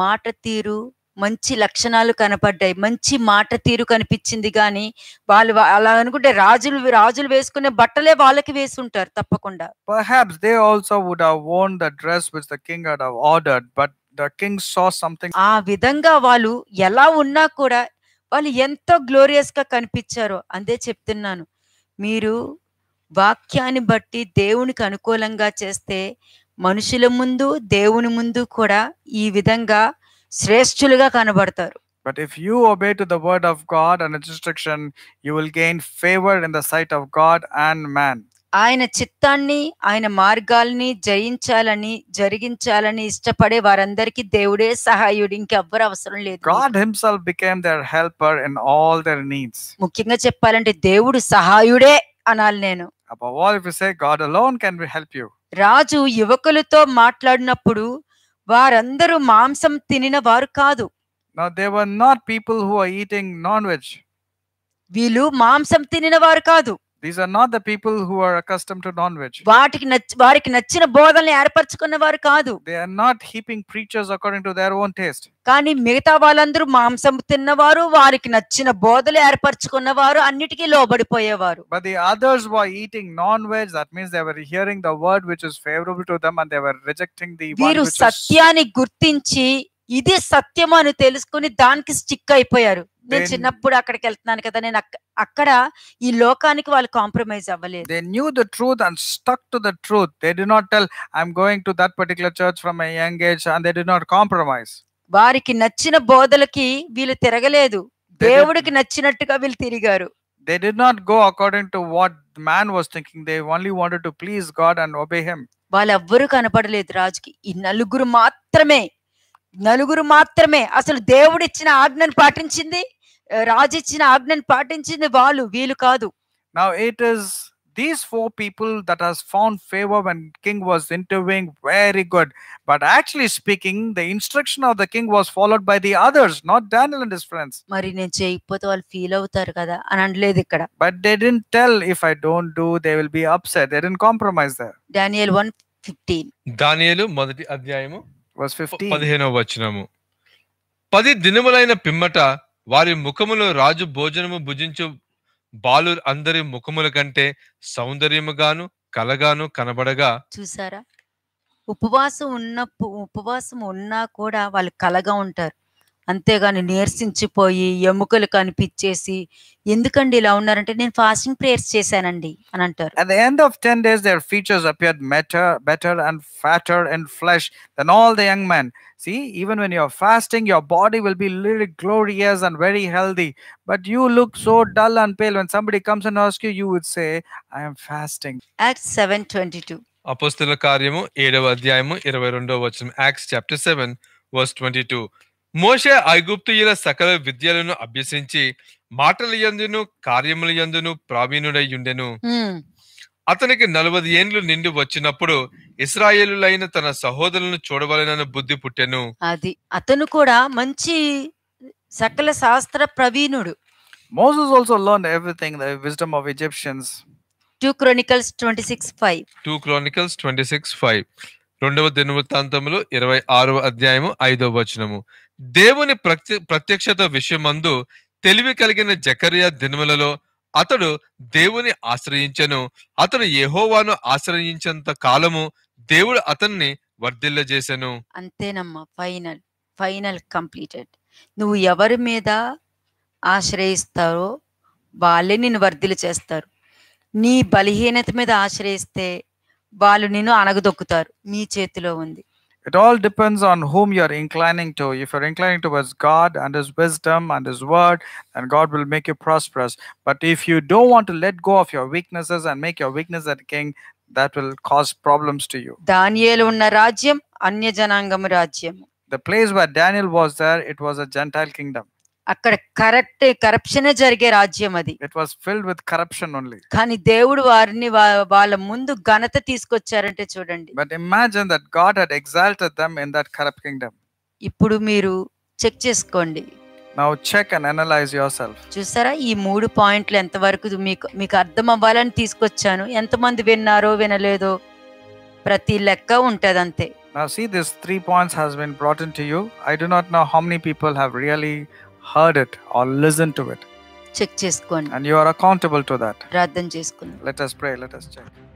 matatiru manchi lakshanalu kanapaddai manchi matatiru kanipichindi gani vallu ala anukunte rajulu rajulu vesukune battale vallaki vesuntaru tappakunda. Perhaps they also would have worn the dress which the king had ordered but the king saw something. Ah, vidanga valu yella unna వాళ్ళు ఎంతో గ్లోరియస్గా కనిపించారు అందే చెప్తున్నాను మీరు వాక్యాన్ని బట్టి దేవునికి అనుకూలంగా చేస్తే మనుషుల ముందు దేవుని ముందు కూడా ఈ విధంగా శ్రేష్ఠులుగా కనబడతారు but if you obey to word of God and instruction you will gain favour in the sight of God and man ఆయన చిత్తాన్ని ఆయన మార్గాల్ని జయించాలని జరిగించాలని ఇష్టపడే వారందరికీ దేవుడే సహాయుడు ఇంకెవ్వరు అవసరం లేదు God himself became their helper in all their needs ముఖ్యంగా చెప్పాలంటే దేవుడు సహాయుడే అనాలి నేను above all if you say God alone can we help you రాజు యువకులతో మాట్లాడినప్పుడు వారందరూ మాంసం తినిన వారు కాదు now they were not people who are eating non veg వీళ్ళు మాంసం తినిన వారు కాదు These are not the people who are accustomed to non-veg. They are not heaping preachers according to their own taste. But the others were eating non-veg. That means they were hearing the word which is favorable to them and they were rejecting the one which is... ఇది సత్యము అని తెలుసుకుని దానికి stick అయిపోయారు నేను చిన్నప్పుడు అక్కడికి వెళ్తున్నాను కదా నేను అక్కడ ఈ లోకానికి వాళ్ళు కాంప్రమైజ్ అవ్వలేదు they knew the truth and stuck to the truth they did not tell I I'm going to that particular church from my young age and they did not compromise వారికి నచ్చిన బోధలకి వీళ్ళు తిరగలేదు దేవుడికి నచ్చినట్టుగా వీళ్ళు తిరిగారు they did not go according to what man was thinking they only wanted to please God and obey him వాళ్ళెవ్వరూ కనపడలేదు రాజుకి ఈ నలుగురు మాత్రమే నలుగురు మాత్రమే అసలు దేవుడు ఇచ్చిన ఆజ్ఞను పాటించింది రాజు ఇచ్చిన ఆజ్ఞను పాటించింది వాళ్ళు వీలు కాదు now it these four people that has found favour when king was interviewing very good but actually speaking the instruction of the king was followed others not Daniel and his friends నేను చేయకపోతే వాళ్ళు feel అవుతారు కదా అని అనలేదు ఇక్కడ but they tell if I don't do they upset they didn't compromise that Daniel 1 15 దానియేలు మొదటి అధ్యాయము పదిహేనవ వచనము పది దినములైన పిమ్మట వారి ముఖములు రాజు భోజనము భుజించు బాలు అందరి ముఖముల కంటే సౌందర్యముగాను కలగాను కనబడగా చూసారా ఉపవాసం ఉన్న ఉపవాసం ఉన్నా కూడా వాళ్ళు కలగా ఉంటారు అంతేగాని నీర్సించిపోయి ఎముకలు కనిపించేసి ఎందుకండి ఇలా ఉన్నారంటే నేను ఫాస్టింగ్ ప్రేయర్స్ చేశానండి అని అంటారు at the end of 10 days their features appeared better better and fatter and flesh then all the young men see even when you are fasting your body will be little glorious and very healthy but you look so dull and pale when somebody comes and ask you you would say I am fasting Acts 7:22 అపొస్తలుల కార్యము 7వ అధ్యాయము 22వ వచనం Acts chapter 7 verse 22 మోషే ఐగుప్తుయుల సకల విద్యలను అభ్యసించి మాటల యందును కార్యముల యందును ఉండెను అతనికి నలభై ఏండ్లు నిండి వచ్చినప్పుడు ఇస్రాయేలులైన తన సహోదరులను చూడవలనని బుద్ధి పుట్టెను అది అతను కూడా మంచి సకల శాస్త్ర ప్రవీణుడు Moses also learned everything, the wisdom of Egyptians. 2 Chronicles 26:5. 2 Chronicles 26:5. రెండవ దినవృత్తాంతములు ఇరవై ఆరవ అధ్యాయము ఐదవ వచనము దేవుని ప్రత్యక్షత విషయమందు తెలివి కలిగిన జకరియా దినములలో అతడు దేవుని ఆశ్రయించను అతడు యహోవాను ఆశ్రయించేంత కాలము దేవుడు అతన్ని చేశాను అంతేనమ్మా ఫైనల్ ఫైనల్ కంప్లీటెడ్ నువ్వు ఎవరి మీద ఆశ్రయిస్తారో వాళ్ళే నిన్ను వర్ధిలు చేస్తారు నీ బలహీనత మీద ఆశ్రయిస్తే వాళ్ళు నిన్ను అనగదొక్కుతారు మీ చేతిలో ఉంది It all depends on whom you're inclining to. If you're inclining towards God and His wisdom and His word, then God will make you prosperous. But if you don't want to let go of your weaknesses and make your weakness a king, that will cause problems to you. దానియేలు ఉన్న రాజ్యం అన్య Janangam రాజ్యం. The place where Daniel was there, it was a Gentile kingdom. అక్కడ correct corruption జరిగే రాజ్యం అది it was filled with corruption only కానీ దేవుడు వారిని వాళ్ళ ముందు ఘనత తీసుకొచ్చారంటే చూడండి but imagine that God had exalted them in that corrupt kingdom ఇప్పుడు మీరు చెక్ చేసుకోండి now check and analyse yourself చూసారా ఈ మూడు పాయింట్లు ఎంతవరకు మీకు మీకు అర్థం అవ్వాలని తీసుకొచ్చాను ఎంతమంది విన్నారో వినలేదో ప్రతి లెక్క ఉంటుంది అంతే see this this points points has brought in to you. I do not know how many people have really heard it or listened to it and you are accountable to that let us pray let us check